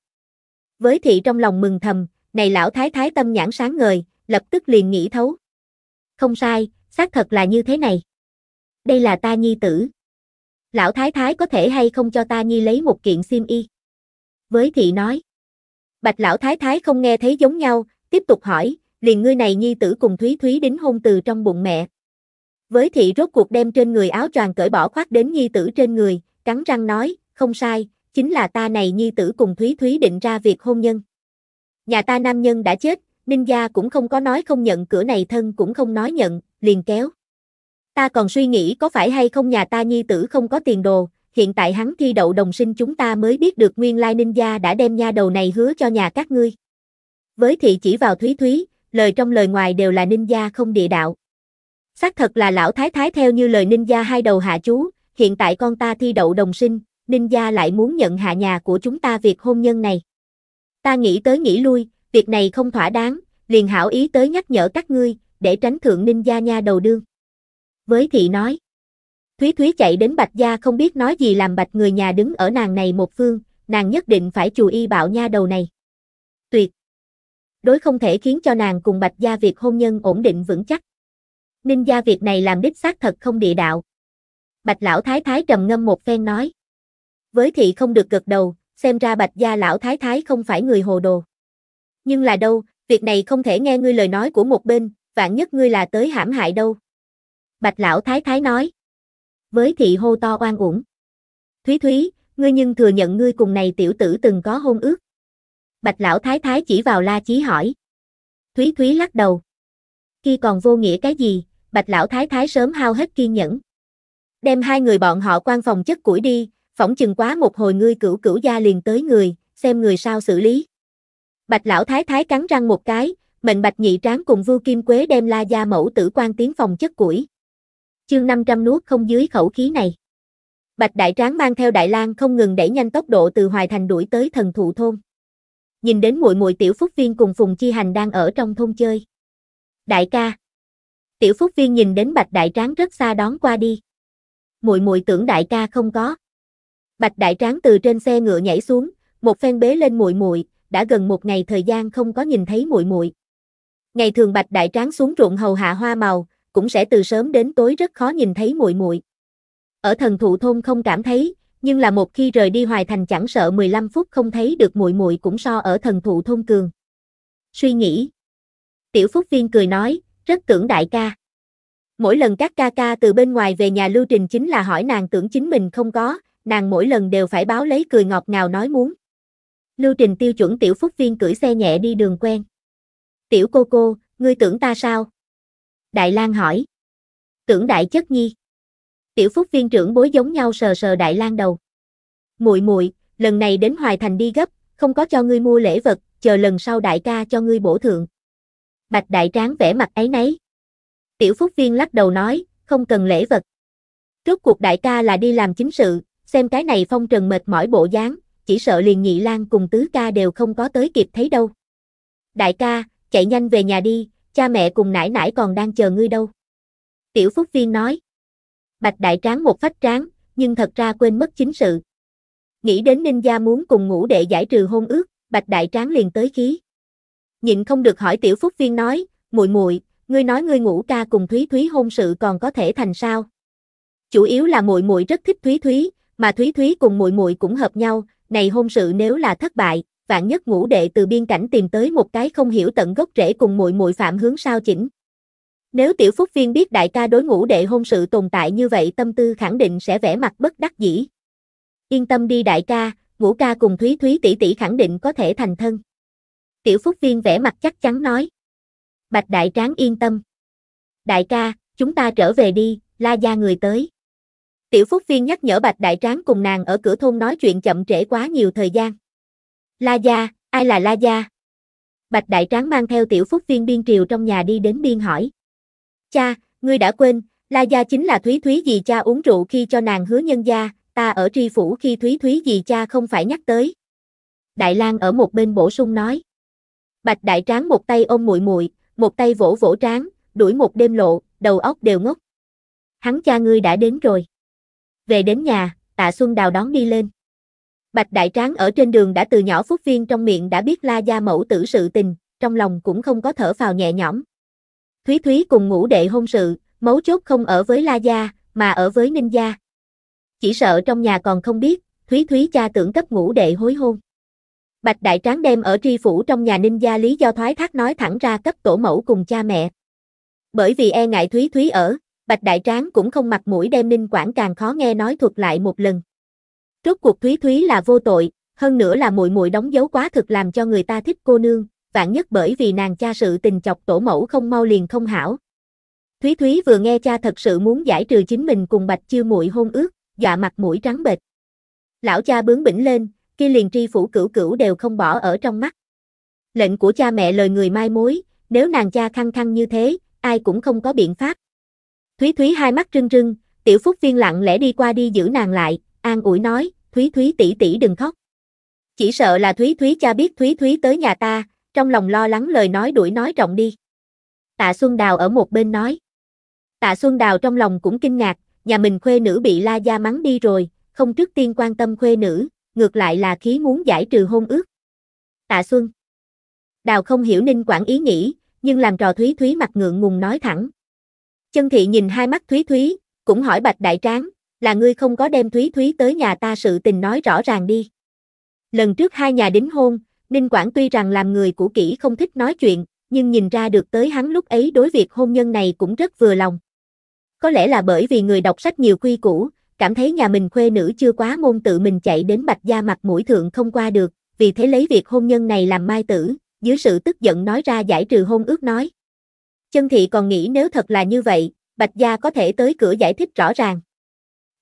Với thị trong lòng mừng thầm, này lão thái thái tâm nhãn sáng ngời, lập tức liền nghĩ thấu. Không sai, xác thật là như thế này. Đây là ta nhi tử. Lão thái thái có thể hay không cho ta nhi lấy một kiện sim y. Với thị nói. Bạch lão thái thái không nghe thấy giống nhau, tiếp tục hỏi, liền ngươi này nhi tử cùng Thúy Thúy đính hôn từ trong bụng mẹ. Với thị rốt cuộc đem trên người áo choàng cởi bỏ khoác đến nhi tử trên người, cắn răng nói, không sai, chính là ta này nhi tử cùng Thúy Thúy định ra việc hôn nhân. Nhà ta nam nhân đã chết, Ninh gia cũng không có nói không nhận cửa này thân cũng không nói nhận, liền kéo. Ta còn suy nghĩ có phải hay không nhà ta nhi tử không có tiền đồ, hiện tại hắn thi đậu đồng sinh chúng ta mới biết được nguyên lai Ninh gia đã đem nha đầu này hứa cho nhà các ngươi với thị chỉ vào Thúy Thúy, lời trong lời ngoài đều là ninh gia không địa đạo. Xác thật là lão thái thái theo như lời ninh gia hai đầu hạ chú, hiện tại con ta thi đậu đồng sinh, ninh gia lại muốn nhận hạ nhà của chúng ta việc hôn nhân này. Ta nghĩ tới nghĩ lui, việc này không thỏa đáng, liền hảo ý tới nhắc nhở các ngươi, để tránh thượng ninh gia nha đầu đương. Với thị nói, Thúy Thúy chạy đến Bạch Gia không biết nói gì làm Bạch người nhà đứng ở nàng này một phương, nàng nhất định phải chú ý bảo nha đầu này. Tuyệt! đối không thể khiến cho nàng cùng Bạch Gia việc hôn nhân ổn định vững chắc. Ninh Gia việc này làm đích xác thật không địa đạo. Bạch Lão Thái Thái trầm ngâm một phen nói. Với thị không được gật đầu, xem ra Bạch Gia Lão Thái Thái không phải người hồ đồ. Nhưng là đâu, việc này không thể nghe ngươi lời nói của một bên, vạn nhất ngươi là tới hãm hại đâu. Bạch Lão Thái Thái nói. Với thị hô to oan uổng. Thúy Thúy, ngươi nhưng thừa nhận ngươi cùng này tiểu tử từng có hôn ước. Bạch Lão Thái Thái chỉ vào La Chí hỏi. Thúy Thúy lắc đầu. Khi còn vô nghĩa cái gì, Bạch Lão Thái Thái sớm hao hết kiên nhẫn. Đem hai người bọn họ quan phòng chất củi đi, phỏng chừng quá một hồi ngươi cửu cửu gia liền tới người, xem người sao xử lý. Bạch Lão Thái Thái cắn răng một cái, mệnh Bạch Nhị Tráng cùng Vưu Kim Quế đem La Gia Mẫu tử quan tiến phòng chất củi. Chương 500 nuốt không dưới khẩu khí này. Bạch Đại Tráng mang theo Đại lang không ngừng đẩy nhanh tốc độ từ Hoài Thành đuổi tới thần thụ thôn nhìn đến muội muội Tiểu Phúc Viên cùng Phùng Chi Hành đang ở trong thôn chơi. Đại ca. Tiểu Phúc Viên nhìn đến Bạch Đại Tráng rất xa đón qua đi. Muội muội tưởng đại ca không có. Bạch Đại Tráng từ trên xe ngựa nhảy xuống, một phen bế lên muội muội, đã gần một ngày thời gian không có nhìn thấy muội muội. Ngày thường Bạch Đại Tráng xuống ruộng hầu hạ hoa màu, cũng sẽ từ sớm đến tối rất khó nhìn thấy muội muội. Ở thần thụ thôn không cảm thấy, nhưng là một khi rời đi Hoài Thành chẳng sợ 15 phút không thấy được muội muội cũng so ở thần thụ thôn cường. Suy nghĩ. Tiểu Phúc Viên cười nói, rất tưởng đại ca. Mỗi lần các ca ca từ bên ngoài về nhà lưu trình chính là hỏi nàng tưởng chính mình không có, nàng mỗi lần đều phải báo lấy cười ngọt ngào nói muốn. Lưu trình tiêu chuẩn tiểu phúc viên cưỡi xe nhẹ đi đường quen. Tiểu cô cô, ngươi tưởng ta sao? Đại lang hỏi. Tưởng đại chất nhi. Tiểu Phúc viên trưởng bối giống nhau sờ sờ Đại Lang đầu. "Muội muội, lần này đến Hoài Thành đi gấp, không có cho ngươi mua lễ vật, chờ lần sau đại ca cho ngươi bổ thượng." Bạch Đại Tráng vẻ mặt ấy nấy. Tiểu Phúc viên lắc đầu nói, "Không cần lễ vật." Rốt cuộc đại ca là đi làm chính sự, xem cái này phong trần mệt mỏi bộ dáng, chỉ sợ liền nhị lang cùng tứ ca đều không có tới kịp thấy đâu. Đại ca, chạy nhanh về nhà đi, cha mẹ cùng nãi nãi còn đang chờ ngươi đâu. Tiểu Phúc Viên nói. Bạch Đại Tráng một phách tráng, nhưng thật ra quên mất chính sự. Nghĩ đến Ninh Gia muốn cùng ngủ đệ giải trừ hôn ước, Bạch Đại Tráng liền tới khí. Nhịn không được hỏi Tiểu Phúc Viên nói, muội muội, ngươi nói ngươi ngủ ca cùng Thúy Thúy hôn sự còn có thể thành sao? Chủ yếu là muội muội rất thích Thúy Thúy, mà Thúy Thúy cùng muội muội cũng hợp nhau, này hôn sự nếu là thất bại, vạn nhất ngũ đệ từ biên cảnh tìm tới một cái không hiểu tận gốc rễ cùng muội muội phạm hướng sao chỉnh. Nếu tiểu phúc viên biết đại ca đối ngũ đệ hôn sự tồn tại như vậy tâm tư khẳng định sẽ vẻ mặt bất đắc dĩ. Yên tâm đi đại ca, ngũ ca cùng Thúy Thúy tỷ tỷ khẳng định có thể thành thân. Tiểu phúc viên vẻ mặt chắc chắn nói. Bạch đại tráng yên tâm. Đại ca, chúng ta trở về đi, la gia người tới. Tiểu phúc viên nhắc nhở bạch đại tráng cùng nàng ở cửa thôn nói chuyện chậm trễ quá nhiều thời gian. La gia, ai là la gia? Bạch đại tráng mang theo tiểu phúc viên biên triều trong nhà đi đến biên hỏi. Cha, ngươi đã quên, La Gia chính là Thúy Thúy gì cha uống rượu khi cho nàng hứa nhân gia, ta ở tri phủ khi Thúy Thúy gì cha không phải nhắc tới. Đại Lang ở một bên bổ sung nói. Bạch Đại Tráng một tay ôm muội muội, một tay vỗ vỗ tráng, đuổi một đêm lộ, đầu óc đều ngốc. Hắn cha ngươi đã đến rồi. Về đến nhà, Tạ Xuân Đào đón đi lên. Bạch Đại Tráng ở trên đường đã từ nhỏ phúc viên trong miệng đã biết La Gia mẫu tử sự tình, trong lòng cũng không có thở phào nhẹ nhõm. Thúy Thúy cùng ngũ đệ hôn sự, mấu chốt không ở với La Gia, mà ở với Ninh Gia. Chỉ sợ trong nhà còn không biết, Thúy Thúy cha tưởng cấp ngũ đệ hối hôn. Bạch Đại Tráng đem ở tri phủ trong nhà Ninh Gia lý do thoái thác nói thẳng ra cấp tổ mẫu cùng cha mẹ. Bởi vì e ngại Thúy Thúy ở, Bạch Đại Tráng cũng không mặt mũi đem Ninh Quảng càng khó nghe nói thuật lại một lần. Rốt cuộc Thúy Thúy là vô tội, hơn nữa là muội muội đóng dấu quá thực làm cho người ta thích cô nương, vạn nhất bởi vì nàng cha sự tình chọc tổ mẫu không mau liền không hảo. Thúy Thúy vừa nghe cha thật sự muốn giải trừ chính mình cùng Bạch Chiêu muội hôn ước, dọa mặt mũi trắng bệch. Lão cha bướng bỉnh lên, kia liền tri phủ cửu cửu đều không bỏ ở trong mắt. Lệnh của cha mẹ lời người mai mối, nếu nàng cha khăng khăng như thế, ai cũng không có biện pháp. Thúy Thúy hai mắt trưng rưng, Tiểu Phúc Viên lặng lẽ đi qua đi giữ nàng lại, an ủi nói, Thúy Thúy tỷ tỷ đừng khóc. Chỉ sợ là Thúy Thúy cha biết Thúy Thúy tới nhà ta, trong lòng lo lắng lời nói đuổi nói rộng đi. Tạ Xuân Đào ở một bên nói. Tạ Xuân Đào trong lòng cũng kinh ngạc, nhà mình khuê nữ bị La Gia mắng đi rồi, không trước tiên quan tâm khuê nữ, ngược lại là khí muốn giải trừ hôn ước. Tạ Xuân Đào không hiểu Ninh quản ý nghĩ, nhưng làm trò Thúy Thúy mặt ngượng ngùng nói thẳng. Chân thị nhìn hai mắt Thúy Thúy, cũng hỏi Bạch Đại Tráng, là ngươi không có đem Thúy Thúy tới nhà ta sự tình nói rõ ràng đi. Lần trước hai nhà đính hôn, Ninh Quảng tuy rằng làm người cũ kỹ không thích nói chuyện, nhưng nhìn ra được tới hắn lúc ấy đối việc hôn nhân này cũng rất vừa lòng. Có lẽ là bởi vì người đọc sách nhiều quy củ, cảm thấy nhà mình khuê nữ chưa quá ngôn tự mình chạy đến bạch gia mặt mũi thượng không qua được, vì thế lấy việc hôn nhân này làm mai tử, dưới sự tức giận nói ra giải trừ hôn ước nói. Chân thị còn nghĩ nếu thật là như vậy, bạch gia có thể tới cửa giải thích rõ ràng.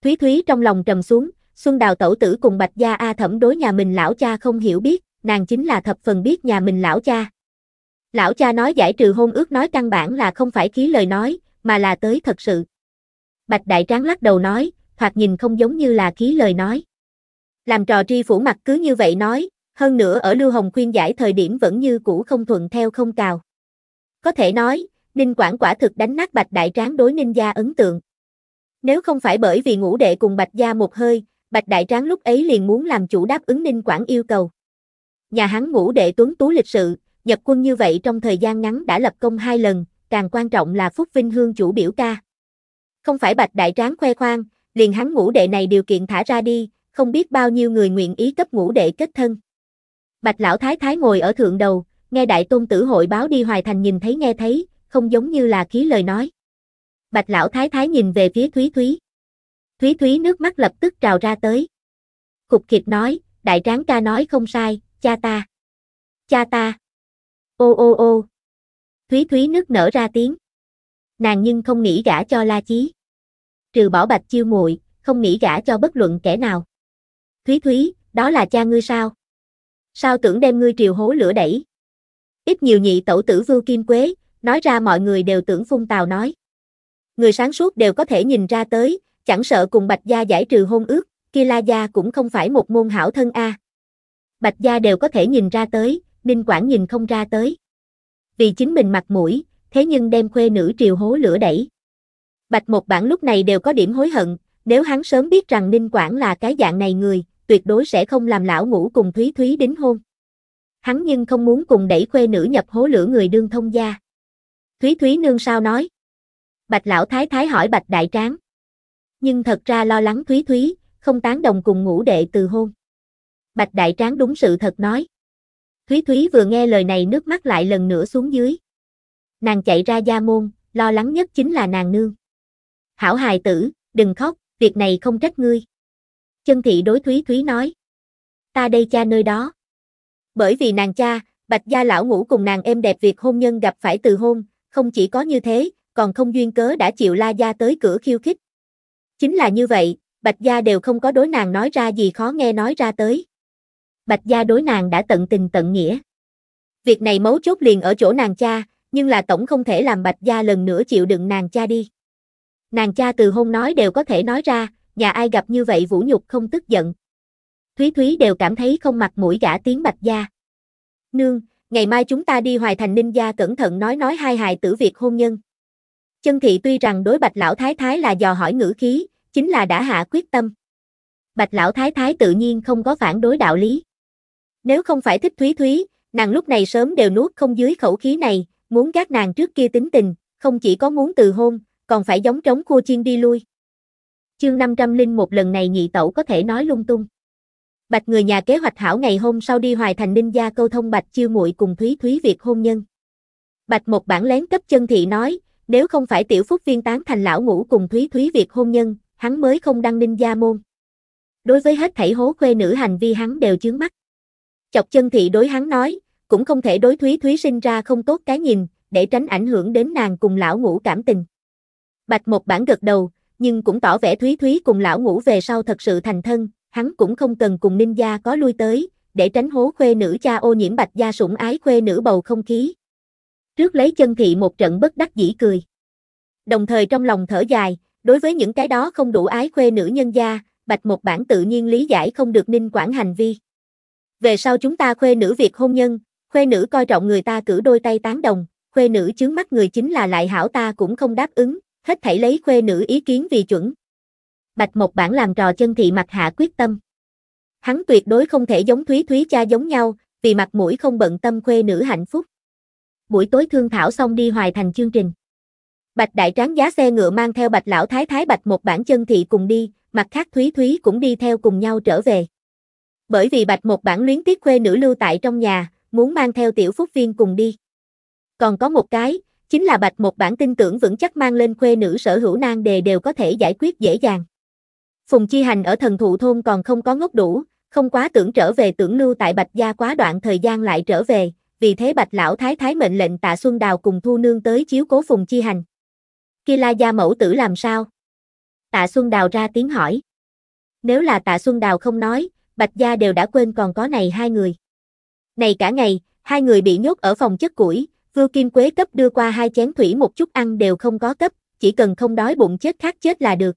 Thúy Thúy trong lòng trầm xuống, Xuân Đào Tẩu Tử cùng bạch gia A thẩm đối nhà mình lão cha không hiểu biết, nàng chính là thập phần biết nhà mình lão cha. Lão cha nói giải trừ hôn ước nói căn bản là không phải khí lời nói, mà là tới thật sự. Bạch Đại Tráng lắc đầu nói, thoạt nhìn không giống như là khí lời nói. Làm trò tri phủ mặt cứ như vậy nói, hơn nữa ở Lưu Hồng khuyên giải thời điểm vẫn như cũ không thuận theo không cào. Có thể nói, Ninh Quảng quả thực đánh nát Bạch Đại Tráng đối Ninh Gia ấn tượng. Nếu không phải bởi vì ngũ đệ cùng Bạch Gia một hơi, Bạch Đại Tráng lúc ấy liền muốn làm chủ đáp ứng Ninh Quảng yêu cầu nhà hắn ngũ đệ tuấn tú lịch sự, nhập quân như vậy trong thời gian ngắn đã lập công hai lần, càng quan trọng là Phúc Vinh Hương chủ biểu ca. Không phải bạch đại tráng khoe khoang, liền hắn ngũ đệ này điều kiện thả ra đi, không biết bao nhiêu người nguyện ý cấp ngũ đệ kết thân. Bạch lão thái thái ngồi ở thượng đầu, nghe đại tôn tử hội báo đi hoài thành nhìn thấy nghe thấy, không giống như là khí lời nói. Bạch lão thái thái nhìn về phía Thúy Thúy. Thúy Thúy nước mắt lập tức trào ra tới. Cục kịp nói, đại tráng ca nói không sai, cha ta. Cha ta. Ô ô ô. Thúy Thúy nức nở ra tiếng. Nàng nhưng không nghĩ gả cho La Chí. Trừ bỏ Bạch Chiêu muội, không nghĩ gả cho bất luận kẻ nào. Thúy Thúy, đó là cha ngươi sao? Sao tưởng đem ngươi triều hố lửa đẩy? Ít nhiều nhị tẩu tử Vưu Kim Quế, nói ra mọi người đều tưởng phung tào nói. Người sáng suốt đều có thể nhìn ra tới, chẳng sợ cùng Bạch gia giải trừ hôn ước, kia La gia cũng không phải một môn hảo thân a. À. Bạch Gia đều có thể nhìn ra tới, Ninh Quảng nhìn không ra tới. Vì chính mình mặt mũi, thế nhưng đem khuê nữ triều hố lửa đẩy. Bạch một bản lúc này đều có điểm hối hận, nếu hắn sớm biết rằng Ninh Quảng là cái dạng này người, tuyệt đối sẽ không làm lão ngủ cùng Thúy Thúy đính hôn. Hắn nhưng không muốn cùng đẩy khuê nữ nhập hố lửa người đương thông gia. Thúy Thúy nương sao nói? Bạch lão thái thái hỏi Bạch đại tráng. Nhưng thật ra lo lắng Thúy Thúy, không tán đồng cùng ngủ đệ từ hôn. Bạch Đại Tráng đúng sự thật nói. Thúy Thúy vừa nghe lời này nước mắt lại lần nữa xuống dưới. Nàng chạy ra gia môn, lo lắng nhất chính là nàng nương. Hảo hài tử, đừng khóc, việc này không trách ngươi. Chân thị đối Thúy Thúy nói. Ta đây cha nơi đó. Bởi vì nàng cha, Bạch gia lão ngủ cùng nàng em đẹp việc hôn nhân gặp phải từ hôn, không chỉ có như thế, còn không duyên cớ đã chịu la gia tới cửa khiêu khích. Chính là như vậy, Bạch gia đều không có đối nàng nói ra gì khó nghe nói ra tới. Bạch Gia đối nàng đã tận tình tận nghĩa. Việc này mấu chốt liền ở chỗ nàng cha, nhưng là tổng không thể làm Bạch Gia lần nữa chịu đựng nàng cha đi. Nàng cha từ hôn nói đều có thể nói ra, nhà ai gặp như vậy vũ nhục không tức giận. Thúy Thúy đều cảm thấy không mặt mũi gã tiếng Bạch Gia. Nương, ngày mai chúng ta đi hoài thành ninh gia cẩn thận nói nói hai hài tử việc hôn nhân. Chân thị tuy rằng đối Bạch Lão Thái Thái là dò hỏi ngữ khí, chính là đã hạ quyết tâm. Bạch Lão Thái Thái tự nhiên không có phản đối đạo lý. Nếu không phải thích Thúy Thúy, nàng lúc này sớm đều nuốt không dưới khẩu khí này, muốn gác nàng trước kia tính tình, không chỉ có muốn từ hôn, còn phải giống trống khua chiên đi lui. Chương linh một lần này nhị tẩu có thể nói lung tung. Bạch người nhà kế hoạch hảo ngày hôm sau đi hoài thành ninh gia câu thông Bạch chiêu muội cùng Thúy Thúy việc hôn nhân. Bạch một bản lén cấp chân thị nói, nếu không phải tiểu phúc viên tán thành lão ngũ cùng Thúy Thúy việc hôn nhân, hắn mới không đăng ninh gia môn. Đối với hết thảy hố khuê nữ hành vi hắn đều chướng mắt. Chọc chân thị đối hắn nói, cũng không thể đối Thúy Thúy sinh ra không tốt cái nhìn, để tránh ảnh hưởng đến nàng cùng lão ngũ cảm tình. Bạch một bản gật đầu, nhưng cũng tỏ vẻ Thúy Thúy cùng lão ngũ về sau thật sự thành thân, hắn cũng không cần cùng ninh gia có lui tới, để tránh hố khuê nữ cha ô nhiễm bạch gia sủng ái khuê nữ bầu không khí. Trước lấy chân thị một trận bất đắc dĩ cười. Đồng thời trong lòng thở dài, đối với những cái đó không đủ ái khuê nữ nhân gia, bạch một bản tự nhiên lý giải không được ninh quản hành vi. Về sau chúng ta khuê nữ việc hôn nhân, khuê nữ coi trọng người ta cử đôi tay tán đồng, khuê nữ chướng mắt người chính là lại hảo ta cũng không đáp ứng, hết thảy lấy khuê nữ ý kiến vì chuẩn. Bạch một Bản làm trò chân thị mặt hạ quyết tâm. Hắn tuyệt đối không thể giống Thúy Thúy cha giống nhau, vì mặt mũi không bận tâm khuê nữ hạnh phúc. Buổi tối thương thảo xong đi hoài thành chương trình. Bạch Đại Tráng giá xe ngựa mang theo Bạch Lão Thái Thái Bạch một Bản chân thị cùng đi, mặt khác Thúy Thúy cũng đi theo cùng nhau trở về bởi vì Bạch một bản luyến tiếc khuê nữ lưu tại trong nhà, muốn mang theo tiểu phúc viên cùng đi. Còn có một cái, chính là Bạch một bản tin tưởng vững chắc mang lên khuê nữ sở hữu nan đề đều có thể giải quyết dễ dàng. Phùng Chi Hành ở thần thụ thôn còn không có ngốc đủ, không quá tưởng trở về tưởng lưu tại Bạch gia quá đoạn thời gian lại trở về, vì thế Bạch lão thái thái mệnh lệnh Tạ Xuân Đào cùng Thu Nương tới chiếu cố Phùng Chi Hành. Kia La gia mẫu tử làm sao? Tạ Xuân Đào ra tiếng hỏi. Nếu là Tạ Xuân Đào không nói, Bạch Gia đều đã quên còn có này hai người. Này cả ngày, hai người bị nhốt ở phòng chất củi, Vưu Kim Quế cấp đưa qua hai chén thủy một chút ăn đều không có cấp, chỉ cần không đói bụng chết khác chết là được.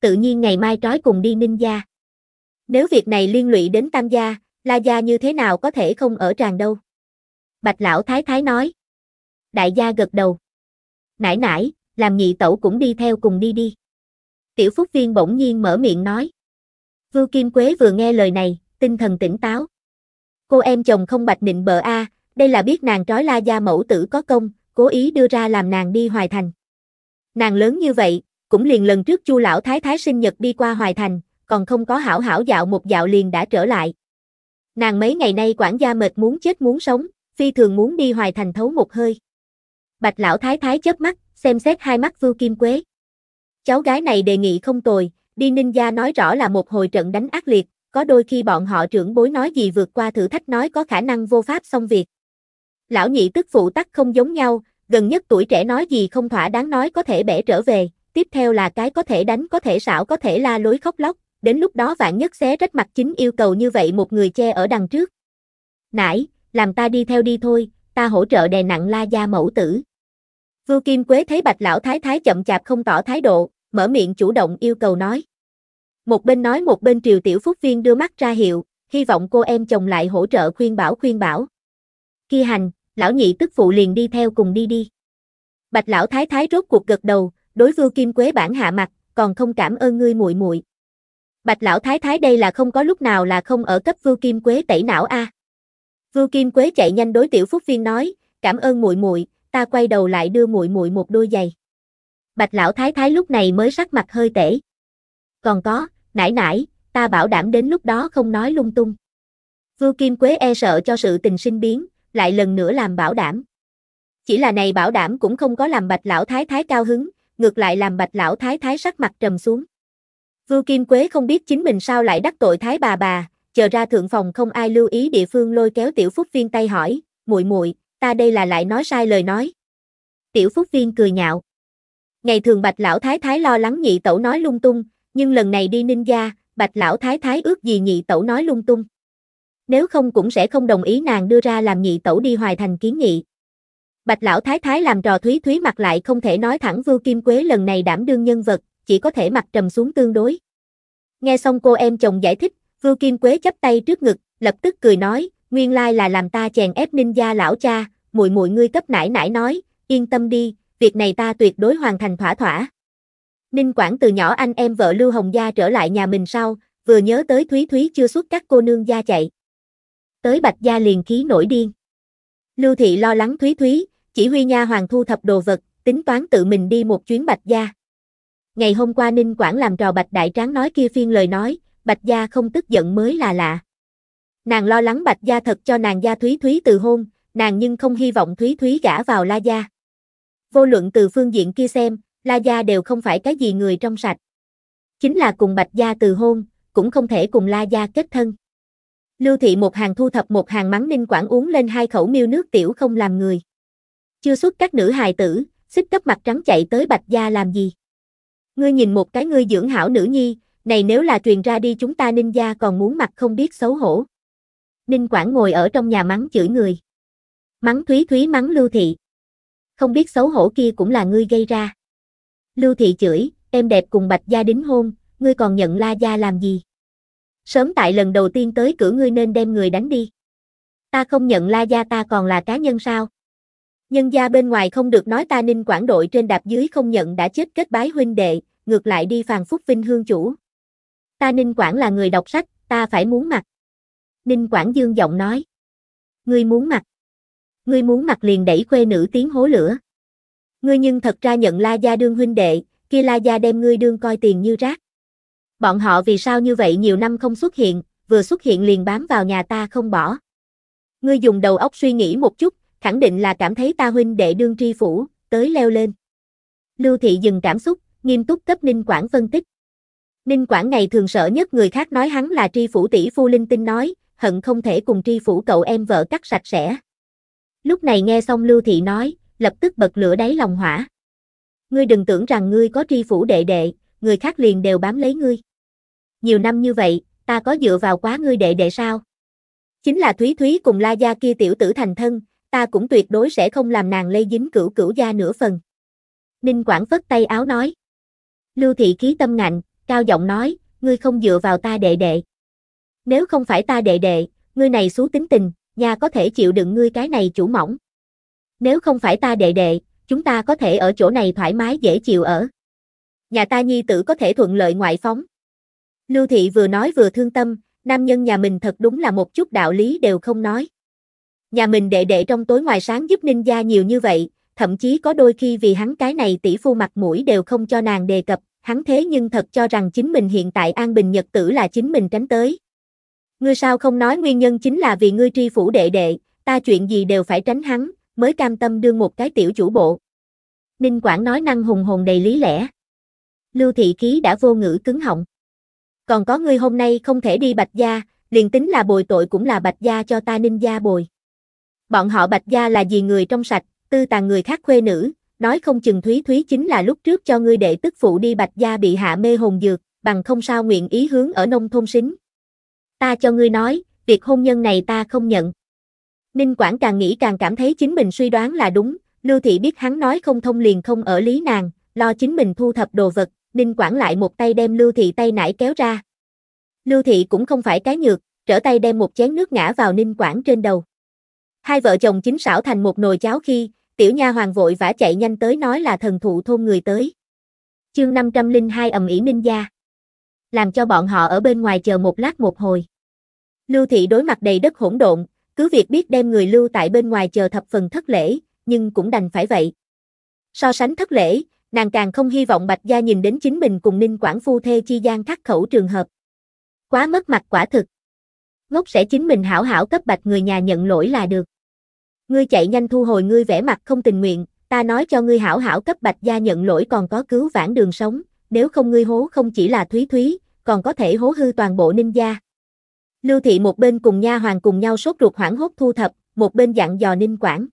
Tự nhiên ngày mai trói cùng đi ninh gia. Nếu việc này liên lụy đến tam gia, la gia như thế nào có thể không ở tràn đâu. Bạch lão thái thái nói. Đại gia gật đầu. Nãi nãi, làm nhị tẩu cũng đi theo cùng đi đi. Tiểu Phúc Viên bỗng nhiên mở miệng nói. Vưu Kim Quế vừa nghe lời này, tinh thần tỉnh táo. Cô em chồng không bạch nịnh bợ a, đây là biết nàng trói la gia mẫu tử có công, cố ý đưa ra làm nàng đi hoài thành. Nàng lớn như vậy, cũng liền lần trước chu lão thái thái sinh nhật đi qua hoài thành, còn không có hảo hảo dạo một dạo liền đã trở lại. Nàng mấy ngày nay quản gia mệt muốn chết muốn sống, phi thường muốn đi hoài thành thấu một hơi. Bạch lão thái thái chớp mắt, xem xét hai mắt Vưu Kim Quế. Cháu gái này đề nghị không tồi, Đi Ninh Gia nói rõ là một hồi trận đánh ác liệt, có đôi khi bọn họ trưởng bối nói gì vượt qua thử thách nói có khả năng vô pháp xong việc. Lão nhị tức phụ tắc không giống nhau, gần nhất tuổi trẻ nói gì không thỏa đáng nói có thể bẻ trở về, tiếp theo là cái có thể đánh có thể xảo có thể la lối khóc lóc, đến lúc đó vạn nhất xé rách mặt chính yêu cầu như vậy một người che ở đằng trước. Nãy, làm ta đi theo đi thôi, ta hỗ trợ đè nặng la gia mẫu tử. Vưu Kim Quế thấy Bạch Lão Thái Thái chậm chạp không tỏ thái độ, mở miệng chủ động yêu cầu nói. Một bên nói một bên Triều Tiểu Phúc Viên đưa mắt ra hiệu, hy vọng cô em chồng lại hỗ trợ khuyên bảo khuyên bảo. Khi hành, lão nhị tức phụ liền đi theo cùng đi đi. Bạch lão thái thái rốt cuộc gật đầu, đối Vưu Kim Quế bản hạ mặt, còn không cảm ơn ngươi muội muội. Bạch lão thái thái đây là không có lúc nào là không ở cấp Vưu Kim Quế tẩy não a. À. Vưu Kim Quế chạy nhanh đối Tiểu Phúc Viên nói, cảm ơn muội muội, ta quay đầu lại đưa muội muội một đôi giày. Bạch lão thái thái lúc này mới sắc mặt hơi tể còn có, nãi nãi, ta bảo đảm đến lúc đó không nói lung tung. Vưu Kim Quế e sợ cho sự tình sinh biến, lại lần nữa làm bảo đảm. Chỉ là này bảo đảm cũng không có làm bạch lão thái thái cao hứng, ngược lại làm bạch lão thái thái sắc mặt trầm xuống. Vưu Kim Quế không biết chính mình sao lại đắc tội thái bà bà, chờ ra thượng phòng không ai lưu ý địa phương lôi kéo tiểu phúc viên tay hỏi, muội muội, ta đây là lại nói sai lời nói. Tiểu phúc viên cười nhạo. Ngày thường bạch lão thái thái lo lắng nhị tẩu nói lung tung, nhưng lần này đi ninh gia, bạch lão thái thái ước gì nhị tẩu nói lung tung. Nếu không cũng sẽ không đồng ý nàng đưa ra làm nhị tẩu đi hoài thành kiến nghị. Bạch lão thái thái làm trò thúy thúy mặt lại không thể nói thẳng vưu kim quế lần này đảm đương nhân vật, chỉ có thể mặt trầm xuống tương đối. Nghe xong cô em chồng giải thích, vưu kim quế chấp tay trước ngực, lập tức cười nói, nguyên lai là làm ta chèn ép ninh gia lão cha, muội muội ngươi cấp nãi nãi nói, yên tâm đi, việc này ta tuyệt đối hoàn thành thỏa thỏa. Ninh Quảng từ nhỏ anh em vợ Lưu Hồng Gia trở lại nhà mình sau, vừa nhớ tới Thúy Thúy chưa xuất các cô nương gia chạy. Tới Bạch Gia liền khí nổi điên. Lưu Thị lo lắng Thúy Thúy, chỉ huy nha hoàng thu thập đồ vật, tính toán tự mình đi một chuyến Bạch Gia. Ngày hôm qua Ninh Quảng làm trò Bạch Đại Tráng nói kia phiên lời nói, Bạch Gia không tức giận mới là lạ. Nàng lo lắng Bạch Gia thật cho nàng gia Thúy Thúy từ hôn, nàng nhưng không hy vọng Thúy Thúy gả vào La Gia. Vô luận từ phương diện kia xem, La Gia đều không phải cái gì người trong sạch. Chính là cùng Bạch Gia từ hôn, cũng không thể cùng La Gia kết thân. Lưu thị một hàng thu thập một hàng mắng ninh quảng uống lên hai khẩu miêu nước tiểu không làm người. Chưa xuất các nữ hài tử, xích cấp mặt trắng chạy tới Bạch Gia làm gì? Ngươi nhìn một cái ngươi dưỡng hảo nữ nhi, này nếu là truyền ra đi chúng ta ninh gia còn muốn mặt không biết xấu hổ. Ninh Quảng ngồi ở trong nhà mắng chửi người. Mắng Thúy Thúy mắng Lưu Thị. Không biết xấu hổ kia cũng là ngươi gây ra. Lưu Thị chửi, em đẹp cùng Bạch Gia đính hôn, ngươi còn nhận La Gia làm gì? Sớm tại lần đầu tiên tới cửa ngươi nên đem người đánh đi. Ta không nhận La Gia ta còn là cá nhân sao? Nhân gia bên ngoài không được nói ta ninh quản đội trên đạp dưới không nhận đã chết kết bái huynh đệ, ngược lại đi phàn phúc vinh hương chủ. Ta ninh quản là người đọc sách, ta phải muốn mặt. Ninh quản dương giọng nói. Ngươi muốn mặt. Ngươi muốn mặt liền đẩy khuê nữ tiếng hố lửa. Ngươi nhưng thật ra nhận La Gia đương huynh đệ, kia La Gia đem ngươi đương coi tiền như rác. Bọn họ vì sao như vậy nhiều năm không xuất hiện, vừa xuất hiện liền bám vào nhà ta không bỏ. Ngươi dùng đầu óc suy nghĩ một chút, khẳng định là cảm thấy ta huynh đệ đương tri phủ, tới leo lên. Lưu Thị dừng cảm xúc, nghiêm túc cấp Ninh Quảng phân tích. Ninh Quảng ngày thường sợ nhất người khác nói hắn là tri phủ tỷ phu linh tinh nói, hận không thể cùng tri phủ cậu em vợ cắt sạch sẽ. Lúc này nghe xong Lưu Thị nói, lập tức bật lửa đáy lòng hỏa. Ngươi đừng tưởng rằng ngươi có tri phủ đệ đệ, người khác liền đều bám lấy ngươi. Nhiều năm như vậy, ta có dựa vào quá ngươi đệ đệ sao? Chính là Thúy Thúy cùng La Gia kia tiểu tử thành thân, ta cũng tuyệt đối sẽ không làm nàng lây dính cửu cửu gia nửa phần. Ninh Quảng phất tay áo nói. Lưu Thị khí tâm ngạnh, cao giọng nói, ngươi không dựa vào ta đệ đệ. Nếu không phải ta đệ đệ, ngươi này xú tính tình, nhà có thể chịu đựng ngươi cái này chủ mỏng nếu không phải ta đệ đệ, chúng ta có thể ở chỗ này thoải mái dễ chịu ở. Nhà ta nhi tử có thể thuận lợi ngoại phóng. Lưu thị vừa nói vừa thương tâm, nam nhân nhà mình thật đúng là một chút đạo lý đều không nói. Nhà mình đệ đệ trong tối ngoài sáng giúp ninh gia nhiều như vậy, thậm chí có đôi khi vì hắn cái này tỷ phu mặt mũi đều không cho nàng đề cập, hắn thế nhưng thật cho rằng chính mình hiện tại an bình nhật tử là chính mình tránh tới. Ngươi sao không nói nguyên nhân chính là vì ngươi tri phủ đệ đệ, ta chuyện gì đều phải tránh hắn, mới cam tâm đương một cái tiểu chủ bộ. Ninh Quảng nói năng hùng hồn đầy lý lẽ. Lưu thị khí đã vô ngữ cứng họng. Còn có ngươi hôm nay không thể đi Bạch Gia, liền tính là bồi tội cũng là Bạch Gia cho ta Ninh Gia bồi. Bọn họ Bạch Gia là gì người trong sạch, tư tàn người khác khuê nữ, nói không chừng Thúy Thúy chính là lúc trước cho ngươi đệ tức phụ đi Bạch Gia bị hạ mê hồn dược, bằng không sao nguyện ý hướng ở nông thôn xính. Ta cho ngươi nói, việc hôn nhân này ta không nhận. Ninh Quảng càng nghĩ càng cảm thấy chính mình suy đoán là đúng, Lưu Thị biết hắn nói không thông liền không ở lý nàng, lo chính mình thu thập đồ vật, Ninh Quảng lại một tay đem Lưu Thị tay nải kéo ra. Lưu Thị cũng không phải cái nhược, trở tay đem một chén nước ngã vào Ninh Quảng trên đầu. Hai vợ chồng chính xảo thành một nồi cháo khi, tiểu nha hoàng vội vã chạy nhanh tới nói là thần thụ thôn người tới. Chương 502 ầm ĩ Ninh gia. Làm cho bọn họ ở bên ngoài chờ một lát một hồi. Lưu Thị đối mặt đầy đất hỗn độn, cứ việc biết đem người lưu tại bên ngoài chờ thập phần thất lễ, nhưng cũng đành phải vậy. So sánh thất lễ, nàng càng không hy vọng Bạch Gia nhìn đến chính mình cùng Ninh quản Phu Thê chi gian khắc khẩu trường hợp. Quá mất mặt quả thực. Ngốc sẽ chính mình hảo hảo cấp Bạch người nhà nhận lỗi là được. Ngươi chạy nhanh thu hồi ngươi vẻ mặt không tình nguyện, ta nói cho ngươi hảo hảo cấp Bạch Gia nhận lỗi còn có cứu vãn đường sống, nếu không ngươi hố không chỉ là Thúy Thúy, còn có thể hố hư toàn bộ Ninh Gia. Lưu thị một bên cùng nha hoàng cùng nhau sốt ruột hoảng hốt thu thập, một bên dặn dò Ninh Quảng.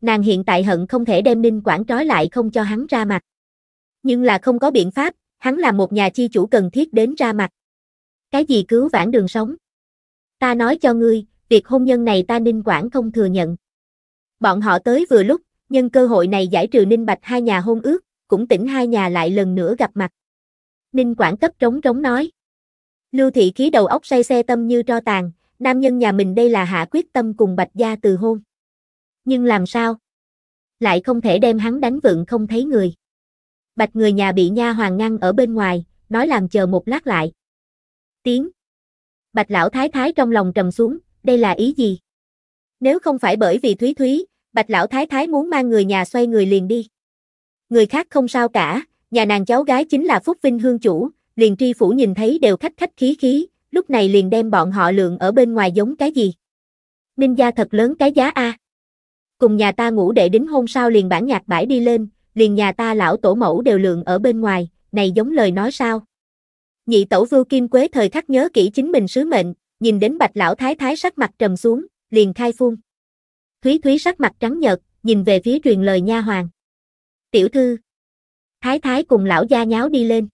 Nàng hiện tại hận không thể đem Ninh Quảng trói lại không cho hắn ra mặt. Nhưng là không có biện pháp, hắn là một nhà chi chủ cần thiết đến ra mặt. Cái gì cứu vãn đường sống? Ta nói cho ngươi, việc hôn nhân này ta Ninh Quảng không thừa nhận. Bọn họ tới vừa lúc, nhân cơ hội này giải trừ Ninh Bạch hai nhà hôn ước, cũng tỉnh hai nhà lại lần nữa gặp mặt. Ninh Quảng cấp trống trống nói. Lưu thị khí đầu óc say xe tâm như tro tàn, nam nhân nhà mình đây là hạ quyết tâm cùng bạch gia từ hôn. Nhưng làm sao? Lại không thể đem hắn đánh vượng không thấy người. Bạch người nhà bị nha hoàng ngăn ở bên ngoài, nói làm chờ một lát lại. Tiếng. Bạch lão thái thái trong lòng trầm xuống, đây là ý gì? Nếu không phải bởi vì Thúy Thúy, Bạch lão thái thái muốn mang người nhà xoay người liền đi. Người khác không sao cả, nhà nàng cháu gái chính là Phúc Vinh Hương chủ, liền tri phủ nhìn thấy đều khách khách khí khí, lúc này liền đem bọn họ lượng ở bên ngoài giống cái gì. Ninh gia thật lớn cái giá A. Cùng nhà ta ngủ để đến hôm sau liền bản nhạc bãi đi lên, liền nhà ta lão tổ mẫu đều lượng ở bên ngoài, này giống lời nói sao. Nhị tẩu vưu kim quế thời khắc nhớ kỹ chính mình sứ mệnh, nhìn đến bạch lão thái thái sắc mặt trầm xuống, liền khai phun. Thúy Thúy sắc mặt trắng nhợt, nhìn về phía truyền lời nha hoàng. Tiểu thư. Thái thái cùng lão gia nháo đi lên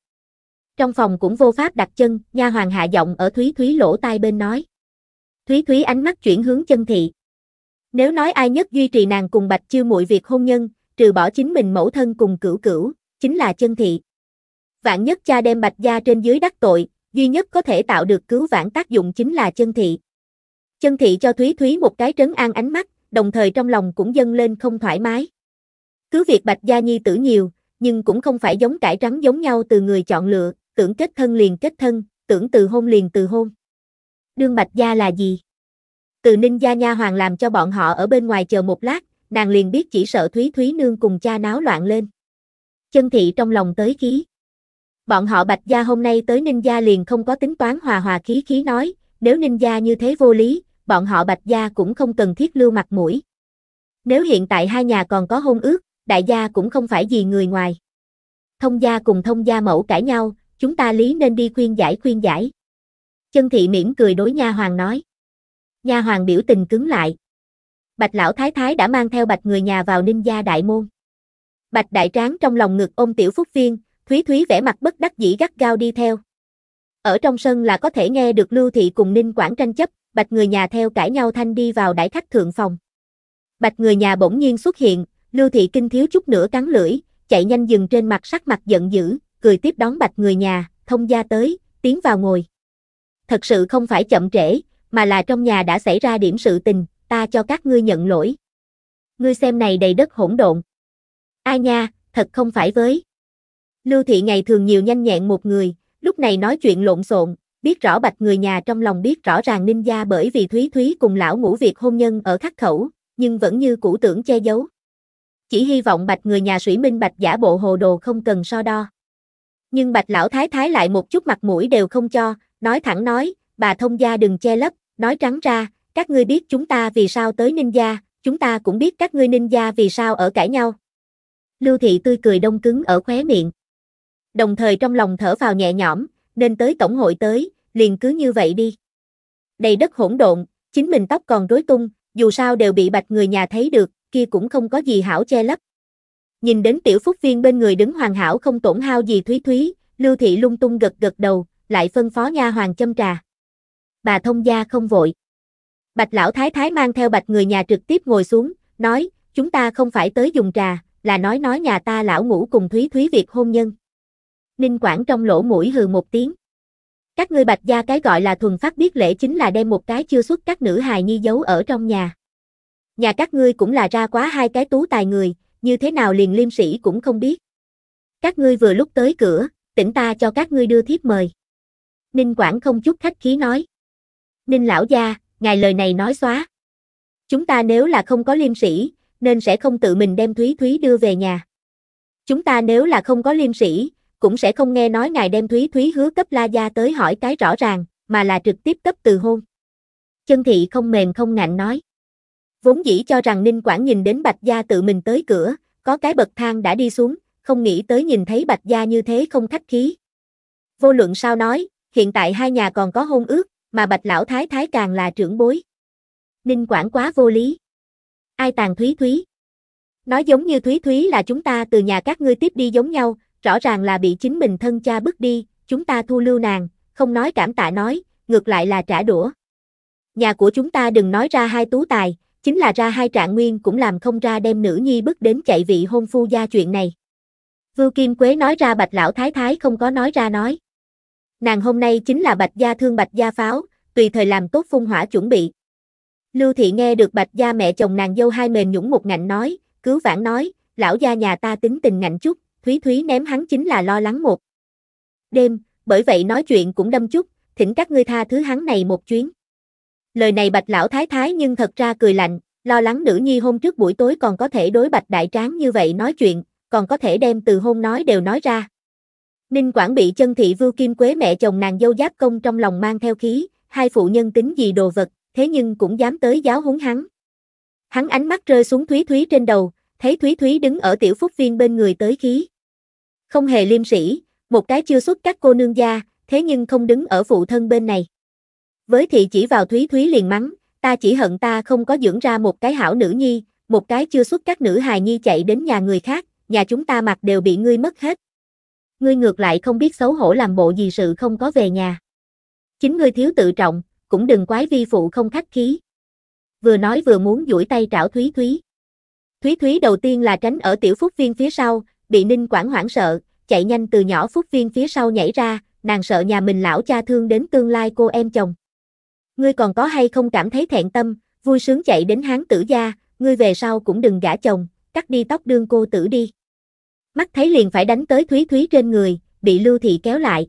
trong phòng cũng vô pháp đặt chân, nha hoàng hạ giọng ở Thúy Thúy lỗ tai bên nói. Thúy Thúy ánh mắt chuyển hướng chân thị. Nếu nói ai nhất duy trì nàng cùng Bạch Chiêu muội việc hôn nhân, trừ bỏ chính mình mẫu thân cùng cửu cửu, chính là chân thị. Vạn nhất cha đem Bạch gia trên dưới đắc tội, duy nhất có thể tạo được cứu vãn tác dụng chính là chân thị. Chân thị cho Thúy Thúy một cái trấn an ánh mắt, đồng thời trong lòng cũng dâng lên không thoải mái. Cứ việc Bạch gia nhi tử nhiều, nhưng cũng không phải giống cải trắng giống nhau từ người chọn lựa, tưởng kết thân liền kết thân, tưởng từ hôn liền từ hôn. Đương Bạch Gia là gì? Từ Ninh Gia Nha Hoàng làm cho bọn họ ở bên ngoài chờ một lát, nàng liền biết chỉ sợ Thúy Thúy Nương cùng cha náo loạn lên. Chân thị trong lòng tới khí. Bọn họ Bạch Gia hôm nay tới Ninh Gia liền không có tính toán hòa hòa khí khí nói, nếu Ninh Gia như thế vô lý, bọn họ Bạch Gia cũng không cần thiết lưu mặt mũi. Nếu hiện tại hai nhà còn có hôn ước, đại gia cũng không phải gì người ngoài. Thông gia cùng thông gia mẫu cãi nhau, chúng ta lý nên đi khuyên giải khuyên giải. Chân thị mỉm cười đối nha hoàng nói. Nha hoàng biểu tình cứng lại. Bạch lão thái thái đã mang theo bạch người nhà vào ninh gia đại môn. Bạch đại tráng trong lòng ngực ôm tiểu phúc viên, Thúy Thúy vẻ mặt bất đắc dĩ gắt gao đi theo. Ở trong sân là có thể nghe được Lưu Thị cùng Ninh quản tranh chấp, Bạch người nhà theo cãi nhau thanh đi vào đại khách thượng phòng. Bạch người nhà bỗng nhiên xuất hiện, Lưu Thị kinh thiếu chút nữa cắn lưỡi, chạy nhanh dừng trên mặt sắc mặt giận dữ, cười tiếp đón bạch người nhà, thông gia tới, tiến vào ngồi. Thật sự không phải chậm trễ, mà là trong nhà đã xảy ra điểm sự tình, ta cho các ngươi nhận lỗi. Ngươi xem này đầy đất hỗn độn. A nha, thật không phải với. Lưu thị ngày thường nhiều nhanh nhẹn một người, lúc này nói chuyện lộn xộn, biết rõ bạch người nhà trong lòng biết rõ ràng ninh gia bởi vì Thúy Thúy cùng lão ngũ việc hôn nhân ở khắc khẩu, nhưng vẫn như cũ tưởng che giấu. Chỉ hy vọng bạch người nhà sủy minh bạch giả bộ hồ đồ không cần so đo nhưng bạch lão thái thái lại một chút mặt mũi đều không cho, nói thẳng nói, bà thông gia đừng che lấp, nói trắng ra, các ngươi biết chúng ta vì sao tới ninh gia, chúng ta cũng biết các ngươi ninh gia vì sao ở cãi nhau. Lưu thị tươi cười đông cứng ở khóe miệng. Đồng thời trong lòng thở vào nhẹ nhõm, nên tới tổng hội tới, liền cứ như vậy đi. Đầy đất hỗn độn, chính mình tóc còn rối tung, dù sao đều bị bạch người nhà thấy được, kia cũng không có gì hảo che lấp. Nhìn đến tiểu phúc viên bên người đứng hoàn hảo không tổn hao gì Thúy Thúy, Lưu Thị lung tung gật gật đầu, lại phân phó nha hoàng châm trà. Bà thông gia không vội. Bạch lão thái thái mang theo bạch người nhà trực tiếp ngồi xuống, nói, chúng ta không phải tới dùng trà, là nói nói nhà ta lão ngủ cùng Thúy Thúy việc hôn nhân. Ninh quản trong lỗ mũi hừ một tiếng. Các ngươi bạch gia cái gọi là thuần phát biết lễ chính là đem một cái chưa xuất các nữ hài nhi giấu ở trong nhà. Nhà các ngươi cũng là ra quá hai cái tú tài người, như thế nào liền liêm sĩ cũng không biết. Các ngươi vừa lúc tới cửa, tỉnh ta cho các ngươi đưa thiếp mời. Ninh quản không chút khách khí nói. Ninh lão gia, ngài lời này nói xóa. Chúng ta nếu là không có liêm sĩ, nên sẽ không tự mình đem Thúy Thúy đưa về nhà. Chúng ta nếu là không có liêm sĩ, cũng sẽ không nghe nói ngài đem Thúy Thúy hứa cấp La Gia tới hỏi cái rõ ràng, mà là trực tiếp cấp từ hôn. Chân thị không mềm không ngạnh nói. Vốn dĩ cho rằng Ninh Quảng nhìn đến Bạch Gia tự mình tới cửa, có cái bậc thang đã đi xuống, không nghĩ tới nhìn thấy Bạch Gia như thế không khách khí. Vô luận sao nói, hiện tại hai nhà còn có hôn ước, mà Bạch Lão Thái Thái càng là trưởng bối. Ninh Quảng quá vô lý. Ai tàn Thúy Thúy? Nói giống như Thúy Thúy là chúng ta từ nhà các ngươi tiếp đi giống nhau, rõ ràng là bị chính mình thân cha bước đi, chúng ta thu lưu nàng, không nói cảm tạ nói, ngược lại là trả đũa. Nhà của chúng ta đừng nói ra hai tú tài, chính là ra hai trạng nguyên cũng làm không ra đem nữ nhi bước đến chạy vị hôn phu gia chuyện này. Vưu Kim Quế nói ra bạch lão thái thái không có nói ra nói. Nàng hôm nay chính là bạch gia thương bạch gia pháo, tùy thời làm tốt phun hỏa chuẩn bị. Lưu Thị nghe được bạch gia mẹ chồng nàng dâu hai mềm nhũng một ngạnh nói, cứu vãn nói, lão gia nhà ta tính tình ngạnh chút, Thúy Thúy ném hắn chính là lo lắng một. Đêm, bởi vậy nói chuyện cũng đâm chút, thỉnh các ngươi tha thứ hắn này một chuyến. Lời này bạch lão thái thái nhưng thật ra cười lạnh, lo lắng nữ nhi hôm trước buổi tối còn có thể đối bạch đại tráng như vậy nói chuyện, còn có thể đem từ hôn nói đều nói ra. Ninh Quảng bị chân thị vưu kim quế mẹ chồng nàng dâu giáp công trong lòng mang theo khí, hai phụ nhân tính gì đồ vật, thế nhưng cũng dám tới giáo húng hắn. Hắn ánh mắt rơi xuống Thúy Thúy trên đầu, thấy Thúy Thúy đứng ở tiểu phúc viên bên người tới khí. Không hề liêm sỉ, một cái chưa xuất các cô nương gia, thế nhưng không đứng ở phụ thân bên này. Với thì chỉ vào Thúy Thúy liền mắng, ta chỉ hận ta không có dưỡng ra một cái hảo nữ nhi, một cái chưa xuất các nữ hài nhi chạy đến nhà người khác, nhà chúng ta mặc đều bị ngươi mất hết. Ngươi ngược lại không biết xấu hổ làm bộ gì sự không có về nhà. Chính ngươi thiếu tự trọng, cũng đừng quái vi phụ không khách khí. Vừa nói vừa muốn duỗi tay trảo Thúy Thúy. Thúy Thúy đầu tiên là tránh ở tiểu phúc viên phía sau, bị Ninh quản hoảng sợ, chạy nhanh từ nhỏ phúc viên phía sau nhảy ra, nàng sợ nhà mình lão cha thương đến tương lai cô em chồng ngươi còn có hay không cảm thấy thẹn tâm, vui sướng chạy đến hán tử gia, ngươi về sau cũng đừng gả chồng, cắt đi tóc đương cô tử đi. Mắt thấy liền phải đánh tới Thúy Thúy trên người, bị Lưu Thị kéo lại.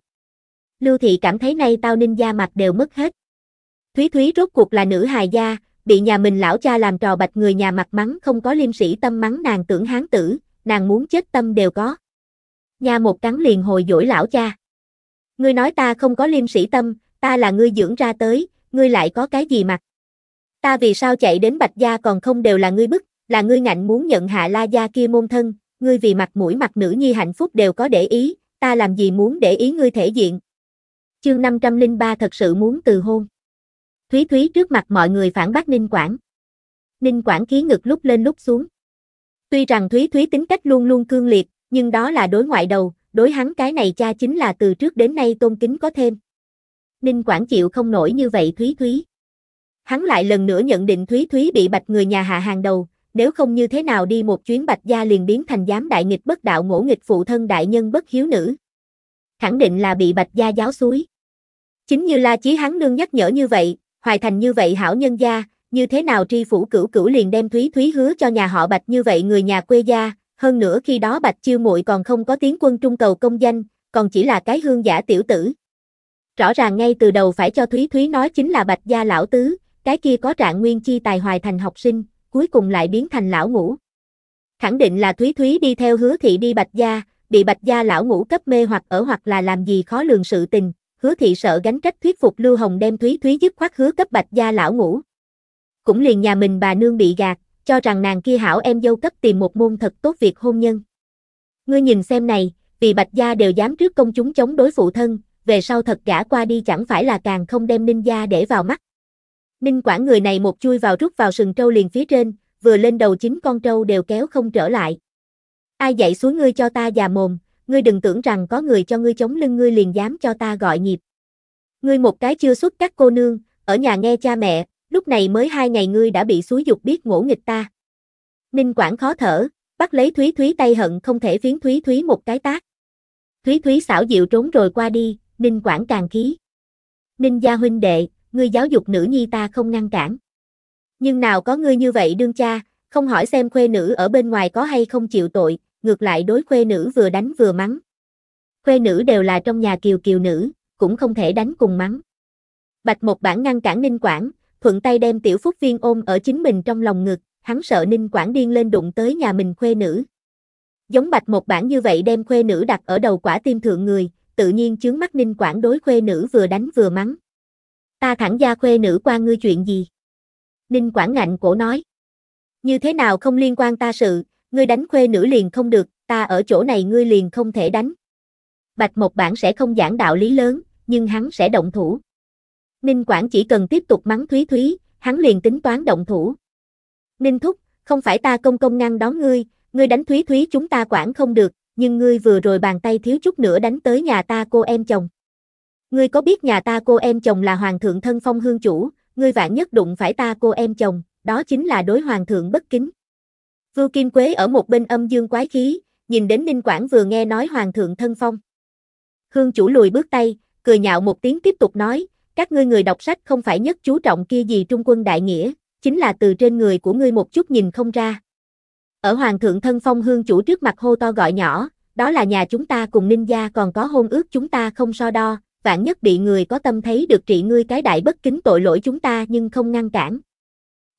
Lưu Thị cảm thấy nay tao ninh da mặt đều mất hết. Thúy Thúy rốt cuộc là nữ hài gia, bị nhà mình lão cha làm trò bạch người nhà mặt mắng không có liêm sĩ tâm mắng nàng tưởng hán tử, nàng muốn chết tâm đều có. Nhà một cắn liền hồi dỗi lão cha. Ngươi nói ta không có liêm sĩ tâm, ta là ngươi dưỡng ra tới, ngươi lại có cái gì mặt? Ta vì sao chạy đến Bạch Gia còn không đều là ngươi bức, là ngươi ngạnh muốn nhận hạ La Gia kia môn thân, ngươi vì mặt mũi mặt nữ nhi hạnh phúc đều có để ý, ta làm gì muốn để ý ngươi thể diện. Chương 503 thật sự muốn từ hôn. Thúy Thúy trước mặt mọi người phản bác Ninh Quảng. Ninh Quảng khí ngực lúc lên lúc xuống. Tuy rằng Thúy Thúy tính cách luôn luôn cương liệt, nhưng đó là đối ngoại đầu, đối hắn cái này cha chính là từ trước đến nay tôn kính có thêm. Ninh Quảng chịu không nổi như vậy Thúy Thúy. Hắn lại lần nữa nhận định Thúy Thúy bị bạch người nhà hạ hàng đầu, nếu không như thế nào đi một chuyến bạch gia liền biến thành giám đại nghịch bất đạo ngỗ nghịch phụ thân đại nhân bất hiếu nữ. Khẳng định là bị bạch gia giáo suối. Chính như La Chí hắn nương nhắc nhở như vậy, hoài thành như vậy hảo nhân gia, như thế nào tri phủ cửu cửu liền đem Thúy Thúy hứa cho nhà họ bạch như vậy người nhà quê gia, hơn nữa khi đó bạch chiêu muội còn không có tiếng quân trung cầu công danh, còn chỉ là cái hương giả tiểu tử, Rõ ràng ngay từ đầu phải cho Thúy Thúy nói chính là Bạch Gia Lão Tứ, cái kia có trạng nguyên chi tài hoài thành học sinh, cuối cùng lại biến thành lão ngũ. Khẳng định là Thúy Thúy đi theo hứa thị đi Bạch Gia, bị Bạch Gia Lão Ngũ cấp mê hoặc ở hoặc là làm gì khó lường sự tình, hứa thị sợ gánh trách thuyết phục Lưu Hồng đem Thúy Thúy giúp khoát hứa cấp Bạch Gia Lão Ngũ. Cũng liền nhà mình bà nương bị gạt, cho rằng nàng kia hảo em dâu cấp tìm một môn thật tốt việc hôn nhân. Ngươi nhìn xem này, vì Bạch Gia đều dám trước công chúng chống đối phụ thân, về sau thật gã qua đi chẳng phải là càng không đem ninh gia để vào mắt. Ninh quản người này một chui vào rút vào sừng trâu liền phía trên, vừa lên đầu chính con trâu đều kéo không trở lại. Ai dạy xuống ngươi cho ta già mồm, ngươi đừng tưởng rằng có người cho ngươi chống lưng ngươi liền dám cho ta gọi nhịp. Ngươi một cái chưa xuất các cô nương, ở nhà nghe cha mẹ, lúc này mới hai ngày ngươi đã bị xúi dục biết ngỗ nghịch ta. Ninh quản khó thở, bắt lấy Thúy Thúy tay hận không thể phiến Thúy Thúy một cái tác. Thúy Thúy xảo dịu trốn rồi qua đi, Ninh Quảng càng khí. Ninh gia huynh đệ, ngươi giáo dục nữ nhi ta không ngăn cản. Nhưng nào có ngươi như vậy đương cha, không hỏi xem khuê nữ ở bên ngoài có hay không chịu tội, ngược lại đối khuê nữ vừa đánh vừa mắng. Khuê nữ đều là trong nhà kiều kiều nữ, cũng không thể đánh cùng mắng. Bạch một bản ngăn cản Ninh Quảng, thuận tay đem tiểu phúc viên ôm ở chính mình trong lòng ngực, hắn sợ Ninh Quảng điên lên đụng tới nhà mình khuê nữ. Giống bạch một bản như vậy đem khuê nữ đặt ở đầu quả tim thượng người, tự nhiên chướng mắt Ninh quản đối khuê nữ vừa đánh vừa mắng. Ta thẳng ra khuê nữ qua ngươi chuyện gì? Ninh quản ngạnh cổ nói. Như thế nào không liên quan ta sự, ngươi đánh khuê nữ liền không được, ta ở chỗ này ngươi liền không thể đánh. Bạch một Bản sẽ không giảng đạo lý lớn, nhưng hắn sẽ động thủ. Ninh quản chỉ cần tiếp tục mắng Thúy Thúy, hắn liền tính toán động thủ. Ninh Thúc, không phải ta công công ngăn đón ngươi, ngươi đánh Thúy Thúy chúng ta quản không được, nhưng ngươi vừa rồi bàn tay thiếu chút nữa đánh tới nhà ta cô em chồng. Ngươi có biết nhà ta cô em chồng là hoàng thượng thân phong hương chủ, ngươi vạn nhất đụng phải ta cô em chồng, đó chính là đối hoàng thượng bất kính. Vưu Kim Quế ở một bên âm dương quái khí, nhìn đến Ninh Quảng vừa nghe nói hoàng thượng thân phong. Hương chủ lùi bước tay, cười nhạo một tiếng tiếp tục nói, các ngươi người đọc sách không phải nhất chú trọng kia gì trung quân đại nghĩa, chính là từ trên người của ngươi một chút nhìn không ra. Ở Hoàng thượng thân phong hương chủ trước mặt hô to gọi nhỏ, đó là nhà chúng ta cùng ninh gia còn có hôn ước chúng ta không so đo, vạn nhất bị người có tâm thấy được trị ngươi cái đại bất kính tội lỗi chúng ta nhưng không ngăn cản.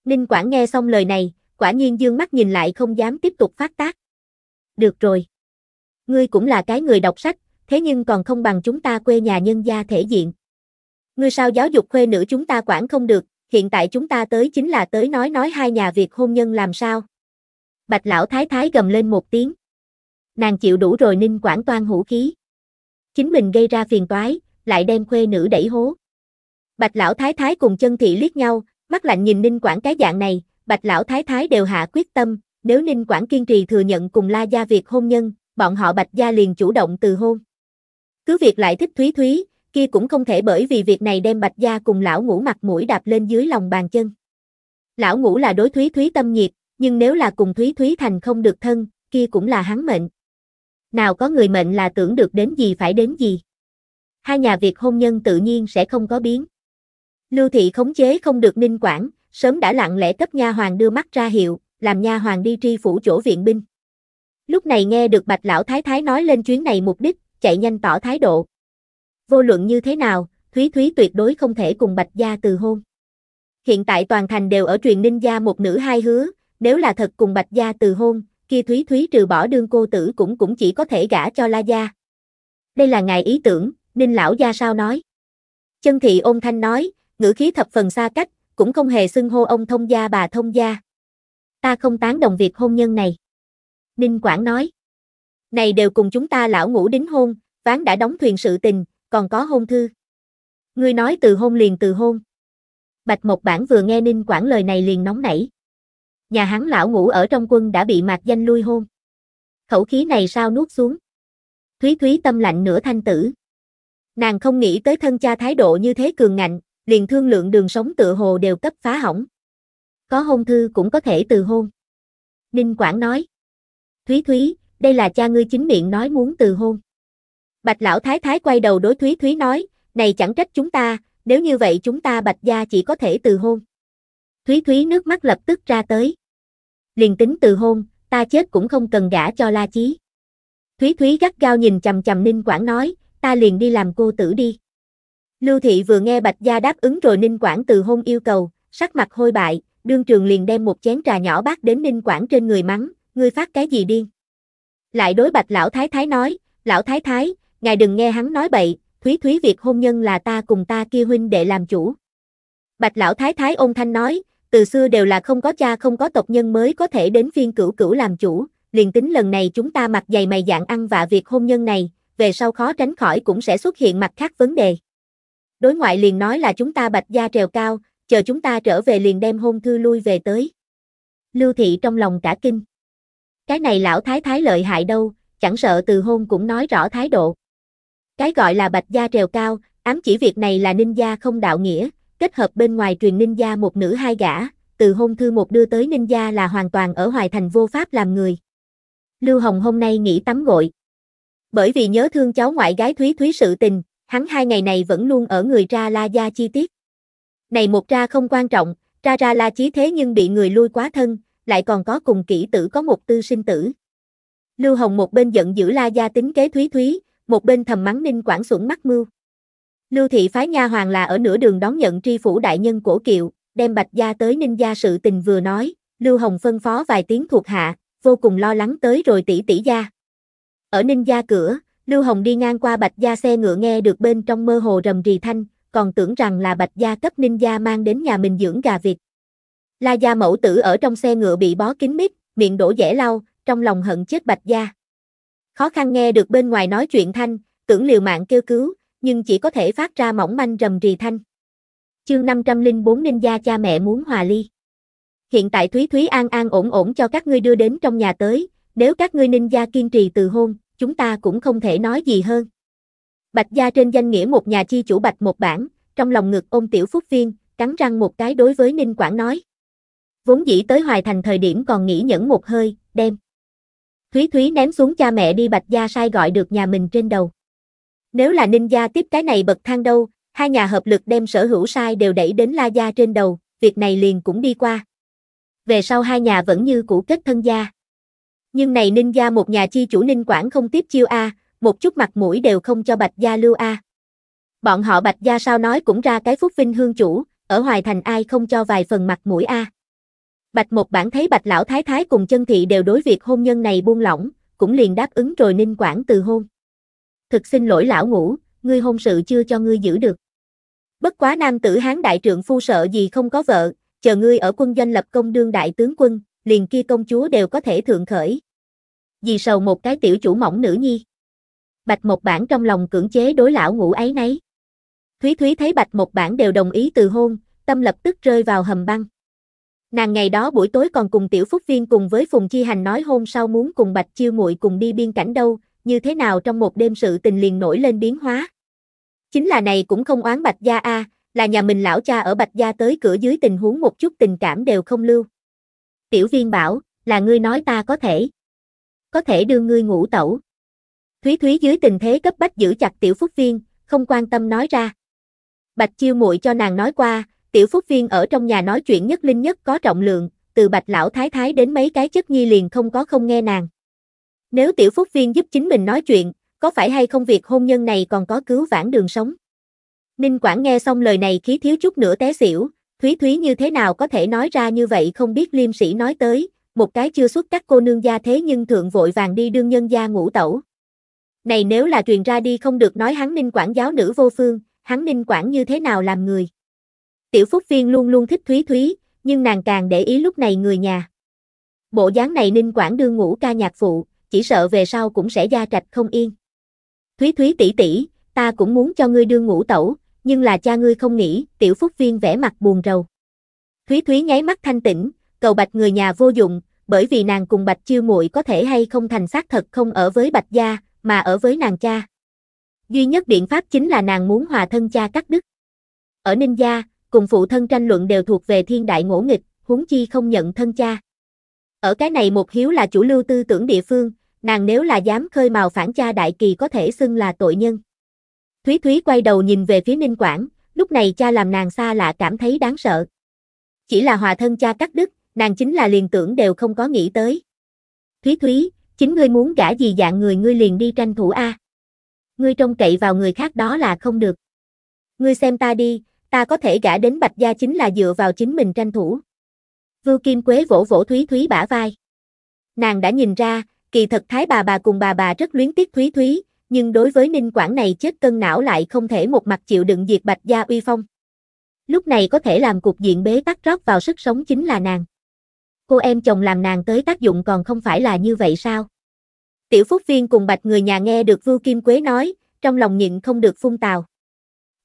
Ninh quản nghe xong lời này, quả nhiên dương mắt nhìn lại không dám tiếp tục phát tác. Được rồi. Ngươi cũng là cái người đọc sách, thế nhưng còn không bằng chúng ta quê nhà nhân gia thể diện. Ngươi sao giáo dục khuê nữ chúng ta quản không được, hiện tại chúng ta tới chính là tới nói nói hai nhà việc hôn nhân làm sao, Bạch lão thái thái gầm lên một tiếng. Nàng chịu đủ rồi ninh quản toan hữu khí. Chính mình gây ra phiền toái, lại đem khuê nữ đẩy hố. Bạch lão thái thái cùng chân thị liếc nhau, mắt lạnh nhìn ninh quản cái dạng này, bạch lão thái thái đều hạ quyết tâm, nếu ninh quản kiên trì thừa nhận cùng la gia việc hôn nhân, bọn họ bạch gia liền chủ động từ hôn. Cứ việc lại thích thúy thúy, kia cũng không thể bởi vì việc này đem bạch gia cùng lão ngũ mặt mũi đạp lên dưới lòng bàn chân. Lão ngũ là đối thúy thúy tâm nhiệt, nhưng nếu là cùng Thúy Thúy Thành không được thân, kia cũng là hắn mệnh. Nào có người mệnh là tưởng được đến gì phải đến gì. Hai nhà việc hôn nhân tự nhiên sẽ không có biến. Lưu thị khống chế không được ninh quản, sớm đã lặng lẽ cấp nha hoàng đưa mắt ra hiệu, làm nha hoàng đi tri phủ chỗ viện binh. Lúc này nghe được Bạch lão thái thái nói lên chuyến này mục đích, chạy nhanh tỏ thái độ. Vô luận như thế nào, Thúy Thúy tuyệt đối không thể cùng Bạch gia từ hôn. Hiện tại toàn thành đều ở truyền ninh gia một nữ hai hứa, nếu là thật cùng Bạch Gia từ hôn, kia Thúy Thúy trừ bỏ đương cô tử cũng cũng chỉ có thể gả cho La Gia. Đây là ngài ý tưởng, Ninh Lão Gia sao nói? Chân thị ôn thanh nói, ngữ khí thập phần xa cách, cũng không hề xưng hô ông thông gia bà thông gia. Ta không tán đồng việc hôn nhân này. Ninh Quảng nói, này đều cùng chúng ta lão ngủ đính hôn, ván đã đóng thuyền sự tình, còn có hôn thư. Ngươi nói từ hôn liền từ hôn. Bạch Mộc Bản vừa nghe Ninh Quảng lời này liền nóng nảy nhà hắn lão ngủ ở trong quân đã bị mạc danh lui hôn. Khẩu khí này sao nuốt xuống. Thúy Thúy tâm lạnh nửa thanh tử. Nàng không nghĩ tới thân cha thái độ như thế cường ngạnh, liền thương lượng đường sống tựa hồ đều cấp phá hỏng. Có hôn thư cũng có thể từ hôn. Ninh Quảng nói. Thúy Thúy, đây là cha ngươi chính miệng nói muốn từ hôn. Bạch lão thái thái quay đầu đối Thúy Thúy nói, này chẳng trách chúng ta, nếu như vậy chúng ta bạch gia chỉ có thể từ hôn. Thúy Thúy nước mắt lập tức ra tới liền tính từ hôn, ta chết cũng không cần gả cho La Chí. Thúy Thúy gắt gao nhìn chầm chầm Ninh Quảng nói, ta liền đi làm cô tử đi. Lưu Thị vừa nghe Bạch Gia đáp ứng rồi Ninh Quảng từ hôn yêu cầu, sắc mặt hôi bại, đương trường liền đem một chén trà nhỏ bát đến Ninh Quảng trên người mắng, ngươi phát cái gì điên. Lại đối Bạch Lão Thái Thái nói, Lão Thái Thái, ngài đừng nghe hắn nói bậy, Thúy Thúy việc hôn nhân là ta cùng ta kia huynh đệ làm chủ. Bạch Lão Thái Thái ôn thanh nói, từ xưa đều là không có cha không có tộc nhân mới có thể đến phiên cửu cửu làm chủ, liền tính lần này chúng ta mặc dày mày dạng ăn vạ việc hôn nhân này, về sau khó tránh khỏi cũng sẽ xuất hiện mặt khác vấn đề. Đối ngoại liền nói là chúng ta bạch gia trèo cao, chờ chúng ta trở về liền đem hôn thư lui về tới. Lưu thị trong lòng cả kinh. Cái này lão thái thái lợi hại đâu, chẳng sợ từ hôn cũng nói rõ thái độ. Cái gọi là bạch gia trèo cao, ám chỉ việc này là ninh gia không đạo nghĩa, kết hợp bên ngoài truyền ninh gia một nữ hai gã, từ hôn thư một đưa tới ninh gia là hoàn toàn ở hoài thành vô pháp làm người. Lưu Hồng hôm nay nghỉ tắm gội. Bởi vì nhớ thương cháu ngoại gái Thúy Thúy sự tình, hắn hai ngày này vẫn luôn ở người ra la gia chi tiết. Này một ra không quan trọng, ra ra la chí thế nhưng bị người lui quá thân, lại còn có cùng kỹ tử có một tư sinh tử. Lưu Hồng một bên giận giữ la gia tính kế Thúy Thúy, một bên thầm mắng ninh quảng sủng mắt mưu. Lưu thị phái nha hoàng là ở nửa đường đón nhận tri phủ đại nhân cổ kiệu, đem bạch gia tới ninh gia sự tình vừa nói, Lưu Hồng phân phó vài tiếng thuộc hạ, vô cùng lo lắng tới rồi tỷ tỷ gia. Ở ninh gia cửa, Lưu Hồng đi ngang qua bạch gia xe ngựa nghe được bên trong mơ hồ rầm rì thanh, còn tưởng rằng là bạch gia cấp ninh gia mang đến nhà mình dưỡng gà vịt. La gia mẫu tử ở trong xe ngựa bị bó kín mít, miệng đổ dẻ lau, trong lòng hận chết bạch gia. Khó khăn nghe được bên ngoài nói chuyện thanh, tưởng liều mạng kêu cứu, nhưng chỉ có thể phát ra mỏng manh rầm rì thanh. Chương 504 Ninh gia cha mẹ muốn hòa ly. Hiện tại Thúy Thúy an an ổn ổn cho các ngươi đưa đến trong nhà tới, nếu các ngươi Ninh gia kiên trì từ hôn, chúng ta cũng không thể nói gì hơn. Bạch gia trên danh nghĩa một nhà chi chủ Bạch một bản, trong lòng ngực ôm tiểu phúc viên, cắn răng một cái đối với Ninh Quảng nói. Vốn dĩ tới hoài thành thời điểm còn nghĩ nhẫn một hơi, đem. Thúy Thúy ném xuống cha mẹ đi Bạch gia sai gọi được nhà mình trên đầu. Nếu là ninh gia tiếp cái này bậc thang đâu, hai nhà hợp lực đem sở hữu sai đều đẩy đến La Gia trên đầu, việc này liền cũng đi qua. Về sau hai nhà vẫn như cũ kết thân gia. Nhưng này ninh gia một nhà chi chủ ninh quản không tiếp chiêu A, một chút mặt mũi đều không cho bạch gia lưu A. Bọn họ bạch gia sao nói cũng ra cái phúc vinh hương chủ, ở hoài thành ai không cho vài phần mặt mũi A. Bạch một bản thấy bạch lão thái thái cùng chân thị đều đối việc hôn nhân này buông lỏng, cũng liền đáp ứng rồi ninh quản từ hôn thực xin lỗi lão ngũ, ngươi hôn sự chưa cho ngươi giữ được. Bất quá nam tử hán đại trượng phu sợ gì không có vợ, chờ ngươi ở quân doanh lập công đương đại tướng quân, liền kia công chúa đều có thể thượng khởi. Vì sầu một cái tiểu chủ mỏng nữ nhi. Bạch một bản trong lòng cưỡng chế đối lão ngũ ấy nấy. Thúy Thúy thấy bạch một bản đều đồng ý từ hôn, tâm lập tức rơi vào hầm băng. Nàng ngày đó buổi tối còn cùng Tiểu Phúc Viên cùng với Phùng Chi Hành nói hôn sau muốn cùng Bạch Chiêu Muội cùng đi biên cảnh đâu, như thế nào trong một đêm sự tình liền nổi lên biến hóa. Chính là này cũng không oán Bạch Gia A, là nhà mình lão cha ở Bạch Gia tới cửa dưới tình huống một chút tình cảm đều không lưu. Tiểu viên bảo, là ngươi nói ta có thể. Có thể đưa ngươi ngủ tẩu. Thúy Thúy dưới tình thế cấp bách giữ chặt tiểu phúc viên, không quan tâm nói ra. Bạch chiêu muội cho nàng nói qua, tiểu phúc viên ở trong nhà nói chuyện nhất linh nhất có trọng lượng, từ bạch lão thái thái đến mấy cái chất nhi liền không có không nghe nàng. Nếu tiểu phúc viên giúp chính mình nói chuyện, có phải hay không việc hôn nhân này còn có cứu vãn đường sống? Ninh Quảng nghe xong lời này khí thiếu chút nữa té xỉu, Thúy Thúy như thế nào có thể nói ra như vậy không biết liêm sĩ nói tới, một cái chưa xuất các cô nương gia thế nhưng thượng vội vàng đi đương nhân gia ngủ tẩu. Này nếu là truyền ra đi không được nói hắn Ninh Quảng giáo nữ vô phương, hắn Ninh Quảng như thế nào làm người. Tiểu Phúc Viên luôn luôn thích Thúy Thúy, nhưng nàng càng để ý lúc này người nhà. Bộ dáng này Ninh Quảng đương ngủ ca nhạc phụ, chỉ sợ về sau cũng sẽ gia trạch không yên. Thúy Thúy tỷ tỷ, ta cũng muốn cho ngươi đương ngủ tẩu, nhưng là cha ngươi không nghĩ, tiểu phúc viên vẻ mặt buồn rầu. Thúy Thúy nháy mắt thanh tĩnh, cầu bạch người nhà vô dụng, bởi vì nàng cùng bạch chiêu muội có thể hay không thành xác thật không ở với bạch gia, mà ở với nàng cha. Duy nhất biện pháp chính là nàng muốn hòa thân cha cắt đứt. Ở Ninh gia, cùng phụ thân tranh luận đều thuộc về thiên đại ngỗ nghịch, huống chi không nhận thân cha. Ở cái này một hiếu là chủ lưu tư tưởng địa phương, nàng nếu là dám khơi mào phản cha đại kỳ có thể xưng là tội nhân. Thúy Thúy quay đầu nhìn về phía Ninh Quảng, lúc này cha làm nàng xa lạ cảm thấy đáng sợ. Chỉ là hòa thân cha cắt đứt, nàng chính là liền tưởng đều không có nghĩ tới. Thúy Thúy, chính ngươi muốn gả gì dạng người ngươi liền đi tranh thủ A. Ngươi trông cậy vào người khác đó là không được. Ngươi xem ta đi, ta có thể gả đến Bạch Gia chính là dựa vào chính mình tranh thủ. Vưu Kim Quế vỗ vỗ Thúy Thúy bả vai. Nàng đã nhìn ra, kỳ thật thái bà bà cùng bà bà rất luyến tiếc Thúy Thúy, nhưng đối với Ninh quản này chết cân não lại không thể một mặt chịu đựng diệt bạch gia uy phong. Lúc này có thể làm cuộc diện bế tắc rót vào sức sống chính là nàng. Cô em chồng làm nàng tới tác dụng còn không phải là như vậy sao? Tiểu Phúc Viên cùng bạch người nhà nghe được Vưu Kim Quế nói, trong lòng nhịn không được phun tào.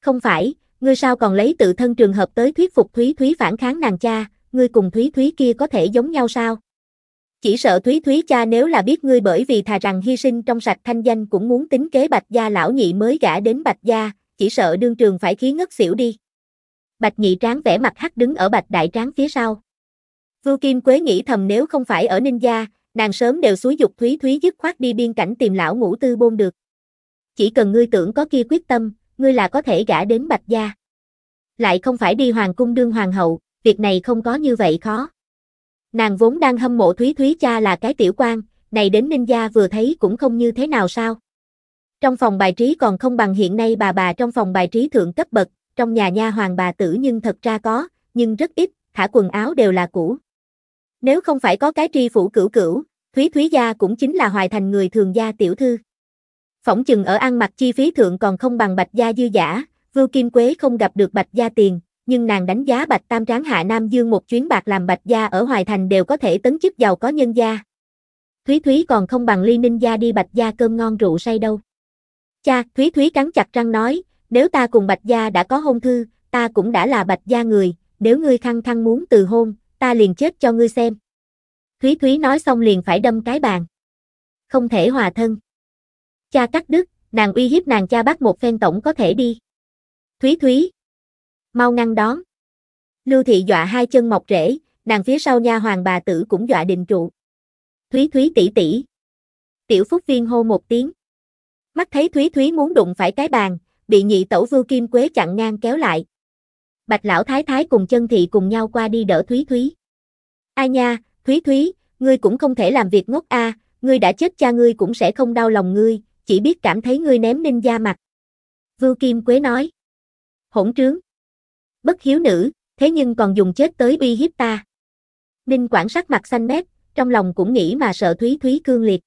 Không phải, ngươi sao còn lấy tự thân trường hợp tới thuyết phục Thúy Thúy phản kháng nàng cha, ngươi cùng Thúy Thúy kia có thể giống nhau sao? Chỉ sợ Thúy Thúy cha nếu là biết ngươi bởi vì thà rằng hy sinh trong sạch thanh danh cũng muốn tính kế Bạch Gia lão nhị mới gả đến Bạch Gia, chỉ sợ đương trường phải khí ngất xỉu đi. Bạch nhị tráng vẻ mặt hắc đứng ở Bạch đại tráng phía sau. Vưu Kim Quế nghĩ thầm nếu không phải ở Ninh Gia, nàng sớm đều xúi dục Thúy Thúy dứt khoát đi biên cảnh tìm lão ngũ tư bôn được. Chỉ cần ngươi tưởng có kia quyết tâm, ngươi là có thể gả đến Bạch Gia. Lại không phải đi hoàng cung đương hoàng hậu, việc này không có như vậy khó. Nàng vốn đang hâm mộ Thúy Thúy cha là cái tiểu quan, này đến ninh gia vừa thấy cũng không như thế nào sao. Trong phòng bài trí còn không bằng hiện nay bà bà trong phòng bài trí thượng cấp bậc, trong nhà nha hoàng bà tử nhưng thật ra có, nhưng rất ít, thả quần áo đều là cũ. Nếu không phải có cái tri phủ cửu cửu, Thúy Thúy gia cũng chính là hoài thành người thường gia tiểu thư. Phỏng chừng ở ăn mặc chi phí thượng còn không bằng bạch gia dư giả, Vưu Kim Quế không gặp được bạch gia tiền, nhưng nàng đánh giá Bạch Tam tráng hạ Nam Dương một chuyến bạc làm Bạch gia ở Hoài Thành đều có thể tấn chức giàu có nhân gia. Thúy Thúy còn không bằng Ly Ninh gia đi Bạch gia cơm ngon rượu say đâu. Cha, Thúy Thúy cắn chặt răng nói, nếu ta cùng Bạch gia đã có hôn thư, ta cũng đã là Bạch gia người, nếu ngươi khăng khăng muốn từ hôn, ta liền chết cho ngươi xem. Thúy Thúy nói xong liền phải đâm cái bàn. Không thể hòa thân. Cha cắt đứt, nàng uy hiếp nàng cha bắt một phen tổng có thể đi. Thúy Thúy, mau ngăn đón. Lưu thị dọa hai chân mọc rễ, nàng phía sau nha hoàng bà tử cũng dọa đình trụ. Thúy Thúy tỷ tỷ. Tiểu Phúc Viên hô một tiếng. Mắt thấy Thúy Thúy muốn đụng phải cái bàn, bị nhị tẩu Vưu Kim Quế chặn ngang kéo lại. Bạch lão thái thái cùng chân thị cùng nhau qua đi đỡ Thúy Thúy. Ai nha, Thúy Thúy, ngươi cũng không thể làm việc ngốc a, à, ngươi đã chết cha ngươi cũng sẽ không đau lòng ngươi, chỉ biết cảm thấy ngươi ném ninh da mặt. Vưu Kim Quế nói. Hỗn trướng bất hiếu nữ, thế nhưng còn dùng chết tới uy hiếp ta. Ninh Quảng sắc mặt xanh mét, trong lòng cũng nghĩ mà sợ Thúy Thúy cương liệt.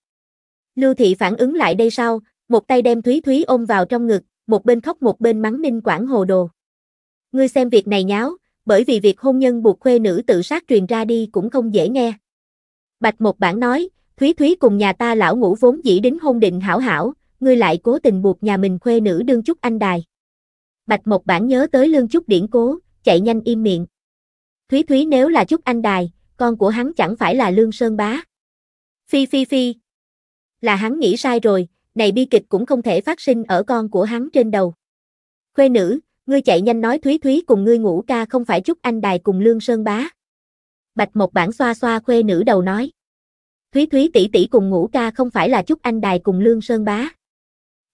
Lưu Thị phản ứng lại đây sau, một tay đem Thúy Thúy ôm vào trong ngực, một bên khóc một bên mắng Ninh Quảng hồ đồ. Ngươi xem việc này nháo, bởi vì việc hôn nhân buộc khuê nữ tự sát truyền ra đi cũng không dễ nghe. Bạch một bản nói, Thúy Thúy cùng nhà ta lão ngũ vốn dĩ đến hôn định hảo hảo, ngươi lại cố tình buộc nhà mình khuê nữ đương chút anh đài. Bạch Mộc Bản nhớ tới Lương Trúc Điển cố, chạy nhanh im miệng. Thúy Thúy nếu là Trúc Anh Đài, con của hắn chẳng phải là Lương Sơn Bá. Phi phi phi. Là hắn nghĩ sai rồi, này bi kịch cũng không thể phát sinh ở con của hắn trên đầu. Khuê nữ, ngươi chạy nhanh nói Thúy Thúy cùng ngươi ngủ ca không phải Trúc Anh Đài cùng Lương Sơn Bá. Bạch Mộc Bản xoa xoa khuê nữ đầu nói. Thúy Thúy tỷ tỷ cùng ngủ ca không phải là Trúc Anh Đài cùng Lương Sơn Bá.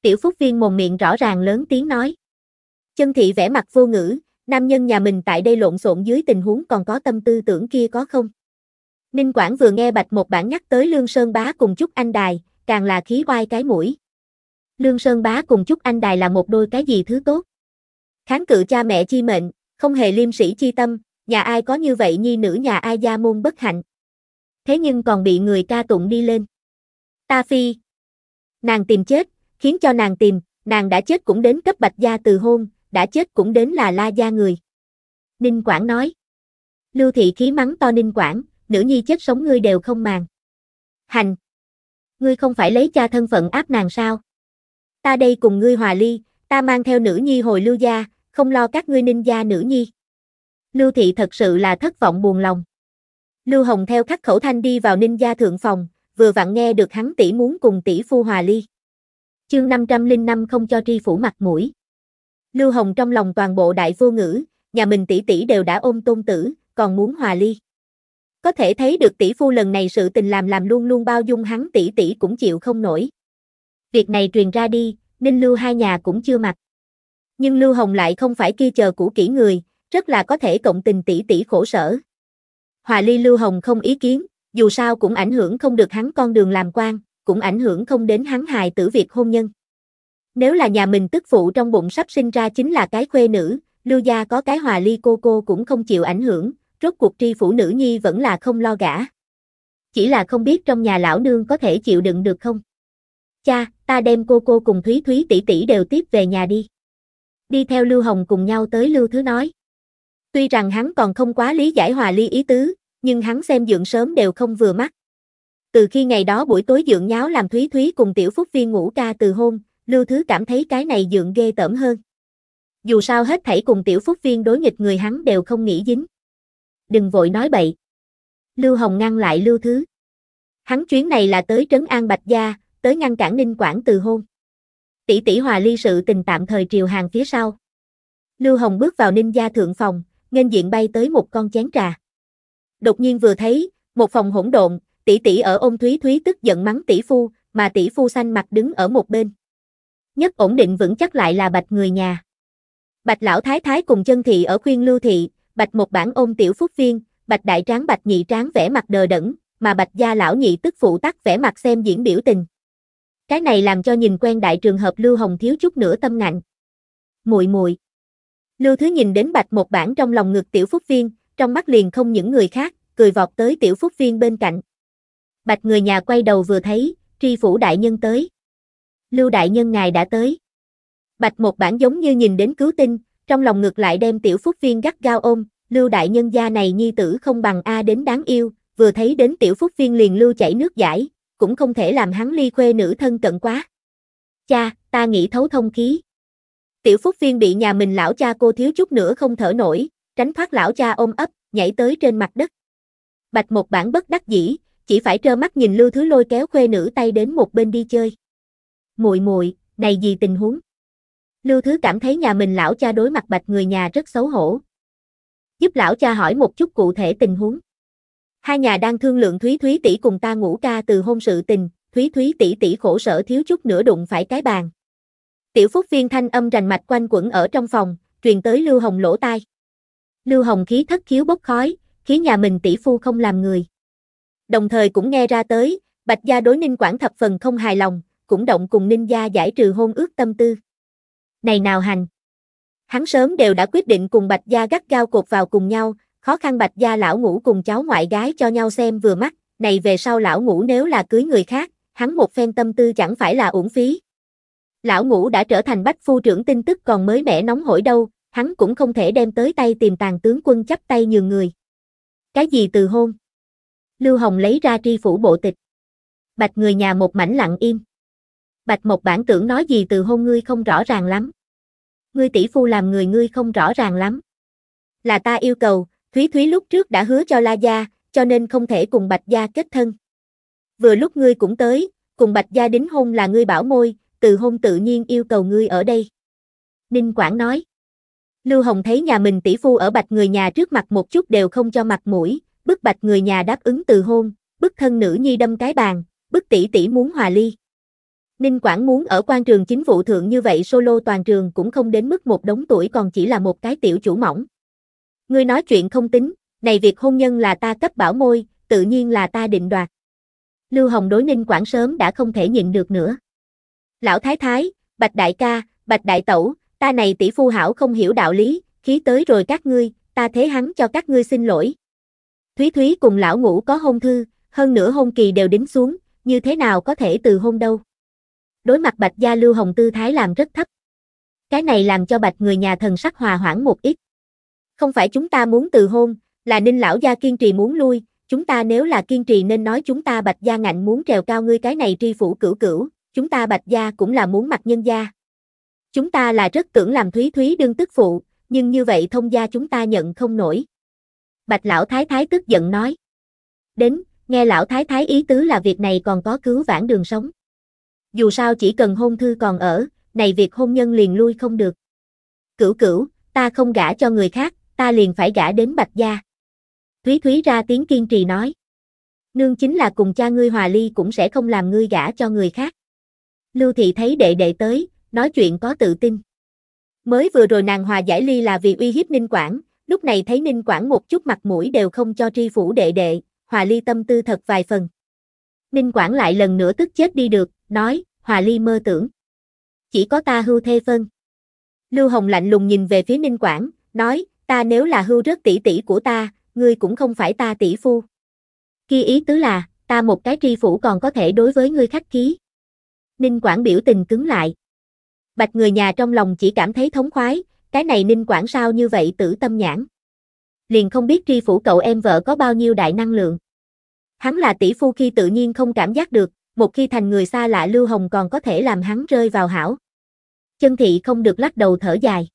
Tiểu Phúc Viên mồm miệng rõ ràng lớn tiếng nói. Chân thị vẻ mặt vô ngữ, nam nhân nhà mình tại đây lộn xộn dưới tình huống còn có tâm tư tưởng kia có không? Ninh Quảng vừa nghe Bạch một bản nhắc tới Lương Sơn Bá cùng Chúc Anh Đài, càng là khí oai cái mũi. Lương Sơn Bá cùng Chúc Anh Đài là một đôi cái gì thứ tốt? Kháng cự cha mẹ chi mệnh, không hề liêm sĩ chi tâm, nhà ai có như vậy nhi nữ nhà ai gia môn bất hạnh. Thế nhưng còn bị người ca tụng đi lên. Ta phi. Nàng tìm chết, khiến cho nàng tìm, nàng đã chết cũng đến cấp bạch gia từ hôn, đã chết cũng đến là la gia người. Ninh Quảng nói. Lưu thị khí mắng to Ninh Quảng, nữ nhi chết sống ngươi đều không màng. Hành! Ngươi không phải lấy cha thân phận áp nàng sao? Ta đây cùng ngươi hòa ly, ta mang theo nữ nhi hồi lưu gia, không lo các ngươi ninh gia nữ nhi. Lưu thị thật sự là thất vọng buồn lòng. Lưu Hồng theo khắc khẩu thanh đi vào ninh gia thượng phòng, vừa vặn nghe được hắn tỷ muốn cùng tỷ phu hòa ly. Chương 505 không cho tri phủ mặt mũi. Lưu Hồng trong lòng toàn bộ đại vô ngữ, nhà mình tỷ tỷ đều đã ôm tôn tử, còn muốn hòa ly. Có thể thấy được tỷ phu lần này sự tình làm làm luôn luôn bao dung hắn tỷ tỷ cũng chịu không nổi. Việc này truyền ra đi, Ninh Lưu hai nhà cũng chưa mặc. Nhưng Lưu Hồng lại không phải kia chờ của kỹ người, rất là có thể cộng tình tỷ tỷ khổ sở. Hòa ly Lưu Hồng không ý kiến, dù sao cũng ảnh hưởng không được hắn con đường làm quan, cũng ảnh hưởng không đến hắn hài tử việc hôn nhân. Nếu là nhà mình tức phụ trong bụng sắp sinh ra chính là cái khuê nữ, lưu gia có cái hòa ly cô cô cũng không chịu ảnh hưởng, rốt cuộc tri phủ nữ nhi vẫn là không lo gã. Chỉ là không biết trong nhà lão nương có thể chịu đựng được không? Cha, ta đem cô cô cùng Thúy Thúy tỷ tỷ đều tiếp về nhà đi. Đi theo Lưu Hồng cùng nhau tới Lưu Thứ nói. Tuy rằng hắn còn không quá lý giải hòa ly ý tứ, nhưng hắn xem dưỡng sớm đều không vừa mắt. Từ khi ngày đó buổi tối dưỡng nháo làm Thúy Thúy cùng Tiểu Phúc Viên ngủ ca từ hôn, Lưu Thứ cảm thấy cái này dượng ghê tởm hơn. Dù sao hết thảy cùng tiểu phúc viên đối nghịch người hắn đều không nghĩ dính. Đừng vội nói bậy. Lưu Hồng ngăn lại Lưu Thứ. Hắn chuyến này là tới trấn an Bạch Gia, tới ngăn cản Ninh Quảng từ hôn. Tỷ tỷ hòa ly sự tình tạm thời triều hàng phía sau. Lưu Hồng bước vào Ninh Gia thượng phòng, nên diện bay tới một con chén trà. Đột nhiên vừa thấy, một phòng hỗn độn, tỷ tỷ ở ôm Thúy Thúy tức giận mắng tỷ phu, mà tỷ phu xanh mặt đứng ở một bên nhất ổn định vững chắc lại là bạch người nhà. Bạch lão thái thái cùng chân thị ở khuyên lưu thị, bạch một bản ôm tiểu phúc viên, bạch đại tráng bạch nhị tráng vẽ mặt đờ đẫn, mà bạch gia lão nhị tức phụ tắc vẽ mặt xem diễn biểu tình. Cái này làm cho nhìn quen đại trường hợp Lưu Hồng thiếu chút nữa tâm ngạnh. Muội muội. Lưu Thứ nhìn đến bạch một bản trong lòng ngực tiểu phúc viên, trong mắt liền không những người khác, cười vọt tới tiểu phúc viên bên cạnh. Bạch người nhà quay đầu vừa thấy, tri phủ đại nhân tới. Lưu Đại Nhân ngài đã tới. Bạch một bản giống như nhìn đến cứu tinh, trong lòng ngược lại đem tiểu phúc viên gắt gao ôm, Lưu Đại Nhân gia này nhi tử không bằng A đến đáng yêu, vừa thấy đến tiểu phúc viên liền lưu chảy nước giải, cũng không thể làm hắn ly khuê nữ thân cận quá. Cha, ta nghĩ thấu thông khí. Tiểu phúc viên bị nhà mình lão cha cô thiếu chút nữa không thở nổi, tránh thoát lão cha ôm ấp, nhảy tới trên mặt đất. Bạch một bản bất đắc dĩ, chỉ phải trơ mắt nhìn lưu thứ lôi kéo khuê nữ tay đến một bên đi chơi muội muội, này gì tình huống? Lưu Thứ cảm thấy nhà mình lão cha đối mặt bạch người nhà rất xấu hổ. Giúp lão cha hỏi một chút cụ thể tình huống. Hai nhà đang thương lượng Thúy Thúy tỷ cùng ta ngủ ca từ hôn sự tình, Thúy Thúy tỷ tỷ khổ sở thiếu chút nữa đụng phải cái bàn. Tiểu Phúc Viên thanh âm rành mạch quanh quẩn ở trong phòng, truyền tới Lưu Hồng lỗ tai. Lưu Hồng khí thất khiếu bốc khói, khiến nhà mình tỷ phu không làm người. Đồng thời cũng nghe ra tới, Bạch gia đối Ninh quản thập phần không hài lòng, cũng động cùng ninh gia giải trừ hôn ước tâm tư. Này nào hành! Hắn sớm đều đã quyết định cùng Bạch Gia gắt gao cột vào cùng nhau, khó khăn Bạch Gia lão ngủ cùng cháu ngoại gái cho nhau xem vừa mắt, này về sau lão ngủ nếu là cưới người khác, hắn một phen tâm tư chẳng phải là uổng phí. Lão ngũ đã trở thành bách phu trưởng tin tức còn mới mẻ nóng hổi đâu, hắn cũng không thể đem tới tay tìm tàng tướng quân chấp tay nhường người. Cái gì từ hôn? Lưu Hồng lấy ra tri phủ bộ tịch. Bạch người nhà một mảnh lặng im. Bạch Mộc bản tưởng nói gì từ hôn ngươi không rõ ràng lắm. Ngươi tỷ phu làm người ngươi không rõ ràng lắm. Là ta yêu cầu, Thúy Thúy lúc trước đã hứa cho La Gia, cho nên không thể cùng Bạch Gia kết thân. Vừa lúc ngươi cũng tới, cùng Bạch Gia đính hôn là ngươi bảo môi, từ hôn tự nhiên yêu cầu ngươi ở đây. Ninh Quảng nói. Lưu Hồng thấy nhà mình tỷ phu ở Bạch người nhà trước mặt một chút đều không cho mặt mũi, bức Bạch người nhà đáp ứng từ hôn, bức thân nữ nhi đâm cái bàn, bức tỷ tỷ muốn hòa ly. Ninh Quảng muốn ở quan trường chính vụ thượng như vậy solo toàn trường cũng không đến mức một đống tuổi còn chỉ là một cái tiểu chủ mỏng. Ngươi nói chuyện không tính, này việc hôn nhân là ta cấp bảo môi, tự nhiên là ta định đoạt. Lưu Hồng đối Ninh Quảng sớm đã không thể nhịn được nữa. Lão Thái Thái, Bạch Đại Ca, Bạch Đại Tẩu, ta này tỷ phu hảo không hiểu đạo lý, khí tới rồi các ngươi, ta thế hắn cho các ngươi xin lỗi. Thúy Thúy cùng lão ngũ có hôn thư, hơn nửa hôn kỳ đều đính xuống, như thế nào có thể từ hôn đâu đối mặt Bạch Gia Lưu Hồng tư thái làm rất thấp. Cái này làm cho Bạch người nhà thần sắc hòa hoãn một ít. Không phải chúng ta muốn từ hôn, là Ninh lão gia kiên trì muốn lui, chúng ta nếu là kiên trì nên nói chúng ta Bạch gia ngạnh muốn trèo cao ngươi cái này tri phủ cửu cửu, chúng ta Bạch gia cũng là muốn mặt nhân gia. Chúng ta là rất tưởng làm Thúy Thúy đương tức phụ, nhưng như vậy thông gia chúng ta nhận không nổi. Bạch lão thái thái tức giận nói. Đến, nghe lão thái thái ý tứ là việc này còn có cứu vãn đường sống dù sao chỉ cần hôn thư còn ở, này việc hôn nhân liền lui không được. Cửu cửu, ta không gả cho người khác, ta liền phải gả đến Bạch Gia. Thúy Thúy ra tiếng kiên trì nói. Nương chính là cùng cha ngươi hòa ly cũng sẽ không làm ngươi gả cho người khác. Lưu Thị thấy đệ đệ tới, nói chuyện có tự tin. Mới vừa rồi nàng hòa giải ly là vì uy hiếp Ninh Quảng, lúc này thấy Ninh Quảng một chút mặt mũi đều không cho tri phủ đệ đệ, hòa ly tâm tư thật vài phần. Ninh Quảng lại lần nữa tức chết đi được, nói, Hòa Ly mơ tưởng. Chỉ có ta hưu thê phân. Lưu Hồng lạnh lùng nhìn về phía Ninh Quảng, nói, ta nếu là hưu rất tỷ tỷ của ta, ngươi cũng không phải ta tỷ phu. Khi ý tứ là, ta một cái tri phủ còn có thể đối với ngươi khách khí. Ninh Quảng biểu tình cứng lại. Bạch người nhà trong lòng chỉ cảm thấy thống khoái, cái này Ninh Quảng sao như vậy tử tâm nhãn. Liền không biết tri phủ cậu em vợ có bao nhiêu đại năng lượng. Hắn là tỷ phu khi tự nhiên không cảm giác được, một khi thành người xa lạ Lưu Hồng còn có thể làm hắn rơi vào hảo. Chân thị không được lắc đầu thở dài.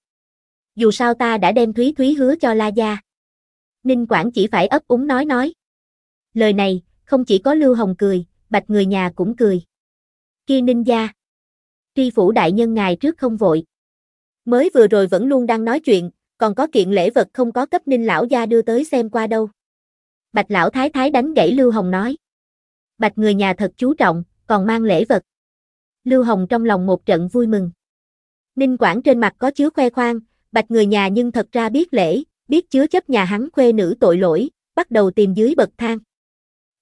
Dù sao ta đã đem Thúy Thúy hứa cho La Gia. Ninh Quảng chỉ phải ấp úng nói nói. Lời này, không chỉ có Lưu Hồng cười, bạch người nhà cũng cười. Kia Ninh Gia. Tri phủ đại nhân ngài trước không vội. Mới vừa rồi vẫn luôn đang nói chuyện, còn có kiện lễ vật không có cấp Ninh Lão Gia đưa tới xem qua đâu. Bạch Lão Thái Thái đánh gãy Lưu Hồng nói bạch người nhà thật chú trọng, còn mang lễ vật. Lưu Hồng trong lòng một trận vui mừng. Ninh Quản trên mặt có chứa khoe khoang, bạch người nhà nhưng thật ra biết lễ, biết chứa chấp nhà hắn khuê nữ tội lỗi, bắt đầu tìm dưới bậc thang.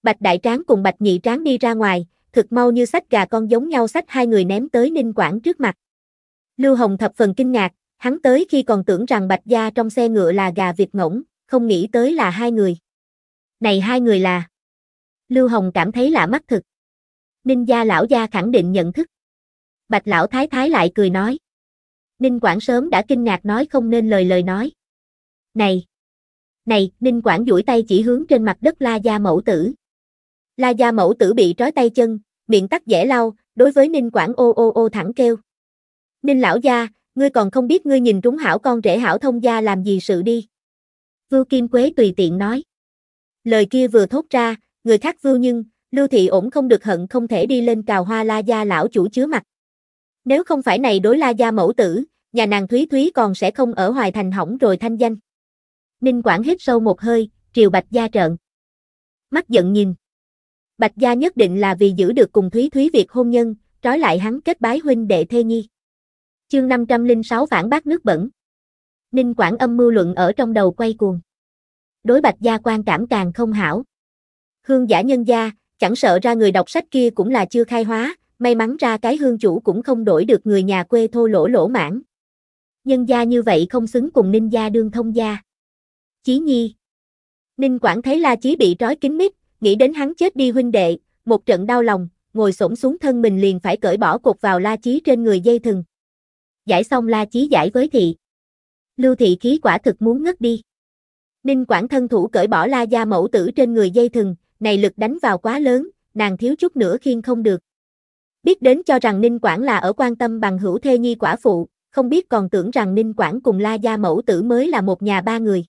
Bạch đại tráng cùng bạch nhị tráng đi ra ngoài, thực mau như sách gà con giống nhau sách hai người ném tới Ninh Quản trước mặt. Lưu Hồng thập phần kinh ngạc, hắn tới khi còn tưởng rằng bạch gia trong xe ngựa là gà vịt ngỗng, không nghĩ tới là hai người. Này hai người là Lưu Hồng cảm thấy lạ mắt thực. Ninh gia lão gia khẳng định nhận thức. Bạch lão thái thái lại cười nói. Ninh quản sớm đã kinh ngạc nói không nên lời lời nói. Này! Này, Ninh quản duỗi tay chỉ hướng trên mặt đất La Gia Mẫu Tử. La Gia Mẫu Tử bị trói tay chân, miệng tắt dễ lau, đối với Ninh quản ô ô ô thẳng kêu. Ninh Lão Gia, ngươi còn không biết ngươi nhìn trúng hảo con rể hảo thông gia làm gì sự đi. Vưu Kim Quế tùy tiện nói. Lời kia vừa thốt ra, người khác vưu nhưng, Lưu Thị ổn không được hận không thể đi lên cào hoa La Gia lão chủ chứa mặt. Nếu không phải này đối La Gia mẫu tử, nhà nàng Thúy Thúy còn sẽ không ở Hoài Thành hỏng rồi thanh danh. Ninh quản hít sâu một hơi, triều Bạch Gia trợn. Mắt giận nhìn. Bạch Gia nhất định là vì giữ được cùng Thúy Thúy việc hôn nhân, trói lại hắn kết bái huynh đệ thê nhi. Chương 506 phản bác nước bẩn. Ninh quản âm mưu luận ở trong đầu quay cuồng. Đối Bạch Gia quan cảm càng không hảo hương giả nhân gia, chẳng sợ ra người đọc sách kia cũng là chưa khai hóa, may mắn ra cái hương chủ cũng không đổi được người nhà quê thô lỗ lỗ mãn. Nhân gia như vậy không xứng cùng ninh gia đương thông gia. Chí nhi. Ninh Quảng thấy La Chí bị trói kín mít, nghĩ đến hắn chết đi huynh đệ, một trận đau lòng, ngồi xổm xuống thân mình liền phải cởi bỏ cột vào La Chí trên người dây thừng. Giải xong La Chí giải với thị. Lưu thị khí quả thực muốn ngất đi. Ninh Quảng thân thủ cởi bỏ La gia mẫu tử trên người dây thừng, này lực đánh vào quá lớn, nàng thiếu chút nữa khiên không được. Biết đến cho rằng Ninh Quảng là ở quan tâm bằng hữu thê nhi quả phụ, không biết còn tưởng rằng Ninh Quảng cùng La Gia mẫu tử mới là một nhà ba người.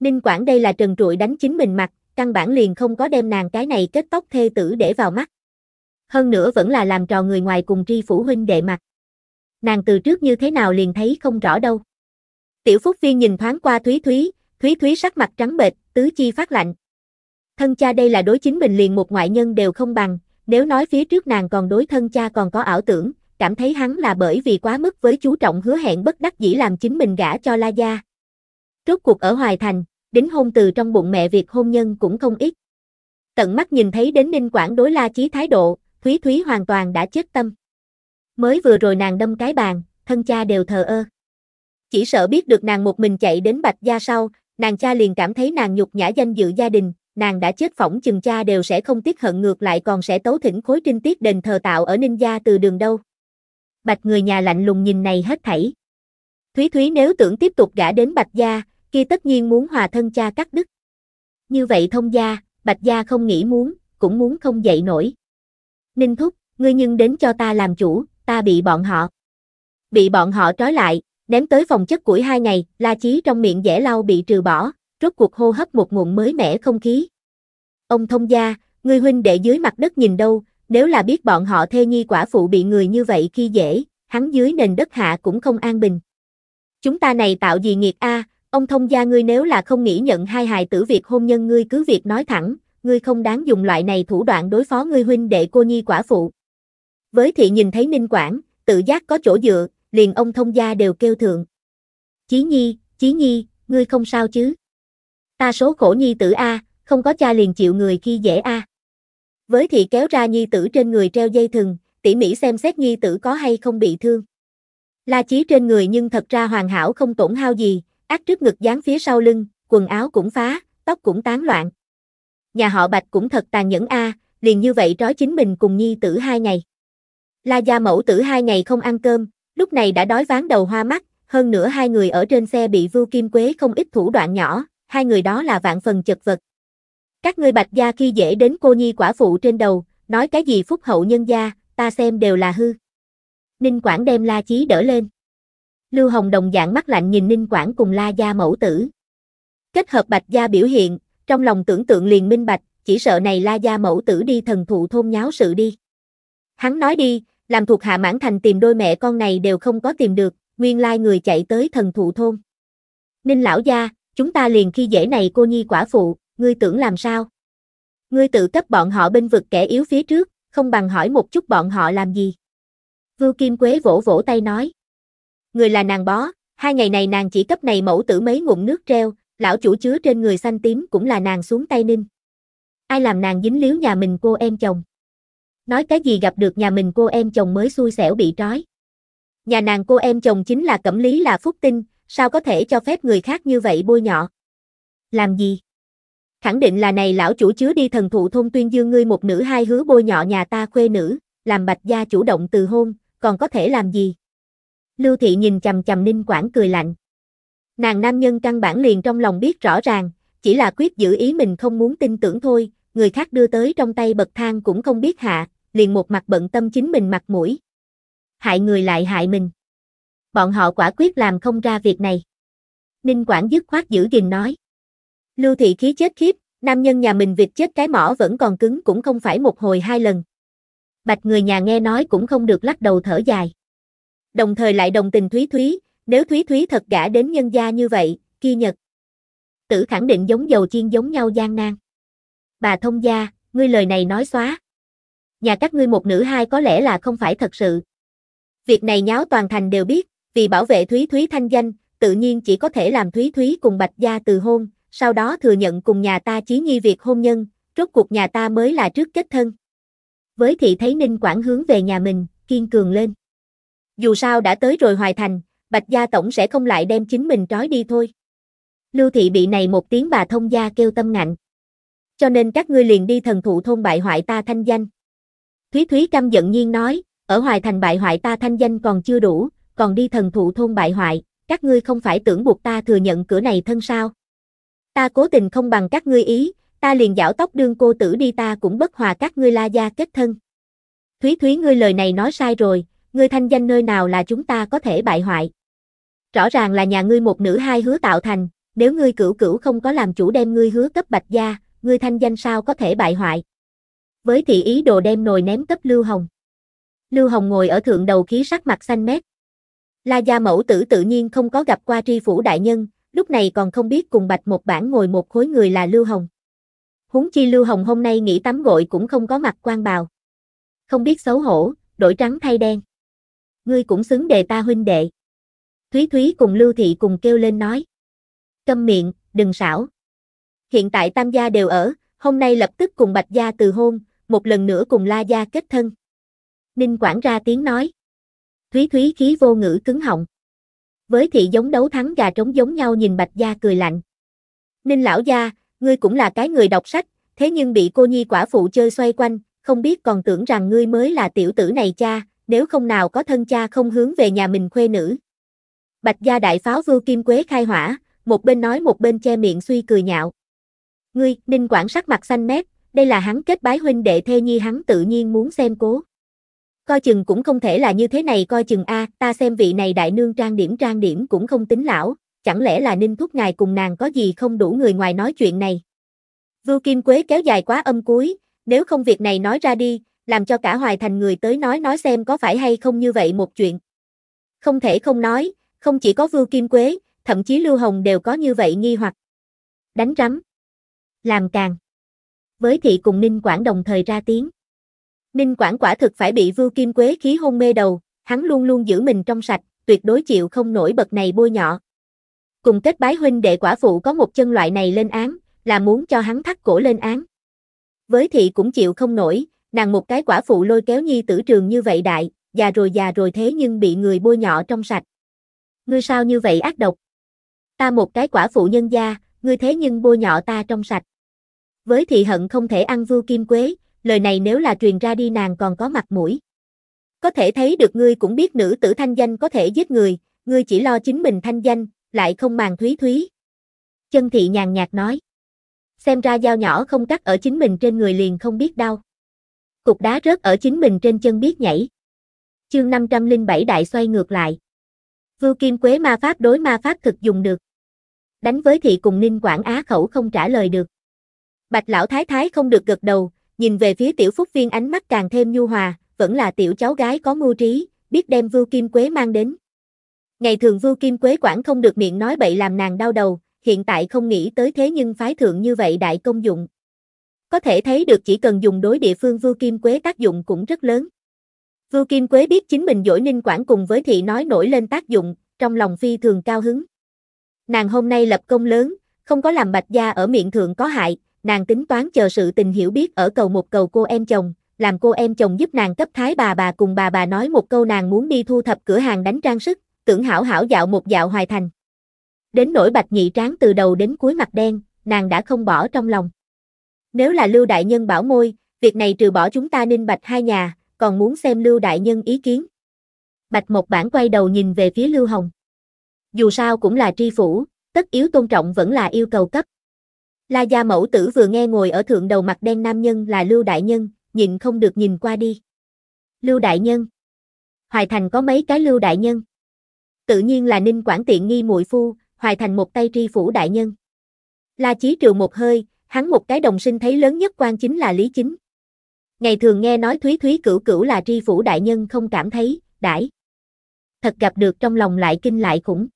Ninh Quảng đây là trần trụi đánh chính mình mặt, căn bản liền không có đem nàng cái này kết tóc thê tử để vào mắt. Hơn nữa vẫn là làm trò người ngoài cùng tri phủ huynh đệ mặt. Nàng từ trước như thế nào liền thấy không rõ đâu. Tiểu Phúc Viên nhìn thoáng qua Thúy Thúy, Thúy Thúy sắc mặt trắng bệch, tứ chi phát lạnh, thân cha đây là đối chính mình liền một ngoại nhân đều không bằng, nếu nói phía trước nàng còn đối thân cha còn có ảo tưởng, cảm thấy hắn là bởi vì quá mức với chú trọng hứa hẹn bất đắc dĩ làm chính mình gả cho La Gia. Rốt cuộc ở Hoài Thành, đính hôn từ trong bụng mẹ việc hôn nhân cũng không ít. Tận mắt nhìn thấy đến Ninh Quảng đối La Chí thái độ, Thúy Thúy hoàn toàn đã chết tâm. Mới vừa rồi nàng đâm cái bàn, thân cha đều thờ ơ. Chỉ sợ biết được nàng một mình chạy đến Bạch Gia sau, nàng cha liền cảm thấy nàng nhục nhã danh dự gia đình, nàng đã chết phỏng chừng cha đều sẽ không tiếc hận ngược lại còn sẽ tấu thỉnh khối trinh tiết đền thờ tạo ở ninh gia từ đường đâu. Bạch người nhà lạnh lùng nhìn này hết thảy. Thúy Thúy nếu tưởng tiếp tục gả đến Bạch gia, kia tất nhiên muốn hòa thân cha cắt đứt. Như vậy thông gia, Bạch gia không nghĩ muốn, cũng muốn không dậy nổi. Ninh Thúc, ngươi nhưng đến cho ta làm chủ, ta bị bọn họ. Bị bọn họ trói lại, ném tới phòng chất củi hai ngày, La Chí trong miệng dễ lau bị trừ bỏ, rốt cuộc hô hấp một nguồn mới mẻ không khí. Ông thông gia, người huynh đệ dưới mặt đất nhìn đâu, nếu là biết bọn họ thê nhi quả phụ bị người như vậy khi dễ, hắn dưới nền đất hạ cũng không an bình. Chúng ta này tạo gì nghiệt a, ông thông gia ngươi nếu là không nghĩ nhận hai hài tử việc hôn nhân ngươi cứ việc nói thẳng, ngươi không đáng dùng loại này thủ đoạn đối phó ngươi huynh đệ cô nhi quả phụ. Với thị nhìn thấy Ninh Quảng, tự giác có chỗ dựa, liền ông thông gia đều kêu thượng. Chí nhi, chí nhi, ngươi không sao chứ? Ta số khổ nhi tử A, không có cha liền chịu người khi dễ A. Với thì kéo ra nhi tử trên người treo dây thừng, tỉ mỉ xem xét nhi tử có hay không bị thương. La chí trên người nhưng thật ra hoàn hảo không tổn hao gì, ác trước ngực dán phía sau lưng, quần áo cũng phá, tóc cũng tán loạn. Nhà họ Bạch cũng thật tàn nhẫn a, liền như vậy trói chính mình cùng nhi tử hai ngày. La gia mẫu tử hai ngày không ăn cơm, lúc này đã đói ván đầu hoa mắt, hơn nữa hai người ở trên xe bị Vưu Kim Quế không ít thủ đoạn nhỏ, hai người đó là vạn phần chật vật. Các ngươi bạch gia khi dễ đến cô nhi quả phụ trên đầu, nói cái gì phúc hậu nhân gia, ta xem đều là hư. Ninh Quảng đem La Chí đỡ lên. Lưu Hồng đồng dạng mắt lạnh nhìn Ninh Quảng cùng La Gia mẫu tử. Kết hợp Bạch Gia biểu hiện, trong lòng tưởng tượng liền minh bạch, chỉ sợ này La Gia mẫu tử đi thần thụ thôn nháo sự đi. Hắn nói đi, làm thuộc hạ mãn thành tìm đôi mẹ con này đều không có tìm được, nguyên lai người chạy tới thần thụ thôn. Ninh lão gia, chúng ta liền khi dễ này cô nhi quả phụ, ngươi tưởng làm sao? Ngươi tự cấp bọn họ bên vực kẻ yếu phía trước, không bằng hỏi một chút bọn họ làm gì. Vưu Kim Quế vỗ vỗ tay nói. Người là nàng bó, hai ngày này nàng chỉ cấp này mẫu tử mấy ngụm nước treo, lão chủ chứa trên người xanh tím cũng là nàng xuống tay ninh. Ai làm nàng dính líu nhà mình cô em chồng? Nói cái gì gặp được nhà mình cô em chồng mới xui xẻo bị trói. Nhà nàng cô em chồng chính là Cẩm Lý là Phúc Tinh, sao có thể cho phép người khác như vậy bôi nhọ? Làm gì? Khẳng định là này lão chủ chứa đi thần thụ thôn tuyên dương ngươi một nữ hai hứa bôi nhọ nhà ta khuê nữ, làm bạch gia chủ động từ hôn, còn có thể làm gì? Lưu thị nhìn chầm chầm ninh quảng cười lạnh. Nàng nam nhân căn bản liền trong lòng biết rõ ràng, chỉ là quyết giữ ý mình không muốn tin tưởng thôi, người khác đưa tới trong tay bậc thang cũng không biết hạ, liền một mặt bận tâm chính mình mặt mũi. Hại người lại hại mình bọn họ quả quyết làm không ra việc này. Ninh quản dứt khoát giữ gìn nói. Lưu thị khí chết khiếp, nam nhân nhà mình việc chết cái mỏ vẫn còn cứng cũng không phải một hồi hai lần. Bạch người nhà nghe nói cũng không được lắc đầu thở dài. Đồng thời lại đồng tình Thúy Thúy, nếu Thúy Thúy thật gã đến nhân gia như vậy, kia nhật. Tử khẳng định giống dầu chiên giống nhau gian nan. Bà thông gia, ngươi lời này nói xóa. Nhà các ngươi một nữ hai có lẽ là không phải thật sự. Việc này nháo toàn thành đều biết, vì bảo vệ Thúy Thúy thanh danh, tự nhiên chỉ có thể làm Thúy Thúy cùng Bạch Gia từ hôn, sau đó thừa nhận cùng nhà ta chí nhi việc hôn nhân, rốt cuộc nhà ta mới là trước kết thân. Với thị thấy Ninh Quảng hướng về nhà mình, kiên cường lên. Dù sao đã tới rồi hoài thành, Bạch Gia Tổng sẽ không lại đem chính mình trói đi thôi. Lưu thị bị này một tiếng bà thông gia kêu tâm ngạnh. Cho nên các ngươi liền đi thần thụ thôn bại hoại ta thanh danh. Thúy Thúy căm giận nhiên nói, ở hoài thành bại hoại ta thanh danh còn chưa đủ, còn đi thần thụ thôn bại hoại, các ngươi không phải tưởng buộc ta thừa nhận cửa này thân sao. Ta cố tình không bằng các ngươi ý, ta liền giảo tóc đương cô tử đi ta cũng bất hòa các ngươi la gia kết thân. Thúy Thúy ngươi lời này nói sai rồi, ngươi thanh danh nơi nào là chúng ta có thể bại hoại. Rõ ràng là nhà ngươi một nữ hai hứa tạo thành, nếu ngươi cửu cửu không có làm chủ đem ngươi hứa cấp bạch gia, ngươi thanh danh sao có thể bại hoại. Với thị ý đồ đem nồi ném cấp Lưu Hồng. Lưu Hồng ngồi ở thượng đầu khí sắc mặt xanh mét, La Gia Mẫu Tử tự nhiên không có gặp qua tri phủ đại nhân, lúc này còn không biết cùng bạch một bản ngồi một khối người là Lưu Hồng. húng chi Lưu Hồng hôm nay nghỉ tắm gội cũng không có mặt quan bào. Không biết xấu hổ, đổi trắng thay đen. Ngươi cũng xứng đề ta huynh đệ. Thúy Thúy cùng Lưu Thị cùng kêu lên nói. Câm miệng, đừng xảo. Hiện tại Tam Gia đều ở, hôm nay lập tức cùng Bạch Gia từ hôn, một lần nữa cùng La Gia kết thân. Ninh quản ra tiếng nói. Thúy Thúy khí vô ngữ cứng họng. Với thị giống đấu thắng gà trống giống nhau nhìn Bạch Gia cười lạnh. Ninh lão gia, ngươi cũng là cái người đọc sách, thế nhưng bị cô nhi quả phụ chơi xoay quanh, không biết còn tưởng rằng ngươi mới là tiểu tử này cha, nếu không nào có thân cha không hướng về nhà mình khuê nữ. Bạch Gia đại pháo vưu kim quế khai hỏa, một bên nói một bên che miệng suy cười nhạo. Ngươi, Ninh quản sắc mặt xanh mét, đây là hắn kết bái huynh đệ thê nhi hắn tự nhiên muốn xem cố coi chừng cũng không thể là như thế này coi chừng a, ta xem vị này đại nương trang điểm trang điểm cũng không tính lão, chẳng lẽ là Ninh Thúc ngài cùng nàng có gì không đủ người ngoài nói chuyện này. Vưu Kim Quế kéo dài quá âm cuối, nếu không việc này nói ra đi, làm cho cả Hoài Thành người tới nói nói xem có phải hay không như vậy một chuyện. Không thể không nói, không chỉ có Vưu Kim Quế, thậm chí Lưu Hồng đều có như vậy nghi hoặc. Đánh rắm. Làm càng. Với thị cùng Ninh Quảng đồng thời ra tiếng. Ninh Quản quả thực phải bị Vưu Kim Quế khí hôn mê đầu, hắn luôn luôn giữ mình trong sạch, tuyệt đối chịu không nổi bậc này bôi nhọ. Cùng kết bái huynh đệ quả phụ có một chân loại này lên án, là muốn cho hắn thắt cổ lên án. Với thị cũng chịu không nổi, nàng một cái quả phụ lôi kéo nhi tử trường như vậy đại, già rồi già rồi thế nhưng bị người bôi nhọ trong sạch. Ngươi sao như vậy ác độc? Ta một cái quả phụ nhân gia, ngươi thế nhưng bôi nhọ ta trong sạch. Với thị hận không thể ăn vưu kim quế, lời này nếu là truyền ra đi nàng còn có mặt mũi. Có thể thấy được ngươi cũng biết nữ tử thanh danh có thể giết người, ngươi chỉ lo chính mình thanh danh, lại không màng thúy thúy. Chân thị nhàn nhạt nói. Xem ra dao nhỏ không cắt ở chính mình trên người liền không biết đau. Cục đá rớt ở chính mình trên chân biết nhảy. Chương 507 đại xoay ngược lại. Vưu Kim Quế ma pháp đối ma pháp thực dùng được. Đánh với thị cùng Ninh Quảng Á khẩu không trả lời được. Bạch lão thái thái không được gật đầu, nhìn về phía tiểu phúc viên ánh mắt càng thêm nhu hòa, vẫn là tiểu cháu gái có mưu trí, biết đem vưu kim quế mang đến. Ngày thường vưu kim quế quản không được miệng nói bậy làm nàng đau đầu, hiện tại không nghĩ tới thế nhưng phái thượng như vậy đại công dụng. Có thể thấy được chỉ cần dùng đối địa phương vưu kim quế tác dụng cũng rất lớn. Vưu Kim Quế biết chính mình dỗi ninh quản cùng với thị nói nổi lên tác dụng, trong lòng phi thường cao hứng. Nàng hôm nay lập công lớn, không có làm bạch gia ở miệng thượng có hại, nàng tính toán chờ sự tình hiểu biết ở cầu một cầu cô em chồng, làm cô em chồng giúp nàng cấp thái bà bà cùng bà bà nói một câu nàng muốn đi thu thập cửa hàng đánh trang sức, tưởng hảo hảo dạo một dạo hoài thành. Đến nỗi bạch nhị tráng từ đầu đến cuối mặt đen, nàng đã không bỏ trong lòng. Nếu là Lưu Đại Nhân bảo môi, việc này trừ bỏ chúng ta ninh bạch hai nhà, còn muốn xem Lưu Đại Nhân ý kiến. Bạch một Bản quay đầu nhìn về phía Lưu Hồng. Dù sao cũng là tri phủ, tất yếu tôn trọng vẫn là yêu cầu cấp. La gia mẫu tử vừa nghe ngồi ở thượng đầu mặt đen nam nhân là Lưu Đại Nhân, nhìn không được nhìn qua đi. Lưu Đại Nhân Hoài Thành có mấy cái Lưu Đại Nhân Tự nhiên là Ninh Quảng Tiện Nghi muội Phu, Hoài Thành một tay tri phủ Đại Nhân. La Chí Triều một hơi, hắn một cái đồng sinh thấy lớn nhất quan chính là Lý Chính. Ngày thường nghe nói Thúy Thúy cửu cửu là tri phủ Đại Nhân không cảm thấy, đãi. Thật gặp được trong lòng lại kinh lại khủng.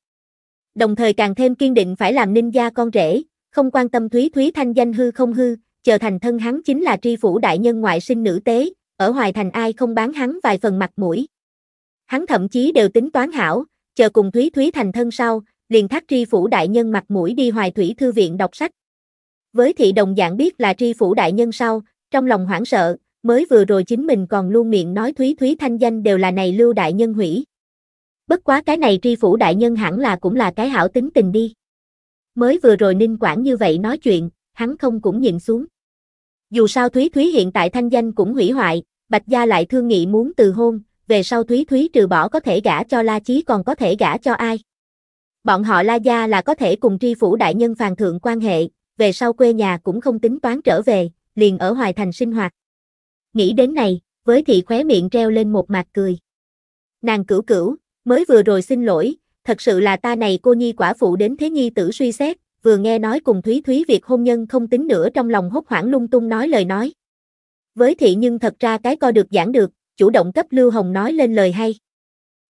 Đồng thời càng thêm kiên định phải làm ninh gia con rể, không quan tâm Thúy Thúy thanh danh hư không hư, chờ thành thân hắn chính là tri phủ đại nhân ngoại sinh nữ tế, ở Hoài Thành ai không bán hắn vài phần mặt mũi. Hắn thậm chí đều tính toán hảo, chờ cùng Thúy Thúy thành thân sau, liền thác tri phủ đại nhân mặt mũi đi Hoài Thủy Thư viện đọc sách. Với thị đồng dạng biết là tri phủ đại nhân sau, trong lòng hoảng sợ, mới vừa rồi chính mình còn luôn miệng nói Thúy Thúy thanh danh đều là này lưu đại nhân hủy. Bất quá cái này tri phủ đại nhân hẳn là cũng là cái hảo tính tình đi mới vừa rồi Ninh Quảng như vậy nói chuyện, hắn không cũng nhìn xuống. Dù sao Thúy Thúy hiện tại thanh danh cũng hủy hoại, Bạch Gia lại thương nghị muốn từ hôn, về sau Thúy Thúy trừ bỏ có thể gả cho La Chí còn có thể gả cho ai. Bọn họ La Gia là có thể cùng tri phủ đại nhân phàn thượng quan hệ, về sau quê nhà cũng không tính toán trở về, liền ở Hoài Thành sinh hoạt. Nghĩ đến này, với thị khóe miệng treo lên một mặt cười. Nàng cửu cửu, mới vừa rồi xin lỗi, thật sự là ta này cô nhi quả phụ đến thế nhi tử suy xét, vừa nghe nói cùng Thúy Thúy việc hôn nhân không tính nữa trong lòng hốt hoảng lung tung nói lời nói. Với thị nhưng thật ra cái co được giảng được, chủ động cấp Lưu Hồng nói lên lời hay.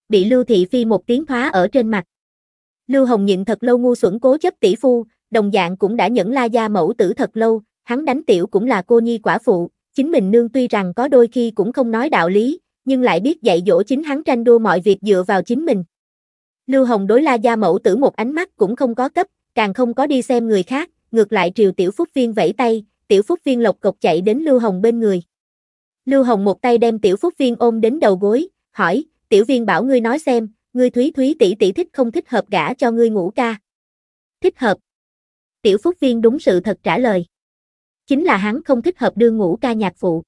Bị Lưu Thị Phi một tiếng thoá ở trên mặt. Lưu Hồng nhịn thật lâu ngu xuẩn cố chấp tỷ phu, đồng dạng cũng đã nhẫn la gia mẫu tử thật lâu, hắn đánh tiểu cũng là cô nhi quả phụ, chính mình nương tuy rằng có đôi khi cũng không nói đạo lý, nhưng lại biết dạy dỗ chính hắn tranh đua mọi việc dựa vào chính mình. Lưu Hồng đối La Gia Mẫu tử một ánh mắt cũng không có cấp, càng không có đi xem người khác, ngược lại triều Tiểu Phúc Viên vẫy tay, Tiểu Phúc Viên lộc cộc chạy đến Lưu Hồng bên người. Lưu Hồng một tay đem Tiểu Phúc Viên ôm đến đầu gối, hỏi, Tiểu Viên bảo ngươi nói xem, ngươi Thúy Thúy tỷ tỷ thích không thích hợp gả cho ngươi ngủ ca. Thích hợp. Tiểu Phúc Viên đúng sự thật trả lời. Chính là hắn không thích hợp đưa ngủ ca nhạc phụ.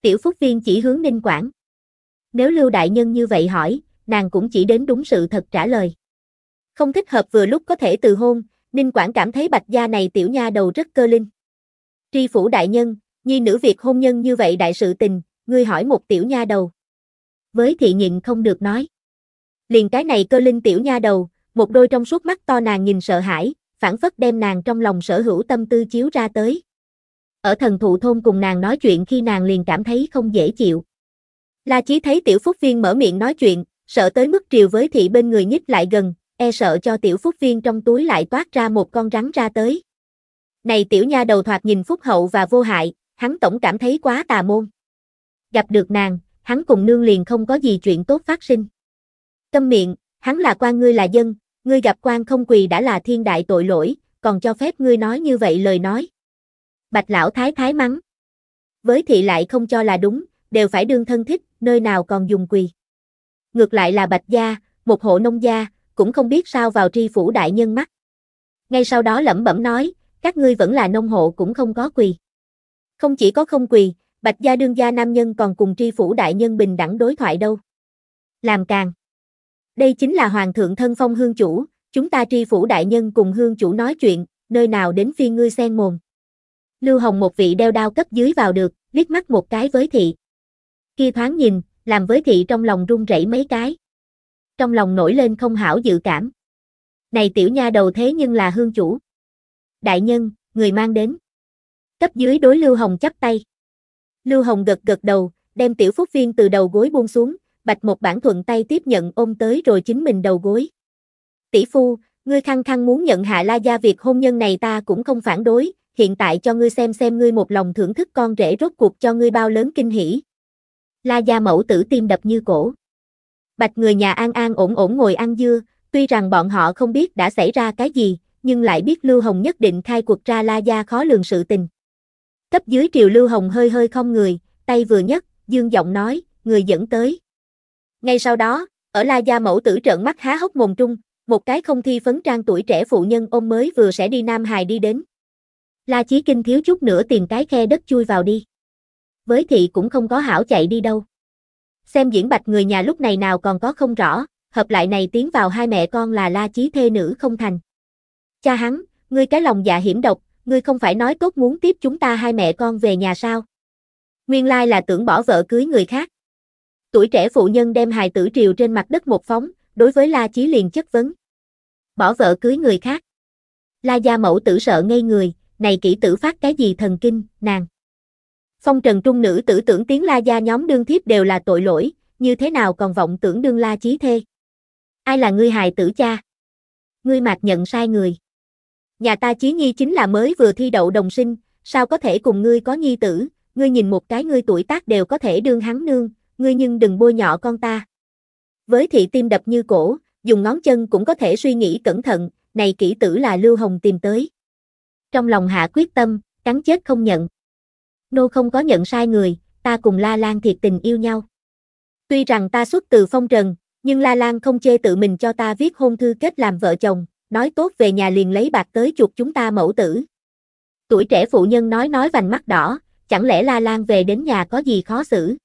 Tiểu Phúc Viên chỉ hướng Ninh Quảng. Nếu Lưu Đại Nhân như vậy hỏi, nàng cũng chỉ đến đúng sự thật trả lời. Không thích hợp vừa lúc có thể từ hôn, Ninh Quảng cảm thấy bạch gia này tiểu nha đầu rất cơ linh. Tri phủ đại nhân, nhi nữ việc hôn nhân như vậy đại sự tình, ngươi hỏi một tiểu nha đầu. Với thị nhịn không được nói. Liền cái này cơ linh tiểu nha đầu, một đôi trong suốt mắt to nàng nhìn sợ hãi, phản phất đem nàng trong lòng sở hữu tâm tư chiếu ra tới. Ở thần thụ thôn cùng nàng nói chuyện khi nàng liền cảm thấy không dễ chịu. La Chí thấy tiểu phúc viên mở miệng nói chuyện, Sợ tới mức triều với thị bên người nhích lại gần, e sợ cho tiểu phúc viên trong túi lại toát ra một con rắn ra tới. Này tiểu nha đầu thoạt nhìn phúc hậu và vô hại, hắn tổng cảm thấy quá tà môn. Gặp được nàng, hắn cùng nương liền không có gì chuyện tốt phát sinh. Câm miệng, hắn là quan ngươi là dân, ngươi gặp quan không quỳ đã là thiên đại tội lỗi, còn cho phép ngươi nói như vậy lời nói. Bạch lão thái thái mắng. Với thị lại không cho là đúng, đều phải đương thân thích, nơi nào còn dùng quỳ ngược lại là Bạch Gia, một hộ nông gia, cũng không biết sao vào tri phủ đại nhân mắt. Ngay sau đó lẩm bẩm nói, các ngươi vẫn là nông hộ cũng không có quỳ. Không chỉ có không quỳ, Bạch Gia đương gia nam nhân còn cùng tri phủ đại nhân bình đẳng đối thoại đâu. Làm càng. Đây chính là hoàng thượng thân phong hương chủ, chúng ta tri phủ đại nhân cùng hương chủ nói chuyện, nơi nào đến phiên ngươi xen mồm. Lưu Hồng một vị đeo đao cấp dưới vào được, liếc mắt một cái với thị. kia thoáng nhìn, làm với thị trong lòng run rẩy mấy cái. Trong lòng nổi lên không hảo dự cảm. Này tiểu nha đầu thế nhưng là hương chủ. Đại nhân, người mang đến. Cấp dưới đối Lưu Hồng chắp tay. Lưu Hồng gật gật đầu, đem tiểu phúc viên từ đầu gối buông xuống, bạch một bản thuận tay tiếp nhận ôm tới rồi chính mình đầu gối. Tỷ phu, ngươi khăng khăng muốn nhận hạ la gia việc hôn nhân này ta cũng không phản đối, hiện tại cho ngươi xem xem ngươi một lòng thưởng thức con rể rốt cuộc cho ngươi bao lớn kinh hỉ la gia mẫu tử tim đập như cổ. Bạch người nhà an an ổn ổn ngồi ăn dưa, tuy rằng bọn họ không biết đã xảy ra cái gì, nhưng lại biết Lưu Hồng nhất định khai cuộc ra la gia khó lường sự tình. Cấp dưới triều Lưu Hồng hơi hơi không người, tay vừa nhấc, dương giọng nói, người dẫn tới. Ngay sau đó, ở la gia mẫu tử trợn mắt há hốc mồm trung, một cái không thi phấn trang tuổi trẻ phụ nhân ôm mới vừa sẽ đi Nam Hải đi đến. La Chí Kinh thiếu chút nữa tìm cái khe đất chui vào đi với thị cũng không có hảo chạy đi đâu. Xem diễn bạch người nhà lúc này nào còn có không rõ, hợp lại này tiến vào hai mẹ con là la chí thê nữ không thành. Cha hắn, ngươi cái lòng dạ hiểm độc, ngươi không phải nói tốt muốn tiếp chúng ta hai mẹ con về nhà sao? Nguyên lai là tưởng bỏ vợ cưới người khác. Tuổi trẻ phụ nhân đem hài tử triều trên mặt đất một phóng, đối với La Chí liền chất vấn. Bỏ vợ cưới người khác. La gia mẫu tử sợ ngây người, này kỹ tử phát cái gì thần kinh, nàng. Phong trần trung nữ tử tưởng tiếng la gia nhóm đương thiếp đều là tội lỗi, như thế nào còn vọng tưởng đương la chí thê. Ai là ngươi hài tử cha? Ngươi mạc nhận sai người. Nhà ta chí nhi chính là mới vừa thi đậu đồng sinh, sao có thể cùng ngươi có nhi tử, ngươi nhìn một cái ngươi tuổi tác đều có thể đương hắn nương, ngươi nhưng đừng bôi nhọ con ta. Với thị tim đập như cổ, dùng ngón chân cũng có thể suy nghĩ cẩn thận, này kỹ tử là Lưu Hồng tìm tới. Trong lòng hạ quyết tâm, cắn chết không nhận nô không có nhận sai người, ta cùng La Lan thiệt tình yêu nhau. Tuy rằng ta xuất từ phong trần, nhưng La Lan không chê tự mình cho ta viết hôn thư kết làm vợ chồng, nói tốt về nhà liền lấy bạc tới chuột chúng ta mẫu tử. Tuổi trẻ phụ nhân nói nói vành mắt đỏ, chẳng lẽ La Lan về đến nhà có gì khó xử?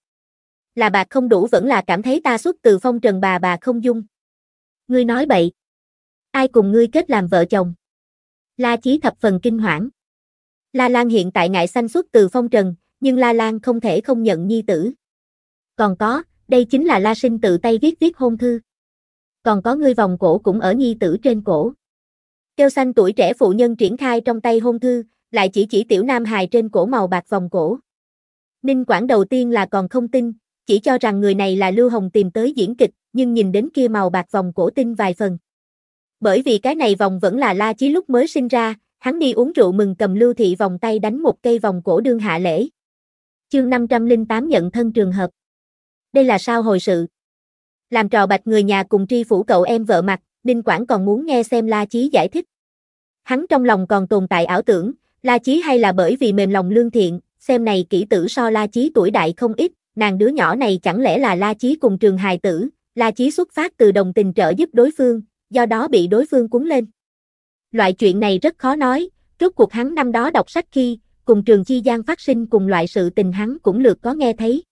Là bạc không đủ vẫn là cảm thấy ta xuất từ phong trần bà bà không dung. Ngươi nói bậy. Ai cùng ngươi kết làm vợ chồng? La Chí thập phần kinh hoảng. La Lan hiện tại ngại sanh xuất từ phong trần, nhưng La Lan không thể không nhận nhi tử. Còn có, đây chính là La Sinh tự tay viết viết hôn thư. Còn có ngươi vòng cổ cũng ở nhi tử trên cổ. Kêu xanh tuổi trẻ phụ nhân triển khai trong tay hôn thư, lại chỉ chỉ tiểu nam hài trên cổ màu bạc vòng cổ. Ninh Quảng đầu tiên là còn không tin, chỉ cho rằng người này là Lưu Hồng tìm tới diễn kịch, nhưng nhìn đến kia màu bạc vòng cổ tin vài phần. Bởi vì cái này vòng vẫn là La Chí lúc mới sinh ra, hắn đi uống rượu mừng cầm lưu thị vòng tay đánh một cây vòng cổ đương hạ lễ. Chương 508 nhận thân trường hợp. Đây là sao hồi sự. Làm trò bạch người nhà cùng tri phủ cậu em vợ mặt, Ninh Quảng còn muốn nghe xem La Chí giải thích. Hắn trong lòng còn tồn tại ảo tưởng, La Chí hay là bởi vì mềm lòng lương thiện, xem này kỹ tử so La Chí tuổi đại không ít, nàng đứa nhỏ này chẳng lẽ là La Chí cùng trường hài tử, La Chí xuất phát từ đồng tình trợ giúp đối phương, do đó bị đối phương cuốn lên. Loại chuyện này rất khó nói, Trước cuộc hắn năm đó đọc sách khi, cùng trường Chi Giang phát sinh cùng loại sự tình hắn cũng lượt có nghe thấy.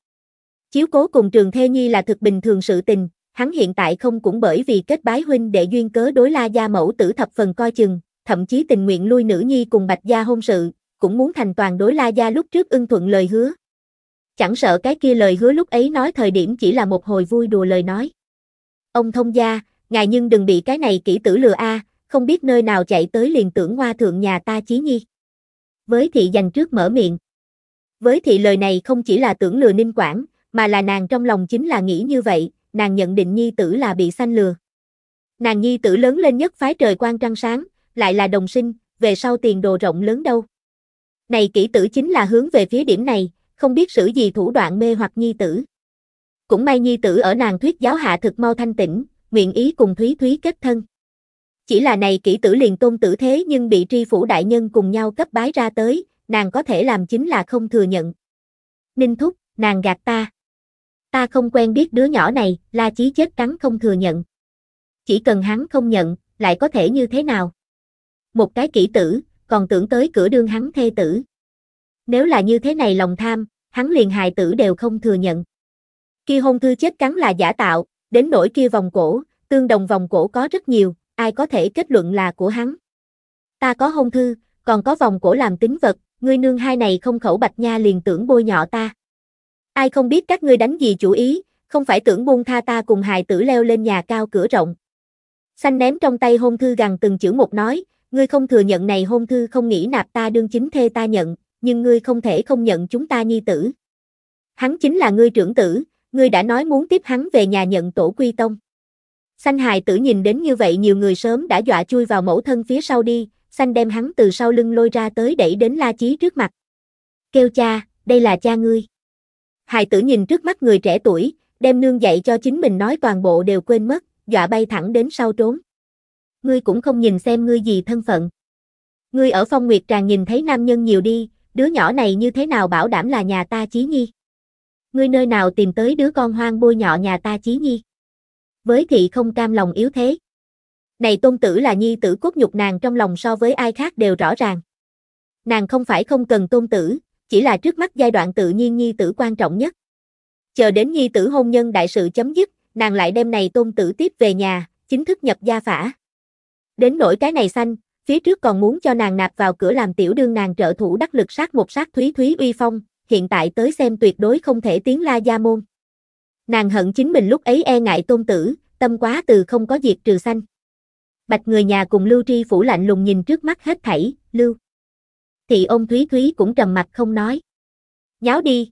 Chiếu cố cùng trường Thê Nhi là thực bình thường sự tình, hắn hiện tại không cũng bởi vì kết bái huynh để duyên cớ đối la gia mẫu tử thập phần coi chừng, thậm chí tình nguyện lui nữ nhi cùng bạch gia hôn sự, cũng muốn thành toàn đối la gia lúc trước ưng thuận lời hứa. Chẳng sợ cái kia lời hứa lúc ấy nói thời điểm chỉ là một hồi vui đùa lời nói. Ông thông gia, ngài nhưng đừng bị cái này kỹ tử lừa a, không biết nơi nào chạy tới liền tưởng hoa thượng nhà ta chí nhi. Với thị dành trước mở miệng. Với thị lời này không chỉ là tưởng lừa ninh quản mà là nàng trong lòng chính là nghĩ như vậy, nàng nhận định nhi tử là bị sanh lừa. Nàng nhi tử lớn lên nhất phái trời quan trăng sáng, lại là đồng sinh, về sau tiền đồ rộng lớn đâu. Này kỹ tử chính là hướng về phía điểm này, không biết sử gì thủ đoạn mê hoặc nhi tử. Cũng may nhi tử ở nàng thuyết giáo hạ thực mau thanh tĩnh, nguyện ý cùng Thúy Thúy kết thân. Chỉ là này kỹ tử liền tôn tử thế nhưng bị tri phủ đại nhân cùng nhau cấp bái ra tới, nàng có thể làm chính là không thừa nhận. Ninh thúc, nàng gạt ta. Ta không quen biết đứa nhỏ này, la chí chết cắn không thừa nhận. Chỉ cần hắn không nhận, lại có thể như thế nào? Một cái kỹ tử, còn tưởng tới cửa đương hắn thê tử. Nếu là như thế này lòng tham, hắn liền hài tử đều không thừa nhận. Kia hôn thư chết cắn là giả tạo, đến nỗi kia vòng cổ, tương đồng vòng cổ có rất nhiều, ai có thể kết luận là của hắn. Ta có hôn thư, còn có vòng cổ làm tính vật, ngươi nương hai này không khẩu bạch nha liền tưởng bôi nhọ ta. Ai không biết các ngươi đánh gì chủ ý, không phải tưởng buông tha ta cùng hài tử leo lên nhà cao cửa rộng. Xanh ném trong tay hôn thư gần từng chữ một nói, ngươi không thừa nhận này hôn thư không nghĩ nạp ta đương chính thê ta nhận, nhưng ngươi không thể không nhận chúng ta nhi tử. Hắn chính là ngươi trưởng tử, ngươi đã nói muốn tiếp hắn về nhà nhận tổ quy tông. Xanh hài tử nhìn đến như vậy nhiều người sớm đã dọa chui vào mẫu thân phía sau đi, xanh đem hắn từ sau lưng lôi ra tới đẩy đến la chí trước mặt. Kêu cha, đây là cha ngươi. Hài tử nhìn trước mắt người trẻ tuổi, đem nương dạy cho chính mình nói toàn bộ đều quên mất, dọa bay thẳng đến sau trốn. Ngươi cũng không nhìn xem ngươi gì thân phận. Ngươi ở phong nguyệt tràng nhìn thấy nam nhân nhiều đi, đứa nhỏ này như thế nào bảo đảm là nhà ta chí nhi. Ngươi nơi nào tìm tới đứa con hoang bôi nhọ nhà ta chí nhi với thị không cam lòng yếu thế. Này tôn tử là nhi tử cốt nhục nàng trong lòng so với ai khác đều rõ ràng. Nàng không phải không cần tôn tử, chỉ là trước mắt giai đoạn tự nhiên nhi tử quan trọng nhất. Chờ đến nhi tử hôn nhân đại sự chấm dứt, nàng lại đem này tôn tử tiếp về nhà, chính thức nhập gia phả. Đến nỗi cái này xanh, phía trước còn muốn cho nàng nạp vào cửa làm tiểu đương nàng trợ thủ đắc lực sát một sát thúy thúy uy phong, hiện tại tới xem tuyệt đối không thể tiến la gia môn. Nàng hận chính mình lúc ấy e ngại tôn tử, tâm quá từ không có diệt trừ sanh. Bạch người nhà cùng Lưu Tri Phủ lạnh lùng nhìn trước mắt hết thảy, Lưu. Thì ông Thúy Thúy cũng trầm mặt không nói. Nháo đi.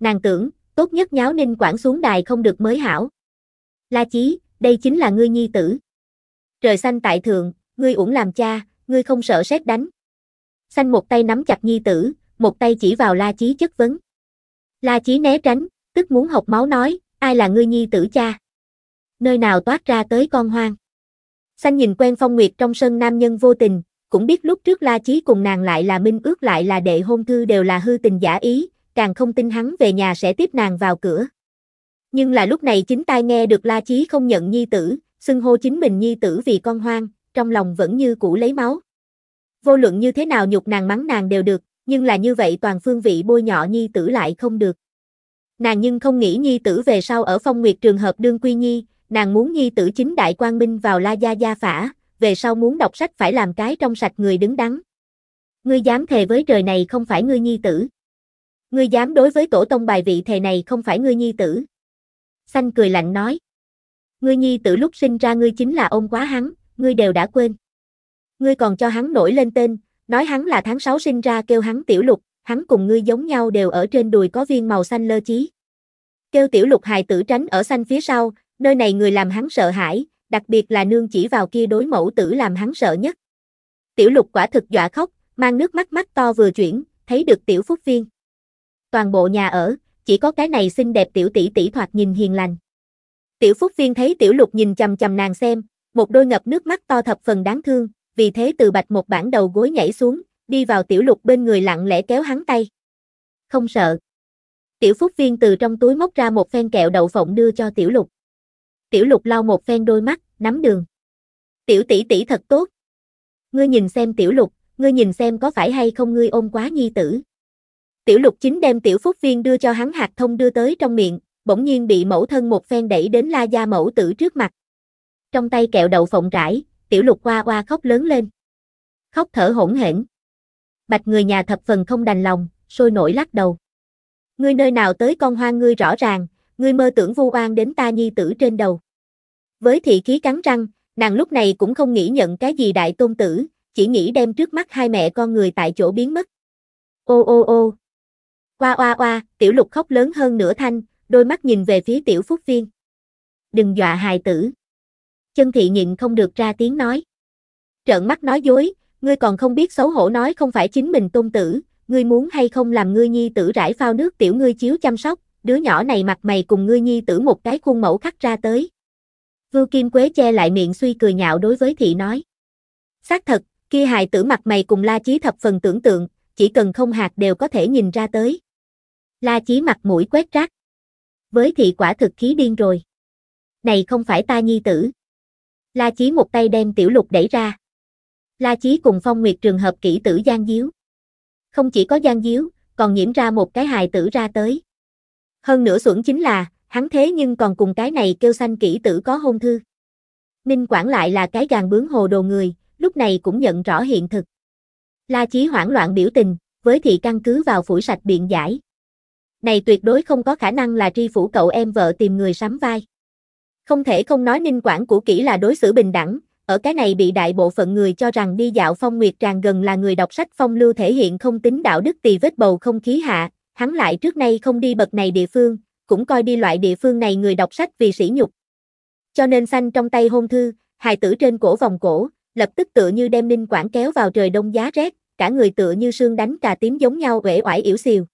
Nàng tưởng, tốt nhất nháo ninh quản xuống đài không được mới hảo. La Chí, đây chính là ngươi nhi tử. Trời xanh tại thượng, ngươi uổng làm cha, ngươi không sợ xét đánh. Xanh một tay nắm chặt nhi tử, một tay chỉ vào La Chí chất vấn. La Chí né tránh, tức muốn học máu nói, ai là ngươi nhi tử cha? Nơi nào toát ra tới con hoang? Xanh nhìn quen phong nguyệt trong sân nam nhân vô tình, cũng biết lúc trước La Chí cùng nàng lại là minh ước lại là đệ hôn thư đều là hư tình giả ý, càng không tin hắn về nhà sẽ tiếp nàng vào cửa. Nhưng là lúc này chính tai nghe được La Chí không nhận nhi tử, xưng hô chính mình nhi tử vì con hoang, trong lòng vẫn như cũ lấy máu. Vô luận như thế nào nhục nàng mắng nàng đều được, nhưng là như vậy toàn phương vị bôi nhọ nhi tử lại không được nàng nhưng không nghĩ nhi tử về sau ở phong nguyệt trường hợp đương quy nhi, nàng muốn nhi tử chính đại quang minh vào la gia gia phả, về sau muốn đọc sách phải làm cái trong sạch người đứng đắn. Ngươi dám thề với trời này không phải ngươi nhi tử. Ngươi dám đối với tổ tông bài vị thề này không phải ngươi nhi tử. Xanh cười lạnh nói. Ngươi nhi tử lúc sinh ra ngươi chính là ôm quá hắn, ngươi đều đã quên. Ngươi còn cho hắn nổi lên tên, nói hắn là tháng 6 sinh ra kêu hắn tiểu lục, hắn cùng ngươi giống nhau đều ở trên đùi có viên màu xanh lơ chí. Kêu tiểu lục hài tử tránh ở xanh phía sau, nơi này người làm hắn sợ hãi, đặc biệt là nương chỉ vào kia đối mẫu tử làm hắn sợ nhất. Tiểu lục quả thực dọa khóc, mang nước mắt mắt to vừa chuyển, thấy được tiểu phúc viên. Toàn bộ nhà ở, chỉ có cái này xinh đẹp tiểu tỷ tỷ thoạt nhìn hiền lành. Tiểu phúc viên thấy tiểu lục nhìn chầm chầm nàng xem, một đôi ngập nước mắt to thập phần đáng thương, vì thế từ bạch một bản đầu gối nhảy xuống, đi vào tiểu lục bên người lặng lẽ kéo hắn tay. Không sợ. Tiểu phúc viên từ trong túi móc ra một phen kẹo đậu phộng đưa cho tiểu lục. Tiểu lục lau một phen đôi mắt, nắm đường. Tiểu tỷ tỷ thật tốt. Ngươi nhìn xem tiểu lục, ngươi nhìn xem có phải hay không ngươi ôm quá nhi tử. Tiểu lục chính đem tiểu phúc viên đưa cho hắn hạt thông đưa tới trong miệng, bỗng nhiên bị mẫu thân một phen đẩy đến la gia mẫu tử trước mặt. Trong tay kẹo đậu phộng rãi, tiểu lục qua qua khóc lớn lên. Khóc thở hỗn hển bạch người nhà thập phần không đành lòng, sôi nổi lắc đầu. Ngươi nơi nào tới con hoang ngươi rõ ràng, ngươi mơ tưởng vu oan đến ta nhi tử trên đầu. Với thị khí cắn răng, nàng lúc này cũng không nghĩ nhận cái gì đại tôn tử, chỉ nghĩ đem trước mắt hai mẹ con người tại chỗ biến mất. Ô ô ô. qua oa oa, tiểu lục khóc lớn hơn nửa thanh, đôi mắt nhìn về phía tiểu phúc viên. Đừng dọa hài tử. Chân thị nhịn không được ra tiếng nói. Trợn mắt nói dối, Ngươi còn không biết xấu hổ nói không phải chính mình tôn tử, ngươi muốn hay không làm ngươi nhi tử rải phao nước tiểu ngươi chiếu chăm sóc, đứa nhỏ này mặt mày cùng ngươi nhi tử một cái khuôn mẫu khắc ra tới. Vưu Kim Quế che lại miệng suy cười nhạo đối với thị nói. Xác thật, kia hài tử mặt mày cùng La Chí thập phần tưởng tượng, chỉ cần không hạt đều có thể nhìn ra tới. La Chí mặt mũi quét rác. Với thị quả thực khí điên rồi. Này không phải ta nhi tử. La Chí một tay đem tiểu lục đẩy ra. La Chí cùng Phong Nguyệt trường hợp kỹ tử gian díu. Không chỉ có gian díu, còn nhiễm ra một cái hài tử ra tới. Hơn nữa xuẩn chính là, hắn thế nhưng còn cùng cái này kêu xanh kỹ tử có hôn thư. Ninh Quảng lại là cái gàn bướng hồ đồ người, lúc này cũng nhận rõ hiện thực. La Chí hoảng loạn biểu tình, với thị căn cứ vào phủ sạch biện giải. Này tuyệt đối không có khả năng là tri phủ cậu em vợ tìm người sắm vai. Không thể không nói Ninh Quảng của kỹ là đối xử bình đẳng, ở cái này bị đại bộ phận người cho rằng đi dạo phong nguyệt tràn gần là người đọc sách phong lưu thể hiện không tính đạo đức tỳ vết bầu không khí hạ, hắn lại trước nay không đi bậc này địa phương, cũng coi đi loại địa phương này người đọc sách vì sỉ nhục. Cho nên xanh trong tay hôn thư, hài tử trên cổ vòng cổ, lập tức tựa như đem ninh quảng kéo vào trời đông giá rét, cả người tựa như sương đánh cà tím giống nhau uể oải yếu xìu.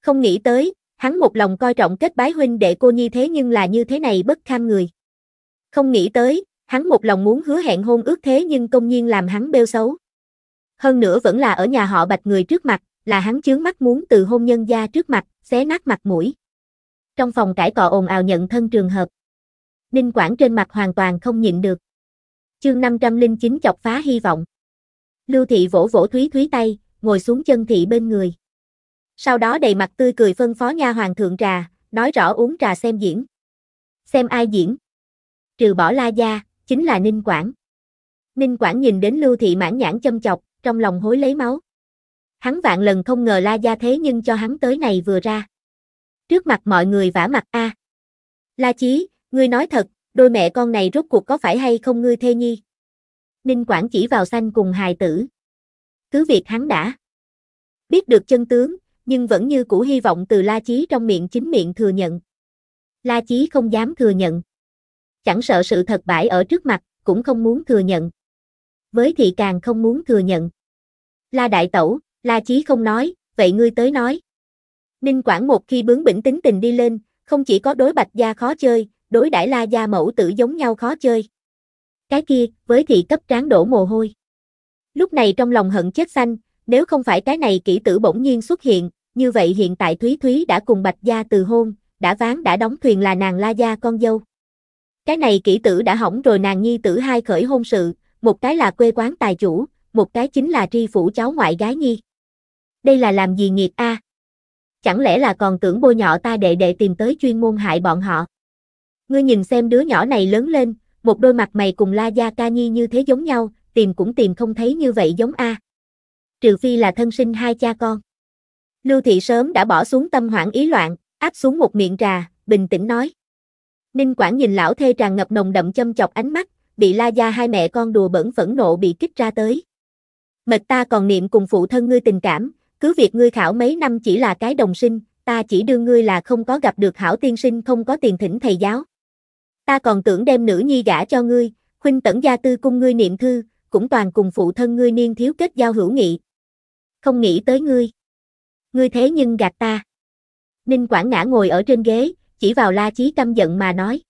Không nghĩ tới, hắn một lòng coi trọng kết bái huynh đệ cô nhi thế nhưng là như thế này bất kham người. Không nghĩ tới, Hắn một lòng muốn hứa hẹn hôn ước thế nhưng công nhiên làm hắn bêu xấu. Hơn nữa vẫn là ở nhà họ bạch người trước mặt, là hắn chướng mắt muốn từ hôn nhân gia trước mặt, xé nát mặt mũi. Trong phòng cải tọa ồn ào nhận thân trường hợp. Ninh Quảng trên mặt hoàn toàn không nhịn được. Chương 509 chọc phá hy vọng. Lưu thị vỗ vỗ Thúy Thúy tay, ngồi xuống chân thị bên người. Sau đó đầy mặt tươi cười phân phó nha hoàng thượng trà, nói rõ uống trà xem diễn. Xem ai diễn. Trừ bỏ La gia, chính là Ninh Quảng. Ninh Quảng nhìn đến Lưu Thị mãn nhãn châm chọc, trong lòng hối lấy máu. Hắn vạn lần không ngờ La Gia thế nhưng cho hắn tới này vừa ra. Trước mặt mọi người vả mặt a. La Chí, ngươi nói thật, đôi mẹ con này rốt cuộc có phải hay không ngươi thê nhi? Ninh Quảng chỉ vào xanh cùng hài tử. Cứ việc hắn đã biết được chân tướng, nhưng vẫn như cũ hy vọng từ La Chí trong miệng chính miệng thừa nhận. La Chí không dám thừa nhận chẳng sợ sự thật bãi ở trước mặt, cũng không muốn thừa nhận. Với thì càng không muốn thừa nhận. La Đại Tẩu, La Chí không nói, vậy ngươi tới nói. Ninh Quảng một khi bướng bỉnh tính tình đi lên, không chỉ có đối Bạch Gia khó chơi, đối đãi La Gia mẫu tử giống nhau khó chơi. Cái kia, với thì cấp tráng đổ mồ hôi. Lúc này trong lòng hận chết xanh, nếu không phải cái này kỹ tử bỗng nhiên xuất hiện, như vậy hiện tại Thúy Thúy đã cùng Bạch Gia từ hôn, đã ván đã đóng thuyền là nàng La Gia con dâu. Cái này kỹ tử đã hỏng rồi nàng nhi tử hai khởi hôn sự, một cái là quê quán tài chủ, một cái chính là tri phủ cháu ngoại gái nhi. Đây là làm gì nghiệp a? Chẳng lẽ là còn tưởng bôi nhọ ta đệ đệ tìm tới chuyên môn hại bọn họ? Ngươi nhìn xem đứa nhỏ này lớn lên, một đôi mặt mày cùng La Gia Ca Nhi như thế giống nhau, tìm cũng tìm không thấy như vậy giống a. À. Trừ phi là thân sinh hai cha con. Lưu Thị sớm đã bỏ xuống tâm hoảng ý loạn, áp xuống một miệng trà, bình tĩnh nói. Ninh Quảng nhìn lão thê tràn ngập nồng đậm châm chọc ánh mắt, bị La Gia hai mẹ con đùa bẩn phẫn nộ bị kích ra tới. Mệt ta còn niệm cùng phụ thân ngươi tình cảm, cứ việc ngươi khảo mấy năm chỉ là cái đồng sinh, ta chỉ đưa ngươi là không có gặp được hảo tiên sinh không có tiền thỉnh thầy giáo. Ta còn tưởng đem nữ nhi gả cho ngươi, huynh tẩn gia tư cung ngươi niệm thư, cũng toàn cùng phụ thân ngươi niên thiếu kết giao hữu nghị. Không nghĩ tới ngươi. Ngươi thế nhưng gạt ta. Ninh Quảng ngã ngồi ở trên ghế, chỉ vào La Chí căm giận mà nói.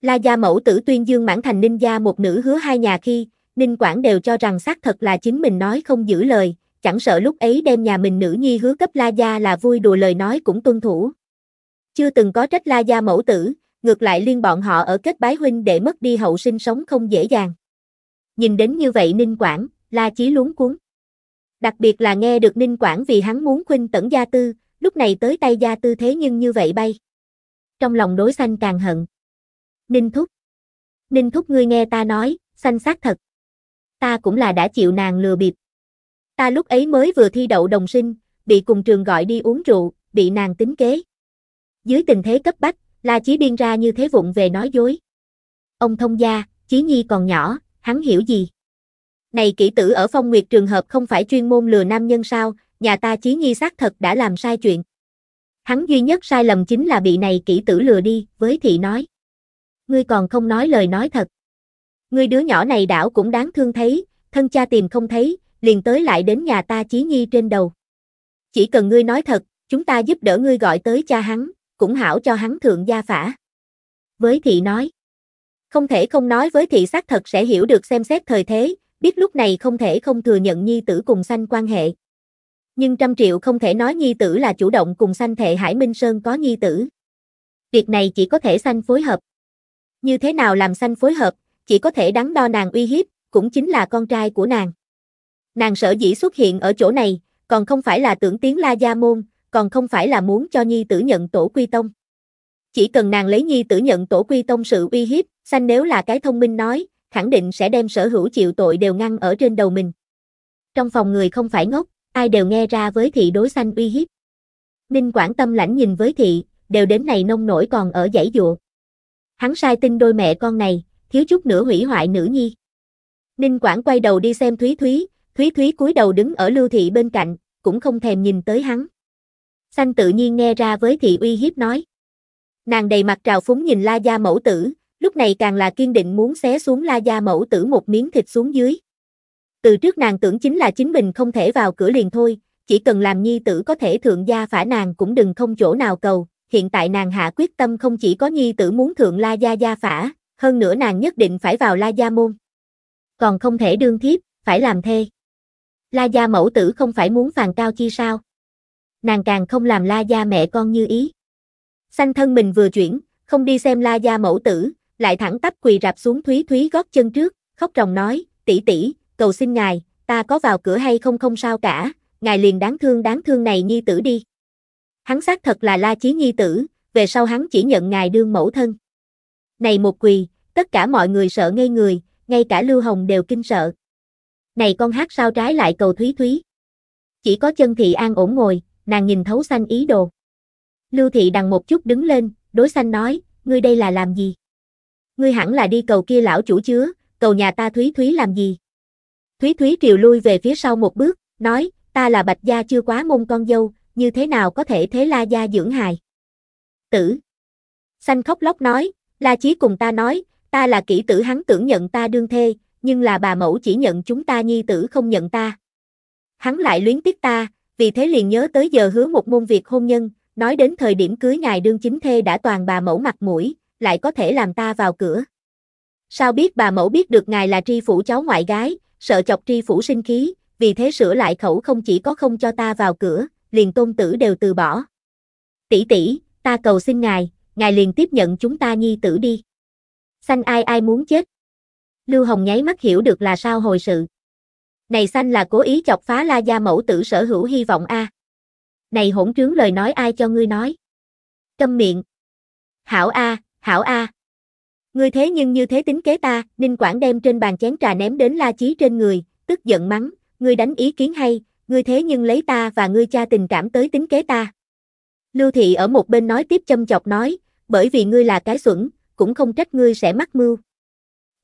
La gia mẫu tử tuyên dương mãn thành ninh gia một nữ hứa hai nhà khi, ninh quản đều cho rằng xác thật là chính mình nói không giữ lời, chẳng sợ lúc ấy đem nhà mình nữ nhi hứa cấp La gia là vui đùa lời nói cũng tuân thủ. Chưa từng có trách La gia mẫu tử, ngược lại liên bọn họ ở kết bái huynh để mất đi hậu sinh sống không dễ dàng. Nhìn đến như vậy Ninh quản La Chí luống cuốn. Đặc biệt là nghe được Ninh quản vì hắn muốn khuynh tẩn gia tư, lúc này tới tay gia tư thế nhưng như vậy bay trong lòng đối xanh càng hận. Ninh Thúc Ninh Thúc ngươi nghe ta nói, xanh xác thật. Ta cũng là đã chịu nàng lừa bịp. Ta lúc ấy mới vừa thi đậu đồng sinh, bị cùng trường gọi đi uống rượu, bị nàng tính kế. Dưới tình thế cấp bách, La Chí điên ra như thế vụng về nói dối. Ông thông gia, Chí Nhi còn nhỏ, hắn hiểu gì? Này kỹ tử ở phong nguyệt trường hợp không phải chuyên môn lừa nam nhân sao, nhà ta Chí Nhi xác thật đã làm sai chuyện. Hắn duy nhất sai lầm chính là bị này kỹ tử lừa đi, với thị nói. Ngươi còn không nói lời nói thật. Ngươi đứa nhỏ này đảo cũng đáng thương thấy, thân cha tìm không thấy, liền tới lại đến nhà ta chí nhi trên đầu. Chỉ cần ngươi nói thật, chúng ta giúp đỡ ngươi gọi tới cha hắn, cũng hảo cho hắn thượng gia phả. Với thị nói. Không thể không nói với thị xác thật sẽ hiểu được xem xét thời thế, biết lúc này không thể không thừa nhận nhi tử cùng sanh quan hệ nhưng trăm triệu không thể nói nhi tử là chủ động cùng sanh thệ Hải Minh Sơn có nhi tử. Việc này chỉ có thể sanh phối hợp. Như thế nào làm sanh phối hợp, chỉ có thể đắn đo nàng uy hiếp, cũng chính là con trai của nàng. Nàng sở dĩ xuất hiện ở chỗ này, còn không phải là tưởng tiếng La Gia Môn, còn không phải là muốn cho nhi tử nhận tổ quy tông. Chỉ cần nàng lấy nhi tử nhận tổ quy tông sự uy hiếp, sanh nếu là cái thông minh nói, khẳng định sẽ đem sở hữu chịu tội đều ngăn ở trên đầu mình. Trong phòng người không phải ngốc ai đều nghe ra với thị đối xanh uy hiếp. Ninh quản tâm lãnh nhìn với thị, đều đến này nông nổi còn ở giải dụa. Hắn sai tin đôi mẹ con này, thiếu chút nữa hủy hoại nữ nhi. Ninh quản quay đầu đi xem Thúy Thúy, Thúy Thúy cúi đầu đứng ở Lưu Thị bên cạnh, cũng không thèm nhìn tới hắn. Xanh tự nhiên nghe ra với thị uy hiếp nói. Nàng đầy mặt trào phúng nhìn La Gia mẫu tử, lúc này càng là kiên định muốn xé xuống La Gia mẫu tử một miếng thịt xuống dưới. Từ trước nàng tưởng chính là chính mình không thể vào cửa liền thôi, chỉ cần làm nhi tử có thể thượng gia phả nàng cũng đừng không chỗ nào cầu, hiện tại nàng hạ quyết tâm không chỉ có nhi tử muốn thượng la gia gia phả, hơn nữa nàng nhất định phải vào la gia môn. Còn không thể đương thiếp, phải làm thê. La gia mẫu tử không phải muốn phàn cao chi sao? Nàng càng không làm la gia mẹ con như ý. Sanh thân mình vừa chuyển, không đi xem la gia mẫu tử, lại thẳng tắp quỳ rạp xuống Thúy Thúy gót chân trước, khóc ròng nói, tỷ tỷ, cầu xin ngài, ta có vào cửa hay không không sao cả, ngài liền đáng thương đáng thương này nhi tử đi. Hắn xác thật là la chí nhi tử, về sau hắn chỉ nhận ngài đương mẫu thân. Này một quỳ, tất cả mọi người sợ ngây người, ngay cả Lưu Hồng đều kinh sợ. Này con hát sao trái lại cầu Thúy Thúy. Chỉ có chân thị an ổn ngồi, nàng nhìn thấu xanh ý đồ. Lưu thị đằng một chút đứng lên, đối xanh nói, ngươi đây là làm gì? Ngươi hẳn là đi cầu kia lão chủ chứa, cầu nhà ta Thúy Thúy làm gì? Thúy Thúy Triều lui về phía sau một bước, nói, ta là Bạch Gia chưa quá môn con dâu, như thế nào có thể thế La Gia dưỡng hài. Tử. Xanh khóc lóc nói, La Chí cùng ta nói, ta là kỹ tử hắn tưởng nhận ta đương thê, nhưng là bà mẫu chỉ nhận chúng ta nhi tử không nhận ta. Hắn lại luyến tiếc ta, vì thế liền nhớ tới giờ hứa một môn việc hôn nhân, nói đến thời điểm cưới ngài đương chính thê đã toàn bà mẫu mặt mũi, lại có thể làm ta vào cửa. Sao biết bà mẫu biết được ngài là tri phủ cháu ngoại gái, sợ chọc tri phủ sinh khí, vì thế sửa lại khẩu không chỉ có không cho ta vào cửa, liền tôn tử đều từ bỏ. Tỷ tỷ, ta cầu xin ngài, ngài liền tiếp nhận chúng ta nhi tử đi. Xanh ai ai muốn chết. Lưu Hồng nháy mắt hiểu được là sao hồi sự. Này xanh là cố ý chọc phá la gia mẫu tử sở hữu hy vọng a. Này hỗn trướng lời nói ai cho ngươi nói. Câm miệng. Hảo a, hảo a. Ngươi thế nhưng như thế tính kế ta, Ninh Quảng đem trên bàn chén trà ném đến La Chí trên người, tức giận mắng, ngươi đánh ý kiến hay, ngươi thế nhưng lấy ta và ngươi cha tình cảm tới tính kế ta. Lưu Thị ở một bên nói tiếp châm chọc nói, bởi vì ngươi là cái xuẩn, cũng không trách ngươi sẽ mắc mưu.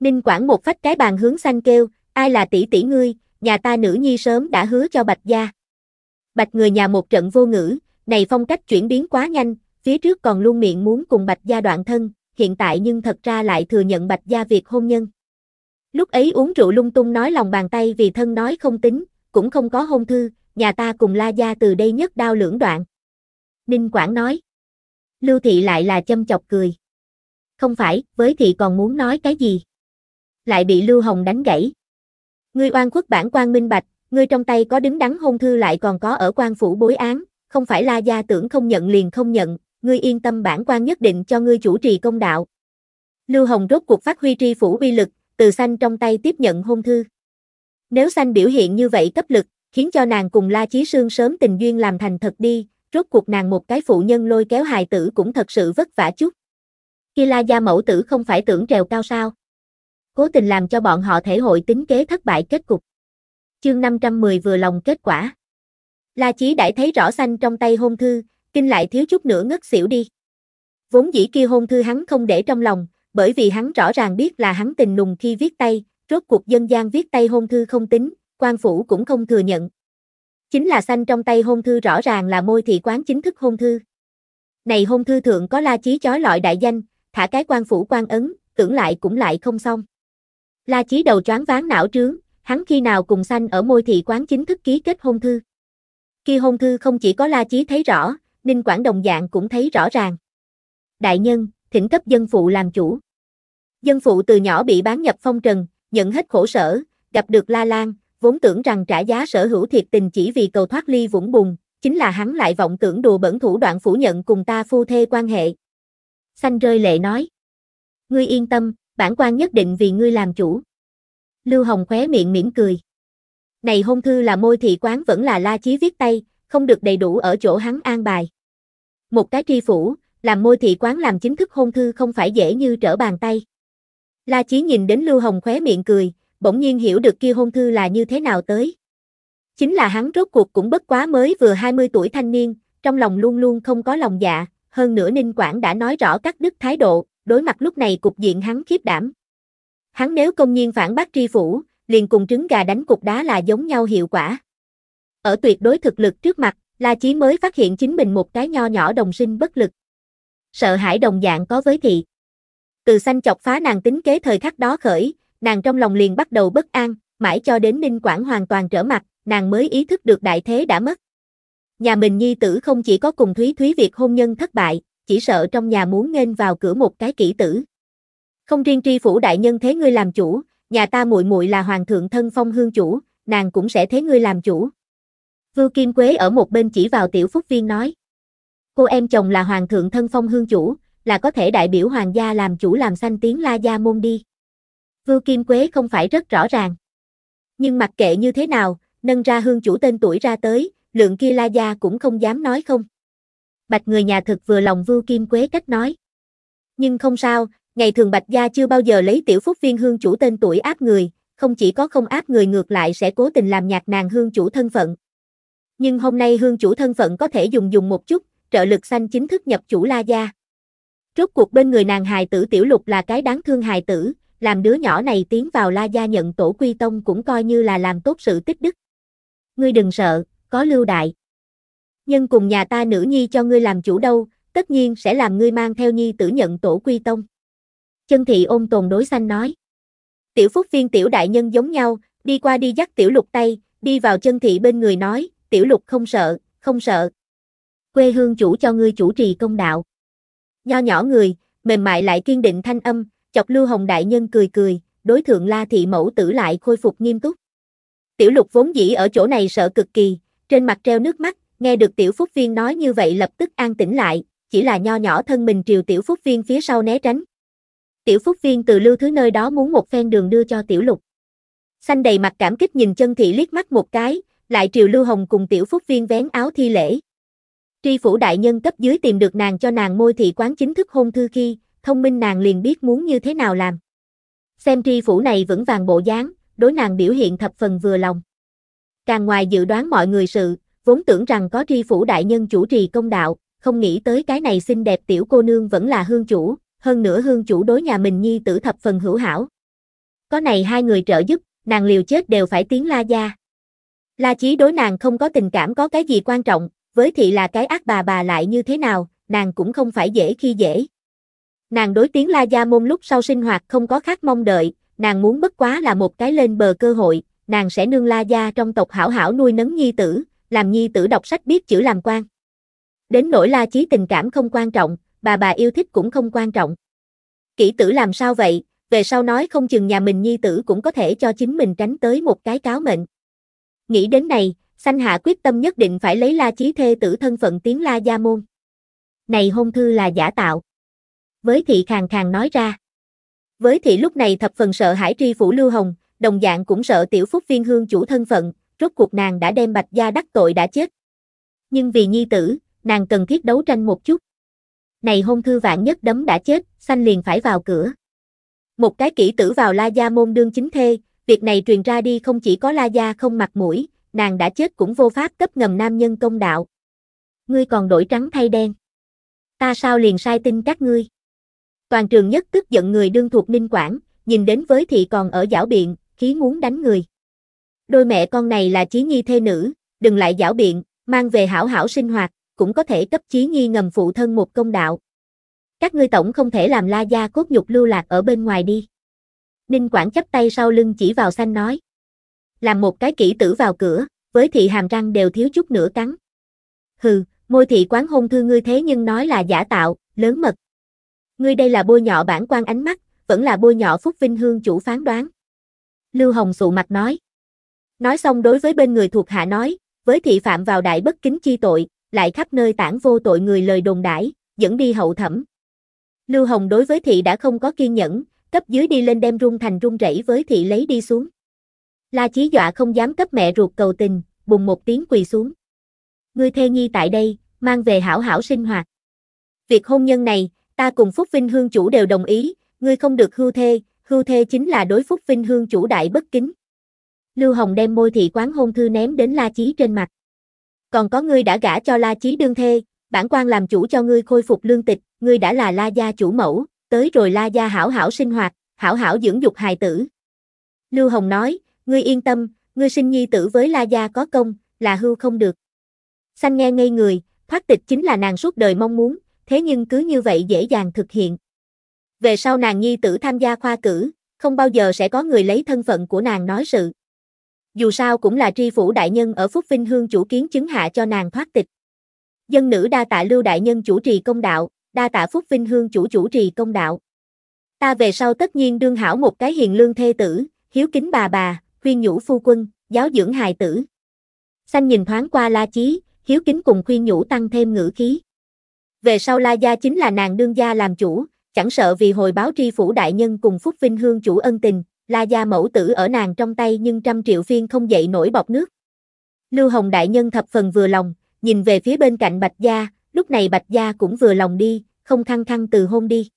Ninh Quảng một phách cái bàn hướng xanh kêu, ai là tỷ tỷ ngươi, nhà ta nữ nhi sớm đã hứa cho Bạch gia. Bạch người nhà một trận vô ngữ, này phong cách chuyển biến quá nhanh, phía trước còn luôn miệng muốn cùng Bạch gia đoạn thân, hiện tại nhưng thật ra lại thừa nhận Bạch Gia việc hôn nhân. Lúc ấy uống rượu lung tung nói lòng bàn tay vì thân nói không tính, cũng không có hôn thư, nhà ta cùng La Gia từ đây nhất đao lưỡng đoạn. Ninh Quảng nói. Lưu Thị lại là châm chọc cười. Không phải, với Thị còn muốn nói cái gì? Lại bị Lưu Hồng đánh gãy. Ngươi oan khuất bản quan minh bạch, ngươi trong tay có đứng đắn hôn thư lại còn có ở quan phủ bối án, không phải La Gia tưởng không nhận liền không nhận, ngươi yên tâm bản quan nhất định cho ngươi chủ trì công đạo. Lưu Hồng rốt cuộc phát huy tri phủ uy lực, từ xanh trong tay tiếp nhận hôn thư. Nếu xanh biểu hiện như vậy cấp lực, khiến cho nàng cùng La Chí Sương sớm tình duyên làm thành thật đi, rốt cuộc nàng một cái phụ nhân lôi kéo hài tử cũng thật sự vất vả chút. Khi La gia mẫu tử không phải tưởng trèo cao sao. Cố tình làm cho bọn họ thể hội tính kế thất bại kết cục. Chương 510 vừa lòng kết quả. La Chí đã thấy rõ xanh trong tay hôn thư, kinh lại thiếu chút nữa ngất xỉu đi. Vốn dĩ kia hôn thư hắn không để trong lòng, bởi vì hắn rõ ràng biết là hắn tình nùng khi viết tay, rốt cuộc dân gian viết tay hôn thư không tính, quan phủ cũng không thừa nhận. Chính là xanh trong tay hôn thư rõ ràng là môi thị quán chính thức hôn thư. Này hôn thư thượng có la chí chói loại đại danh, thả cái quan phủ quan ấn, tưởng lại cũng lại không xong. La chí đầu choáng váng não trướng, hắn khi nào cùng xanh ở môi thị quán chính thức ký kết hôn thư. Khi hôn thư không chỉ có la chí thấy rõ, Đinh Quảng đồng dạng cũng thấy rõ ràng. Đại nhân, thỉnh cấp dân phụ làm chủ. Dân phụ từ nhỏ bị bán nhập phong trần, nhận hết khổ sở, gặp được La Lan, vốn tưởng rằng trả giá sở hữu thiệt tình chỉ vì cầu thoát ly vũng bùn, chính là hắn lại vọng tưởng đùa bẩn thủ đoạn phủ nhận cùng ta phu thê quan hệ. Xanh rơi lệ nói. Ngươi yên tâm, bản quan nhất định vì ngươi làm chủ. Lưu Hồng khóe miệng mỉm cười. Này hôn thư là môi thị quán vẫn là la chí viết tay, không được đầy đủ ở chỗ hắn an bài một cái tri phủ, làm môi thị quán làm chính thức hôn thư không phải dễ như trở bàn tay. La Chí nhìn đến Lưu Hồng khóe miệng cười, bỗng nhiên hiểu được kia hôn thư là như thế nào tới. Chính là hắn rốt cuộc cũng bất quá mới vừa 20 tuổi thanh niên, trong lòng luôn luôn không có lòng dạ, hơn nữa Ninh Quảng đã nói rõ các đức thái độ, đối mặt lúc này cục diện hắn khiếp đảm. Hắn nếu công nhiên phản bác tri phủ, liền cùng trứng gà đánh cục đá là giống nhau hiệu quả. Ở tuyệt đối thực lực trước mặt, La Chí mới phát hiện chính mình một cái nho nhỏ đồng sinh bất lực. Sợ hãi đồng dạng có với thị. Từ xanh chọc phá nàng tính kế thời khắc đó khởi, nàng trong lòng liền bắt đầu bất an, mãi cho đến Ninh Quảng hoàn toàn trở mặt, nàng mới ý thức được đại thế đã mất. Nhà mình nhi tử không chỉ có cùng Thúy Thúy việc hôn nhân thất bại, chỉ sợ trong nhà muốn nghênh vào cửa một cái kỹ tử. Không riêng tri phủ đại nhân thế ngươi làm chủ, nhà ta muội muội là hoàng thượng thân phong hương chủ, nàng cũng sẽ thế ngươi làm chủ. Vưu Kim Quế ở một bên chỉ vào tiểu phúc viên nói. Cô em chồng là hoàng thượng thân phong hương chủ, là có thể đại biểu hoàng gia làm chủ làm sanh tiếng la gia môn đi. Vưu Kim Quế không phải rất rõ ràng. Nhưng mặc kệ như thế nào, nâng ra hương chủ tên tuổi ra tới, lượng kia la gia cũng không dám nói không. Bạch người nhà thực vừa lòng Vưu Kim Quế cách nói. Nhưng không sao, ngày thường Bạch gia chưa bao giờ lấy tiểu phúc viên hương chủ tên tuổi áp người, không chỉ có không áp người ngược lại sẽ cố tình làm nhạt nàng hương chủ thân phận, nhưng hôm nay hương chủ thân phận có thể dùng dùng một chút, trợ lực xanh chính thức nhập chủ La Gia. Rốt cuộc bên người nàng hài tử tiểu lục là cái đáng thương hài tử, làm đứa nhỏ này tiến vào La Gia nhận tổ quy tông cũng coi như là làm tốt sự tích đức. Ngươi đừng sợ, có lưu đại. Nhân cùng nhà ta nữ nhi cho ngươi làm chủ đâu, tất nhiên sẽ làm ngươi mang theo nhi tử nhận tổ quy tông. Chân thị ôm tồn đối xanh nói. Tiểu phúc viên tiểu đại nhân giống nhau, đi qua đi dắt tiểu lục tay, đi vào chân thị bên người nói, tiểu lục không sợ, không sợ. Quê hương chủ cho ngươi chủ trì công đạo. Nho nhỏ người, mềm mại lại kiên định thanh âm, chọc Lưu Hồng Đại Nhân cười cười, đối thượng La Thị Mẫu tử lại khôi phục nghiêm túc. Tiểu lục vốn dĩ ở chỗ này sợ cực kỳ, trên mặt treo nước mắt, nghe được tiểu phúc viên nói như vậy lập tức an tĩnh lại, chỉ là nho nhỏ thân mình triều tiểu phúc viên phía sau né tránh. Tiểu phúc viên từ lưu thứ nơi đó muốn một phen đường đưa cho tiểu lục. Xanh đầy mặt cảm kích nhìn chân thị liếc mắt một cái, lại Triều Lưu Hồng cùng Tiểu Phúc Viên vén áo thi lễ. Tri phủ đại nhân cấp dưới tìm được nàng cho nàng môi thị quán chính thức hôn thư khi, thông minh nàng liền biết muốn như thế nào làm. Xem tri phủ này vững vàng bộ dáng, đối nàng biểu hiện thập phần vừa lòng. Càng ngoài dự đoán mọi người sự, vốn tưởng rằng có tri phủ đại nhân chủ trì công đạo, không nghĩ tới cái này xinh đẹp tiểu cô nương vẫn là hương chủ, hơn nữa hương chủ đối nhà mình nhi tử thập phần hữu hảo. Có này hai người trợ giúp, nàng liều chết đều phải tiến la gia. La Chí đối nàng không có tình cảm có cái gì quan trọng, với thị là cái ác bà bà lại như thế nào, nàng cũng không phải dễ khi dễ. Nàng đối tiếng La Gia Môn lúc sau sinh hoạt không có khác mong đợi, nàng muốn bất quá là một cái lên bờ cơ hội, nàng sẽ nương La Gia trong tộc hảo hảo nuôi nấng nhi tử, làm nhi tử đọc sách biết chữ làm quan. Đến nỗi La Chí tình cảm không quan trọng, bà bà yêu thích cũng không quan trọng. kỹ tử làm sao vậy, về sau nói không chừng nhà mình nhi tử cũng có thể cho chính mình tránh tới một cái cáo mệnh. Nghĩ đến này, Sanh Hạ quyết tâm nhất định phải lấy La Chí Thê tử thân phận tiếng La Gia Môn. Này hôn thư là giả tạo. Với thị khàng khàng nói ra. Với thị lúc này thập phần sợ hải tri phủ Lưu Hồng, đồng dạng cũng sợ tiểu phúc viên hương chủ thân phận, rốt cuộc nàng đã đem bạch gia đắc tội đã chết. Nhưng vì nhi tử, nàng cần thiết đấu tranh một chút. Này hôn thư vạn nhất đấm đã chết, xanh liền phải vào cửa. Một cái kỹ tử vào la gia môn đương chính thê, Việc này truyền ra đi không chỉ có La Gia không mặt mũi, nàng đã chết cũng vô pháp cấp ngầm nam nhân công đạo. Ngươi còn đổi trắng thay đen. Ta sao liền sai tin các ngươi? Toàn trường nhất tức giận người đương thuộc Ninh Quảng, nhìn đến với thị còn ở giảo biện, khí muốn đánh người. Đôi mẹ con này là Chí Nhi thê nữ, đừng lại giảo biện, mang về hảo hảo sinh hoạt, cũng có thể cấp Chí Nhi ngầm phụ thân một công đạo. Các ngươi tổng không thể làm la gia cốt nhục lưu lạc ở bên ngoài đi. Ninh Quảng chắp tay sau lưng chỉ vào xanh nói. Làm một cái kỹ tử vào cửa, với thị hàm răng đều thiếu chút nữa cắn. Hừ, môi thị quán hôn thư ngươi thế nhưng nói là giả tạo, lớn mật. Ngươi đây là bôi nhọ bản quan ánh mắt, vẫn là bôi nhọ Phúc Vinh Hương chủ phán đoán. Lưu Hồng sụ mặt nói. Nói xong đối với bên người thuộc hạ nói, với thị phạm vào đại bất kính chi tội, lại khắp nơi tản vô tội người lời đồn đãi, dẫn đi hậu thẩm. Lưu Hồng đối với thị đã không có kiên nhẫn, cấp dưới đi lên đem rung thành rung rẩy với thị lấy đi xuống. La Chí dọa không dám cấp mẹ ruột cầu tình, bùng một tiếng quỳ xuống. Ngươi thê nhi tại đây, mang về hảo hảo sinh hoạt. Việc hôn nhân này, ta cùng Phúc Vinh Hương chủ đều đồng ý, ngươi không được hưu thê, hưu thê chính là đối Phúc Vinh Hương chủ đại bất kính. Lưu Hồng đem môi thị quán hôn thư ném đến La Chí trên mặt. Còn có ngươi đã gả cho La Chí đương thê, bản quan làm chủ cho ngươi khôi phục lương tịch, ngươi đã là La gia chủ mẫu, tới rồi la gia hảo hảo sinh hoạt, hảo hảo dưỡng dục hài tử. Lưu Hồng nói, ngươi yên tâm, ngươi sinh nhi tử với la gia có công, là hưu không được. Xanh nghe ngây người, thoát tịch chính là nàng suốt đời mong muốn, thế nhưng cứ như vậy dễ dàng thực hiện. Về sau nàng nhi tử tham gia khoa cử, không bao giờ sẽ có người lấy thân phận của nàng nói sự. Dù sao cũng là tri phủ đại nhân ở Phúc Vinh Hương chủ kiến chứng hạ cho nàng thoát tịch. Dân nữ đa tạ lưu đại nhân chủ trì công đạo, đa tạ Phúc Vinh Hương chủ chủ trì công đạo. Ta về sau tất nhiên đương hảo một cái hiền lương thê tử, hiếu kính bà bà, khuyên nhủ phu quân, giáo dưỡng hài tử. Xanh nhìn thoáng qua La Chí, hiếu kính cùng khuyên nhủ tăng thêm ngữ khí. Về sau La Gia chính là nàng đương gia làm chủ, chẳng sợ vì hồi báo tri phủ đại nhân cùng Phúc Vinh Hương chủ ân tình, La Gia mẫu tử ở nàng trong tay nhưng trăm triệu phiên không dậy nổi bọc nước. Lưu Hồng đại nhân thập phần vừa lòng, nhìn về phía bên cạnh Bạch Gia, lúc này Bạch Gia cũng vừa lòng đi, không thăng thăng từ hôn đi.